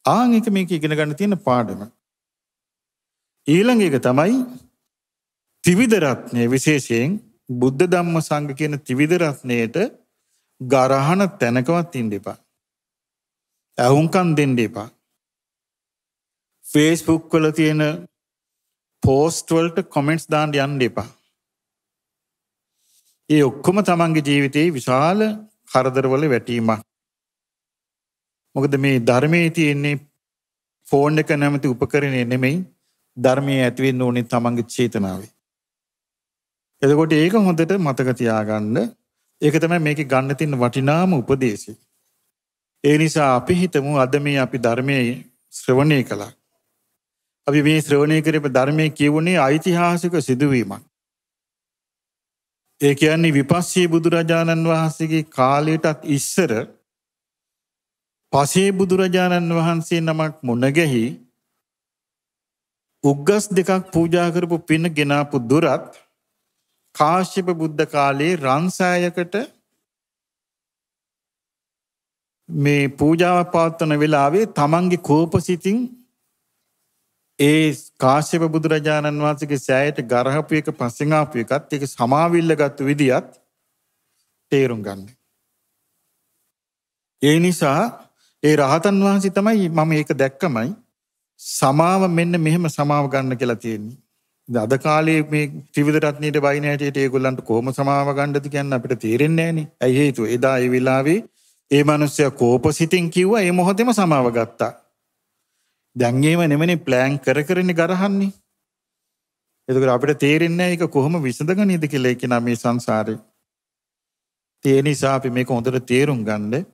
ආංක මේක ඉගෙන ගන්න තියෙන පාඩම. ඊළඟ එක තමයි ත්‍රිවිධරත්නය විශේෂයෙන් බුද්ධ ධම්ම සංඝ කියන ත්‍රිවිධරත්නයට ගරහන තැනකවත් ඉන්න එපා. ඇහුම්කන් දෙන්න එපා. ෆේස්බුක් වල තියෙන පෝස්ට්වල්ට කොමෙන්ට්ස් දාන්න යන්න එපා. ඒ ඔක්කොම තමන්ගේ ජීවිතයේ විශාල කරදරවල වැටීමක්. මොකද මේ ධර්මයේ තියෙන්නේ ෆෝන් එක නැමති උපකරණය නෙමෙයි ධර්මයේ ඇතිවෙන්න ඕනේ තමන්ගේ චේතනාවේ. එතකොට ඒක හොඳට මතක තියාගන්න. ඒක තමයි මේකේ ගන්න තියෙන වටිනාම උපදේශය. ඒ නිසා අපි හිතමු අද මේ අපි ධර්මයේ ශ්‍රවණය කළා. අපි මේ ශ්‍රවණය කරපු ධර්මයේ කියවුනේ ඓතිහාසික සිදුවීමක්. ඒ කියන්නේ විපස්සී බුදුරජාණන් වහන්සේගේ කාලයටත් ඉස්සර පසේ බුදුරජාණන් වහන්සේ නමක් මුණගැහි උග්ගස් දෙකක් පූජා කරපු පින ගෙනාපු දුරත් කාශ්‍යප බුද්ධ කාලේ රන්සෑයකට මේ පූජාව පවත්වන වෙලාවේ තමන්ගේ කෝපසිතින් ඒ කාශ්‍යප බුදුරජාණන් වහන්සේගේ සෑයට ගරහපු එක පස්සෙන් ආපු එකත් ඒක සමාවිල්ලගත්තු විදියත් තේරුම් ගන්න. ඒ නිසා ඒ රහතන් වහන්සේ තමයි මම ඒක දැක්කමයි සමාව මෙන්න මෙහෙම සමාව ගන්න කියලා තියෙන්නේ. අද කාලේ මේ ත්‍රිවිධ රත්නයේ බයින හැටියට ඒගොල්ලන්ට කොහොම සමාව ගන්නද කියන්න අපිට තේරෙන්නේ නැහනේ. ඇයි හේතුව? එදා ඒ වෙලාවේ ඒ මිනිස්සයා කෝපසිතින් කිව්වා ඒ මොහොතේම සමාව ගත්තා. දැන් ඒව නෙමෙනේ ප්ලෑන් කර කරන්නේ ගරහන්නේ. එතකොට අපිට තේරෙන්නේ නැහැ ඒක කොහොම විසඳගන්නේද කියලා ඒක නම් මේ සංසාරේ. ඒ නිසා අපි මේක හොඳට තේරුම් ගන්න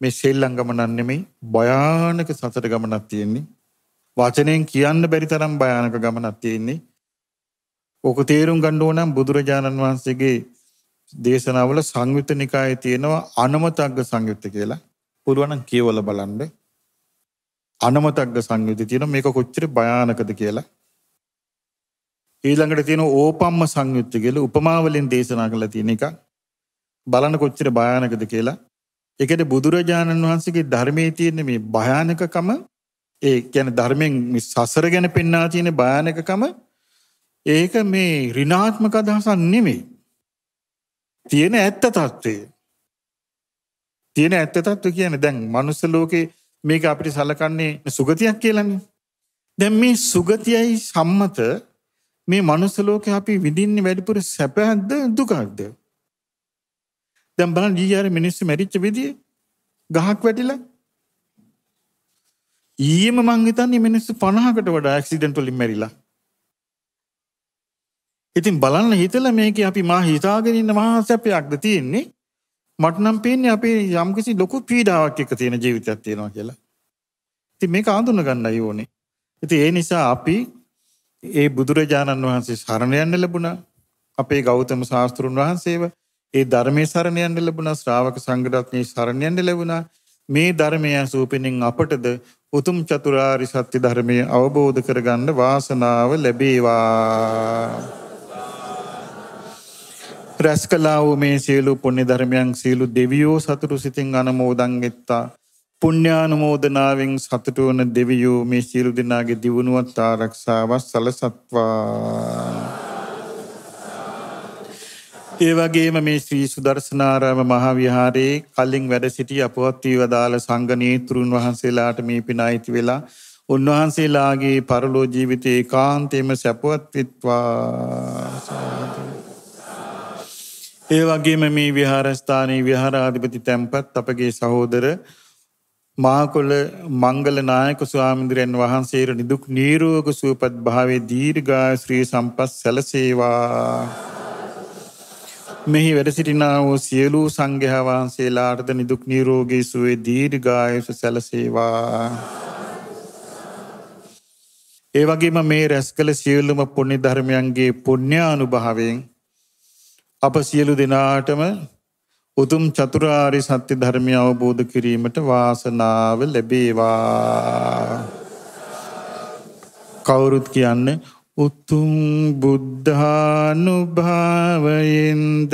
මේ ශ්‍රී ලංගමනක් නෙමෙයි භයානක සතර ගමනක් තියෙන්නේ. වචනයෙන් කියන්න බැරි තරම් භයානක ගමනක් තියෙන්නේ. ඕක තේරුම් ගන්න ඕන නම් බුදුරජාණන් වහන්සේගේ දේශනාවල සංයුත්ත නිකායේ තියෙනවා අනමතග්ග සංයුත්ත කියලා. පුළුවන් නම් කියවලා බලන්න. අනමතග්ග සංයුත්ත තියෙනවා මේක කොච්චර භයානකද කියලා. ඊළඟට තියෙන ඕපම්ම සංයුත්ත කියලා උපමාවලින් දේශනා කරලා තියෙන එක බලන්න කොච්චර භයානකද කියලා. ඒකද බුදුරජාණන් වහන්සේගේ ධර්මයේ තියෙන මේ භයානකකම ඒ ගැන ධර්මයෙන් සසර ගැන පෙන්නා තියෙන භයානකකම ඒක මේ රිනාත්මක අදහසක් නෙමෙයි. තියෙන ඇත්ත తত্ত্বය. තියෙන ඇත්ත తত্ত্ব කියන්නේ දැන් මනුස්ස ලෝකේ මේක අපිට සලකන්නේ සුගතියක් කියලානේ. දැන් මේ සුගතියයි සම්මත මේ මනුස්ස ලෝකේ අපි විඳින්නේ වැඩිපුර සැපද දුකක්ද? දැන් බලන්න ඊයර මිනිස්සු මැරිච්ච විදිය ගහක් වැටිලා ඊයම මං හිතන්නේ මිනිස්සු 50කට වඩා ඇක්සිඩන්ට් වලින් මැරිලා. ඉතින් බලන්න හිතලා මේකේ අපි මා හිතාගෙන ඉන්න මහා සැපයක්ද තියෙන්නේ. මට නම් පේන්නේ අපි යම්කිසි ලොකු පීඩාවක් එක්ක තියෙන ජීවිතයක් තියෙනවා කියලා. ඉතින් මේක අඳුන ගන්නයි ඕනේ. ඉතින් ඒ නිසා අපි ඒ බුදුරජාණන් වහන්සේ සරණ යන්න ලැබුණා. අපේ ගෞතම ශාස්ත්‍රුන් වහන්සේව ඒ ධර්මයේ සරණ යන්න ලැබුණා. ශ්‍රාවක සංඝ රත්නයේ සරණ යන්න ලැබුණා. මේ ධර්මය සූපෙනින් අපටද උතුම් චතුරාරි සත්‍ය ධර්මය අවබෝධ කරගන්න වාසනාව ලැබේවා. රැස් කලා වූ මේ සියලු පුණ්‍ය ධර්මයන් සියලු දෙවියෝ සතුටු සිතින් අනුමෝදන් වෙත්තා. පුණ්‍යානුමෝදනාවෙන් සතුටු වන දෙවියෝ මේ සියලු දෙනාගේ දියුණුවත් ආරක්ෂාව සලසත්වා. ඒවගේම මේ ශ්‍රී සුදර්ශනාරාම මහාවිහාරයේ කලින් වැඩ සිටි අපවත්වීවදාළ සංගනී තුරුන් වහන්සේලාට මේ පිනායිති වෙලා උන්වහන්සේලාගේ පරලෝ ජීවිතයේ කාන්තේම සැපවත්විත්වා ඒ වගේම මේ විහාරස්ථානයේ විහාරාධිපති තැන්පත් අපගේ සහෝදර මාකොල මංගල නායක ස්වාමින්දුරයන් වහන්සේර නිදුක් නීරෝග සුවපත් භාවේ දීර්ඝා ශ්‍රී සම්පස් සැලසේවා. මෙහි වැඩ සිටිනා වූ සියලු සංඝයා වහන්සේලාටද නිදුක් නිරෝගී සුවය දීර්ඝායුෂ සැලසේවා. ඒ වගේම මේ රැස් කළ සියලුම පුණ්‍ය ධර්මයන්ගේ පුණ්‍යානුභාවයෙන් අප සියලු දෙනාටම උතුම් චතුරාරි සත්‍ය ධර්මය අවබෝධ කිරීමට වාසනාව ලැබේවා. කවුරුත් කියන්නේ උතුම් බුද්ධානුභාවයෙන්ද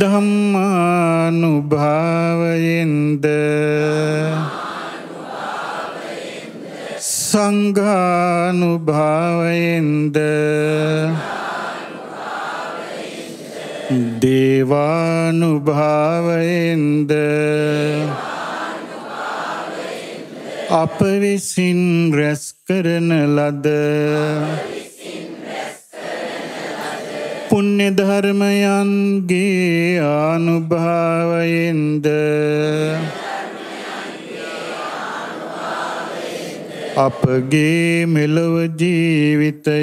ධම්මානුභාවයෙන්ද සංඝානුභාවයෙන්ද දේවානුභාවයෙන්ද අප විසින් රැස් කරන ලද පුුණ්‍ය ධර්මයන්ගේ ආනුභාවයෙන්ද අපගේ මෙලොව ජීවිතය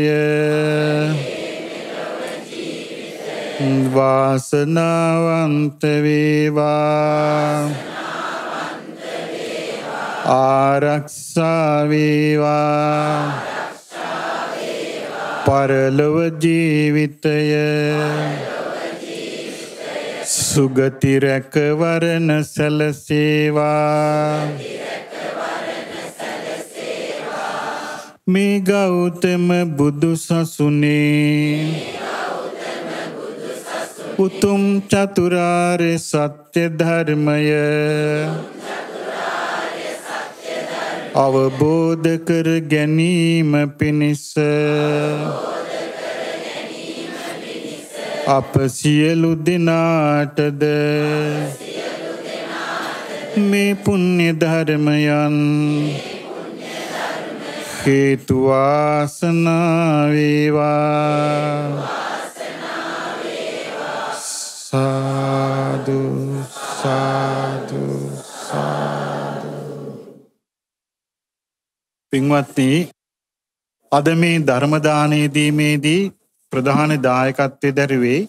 වාසනාවන්ත වේවා ආරක්ෂා වේවා පරලොව ජීවිතය සුගති රැකවරණ සැලසේවා මේ ගෞතම බුදු සසුනේ උතුම් චතුරාර්ය සත්‍ය ධර්මය අවබෝධ කර ගැනීම පිණිස අප සියලු දෙනාටද මේ පුුණ්‍ය ධර්මයන් හේතුවාසනාවේවා සාදු සා පින්වත්නි අද මේ ධර්ම දානය දීමේදී ප්‍රධාන දායකත්වයේ දැරුවේ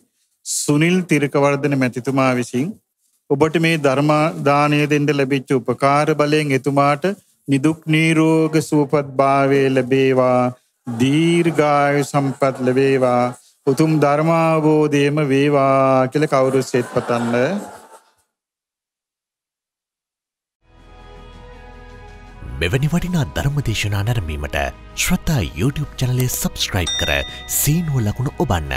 සුනිල් තිරකවර්ධන මැතිතුමා විසින් ඔබට මේ ධර්ම දානය දෙන්න ලැබිච්ච උපකාර බලයෙන් එතුමාට නිදුක් නිරෝග සුවපත්භාවය ලැබේවා දීර්ඝායු සම්පත් ලැබේවා උතුම් ධර්මාවබෝධයම වේවා කියලා කවුරුත් සෙත් පතන්නේ මෙවැනි වටිනා ධර්මදේශනා නැරමීමට ශ්‍රතා YouTube චනලය සබස්ක්‍රයිබ් කර සීනුව ලකුණු ඔබන්න.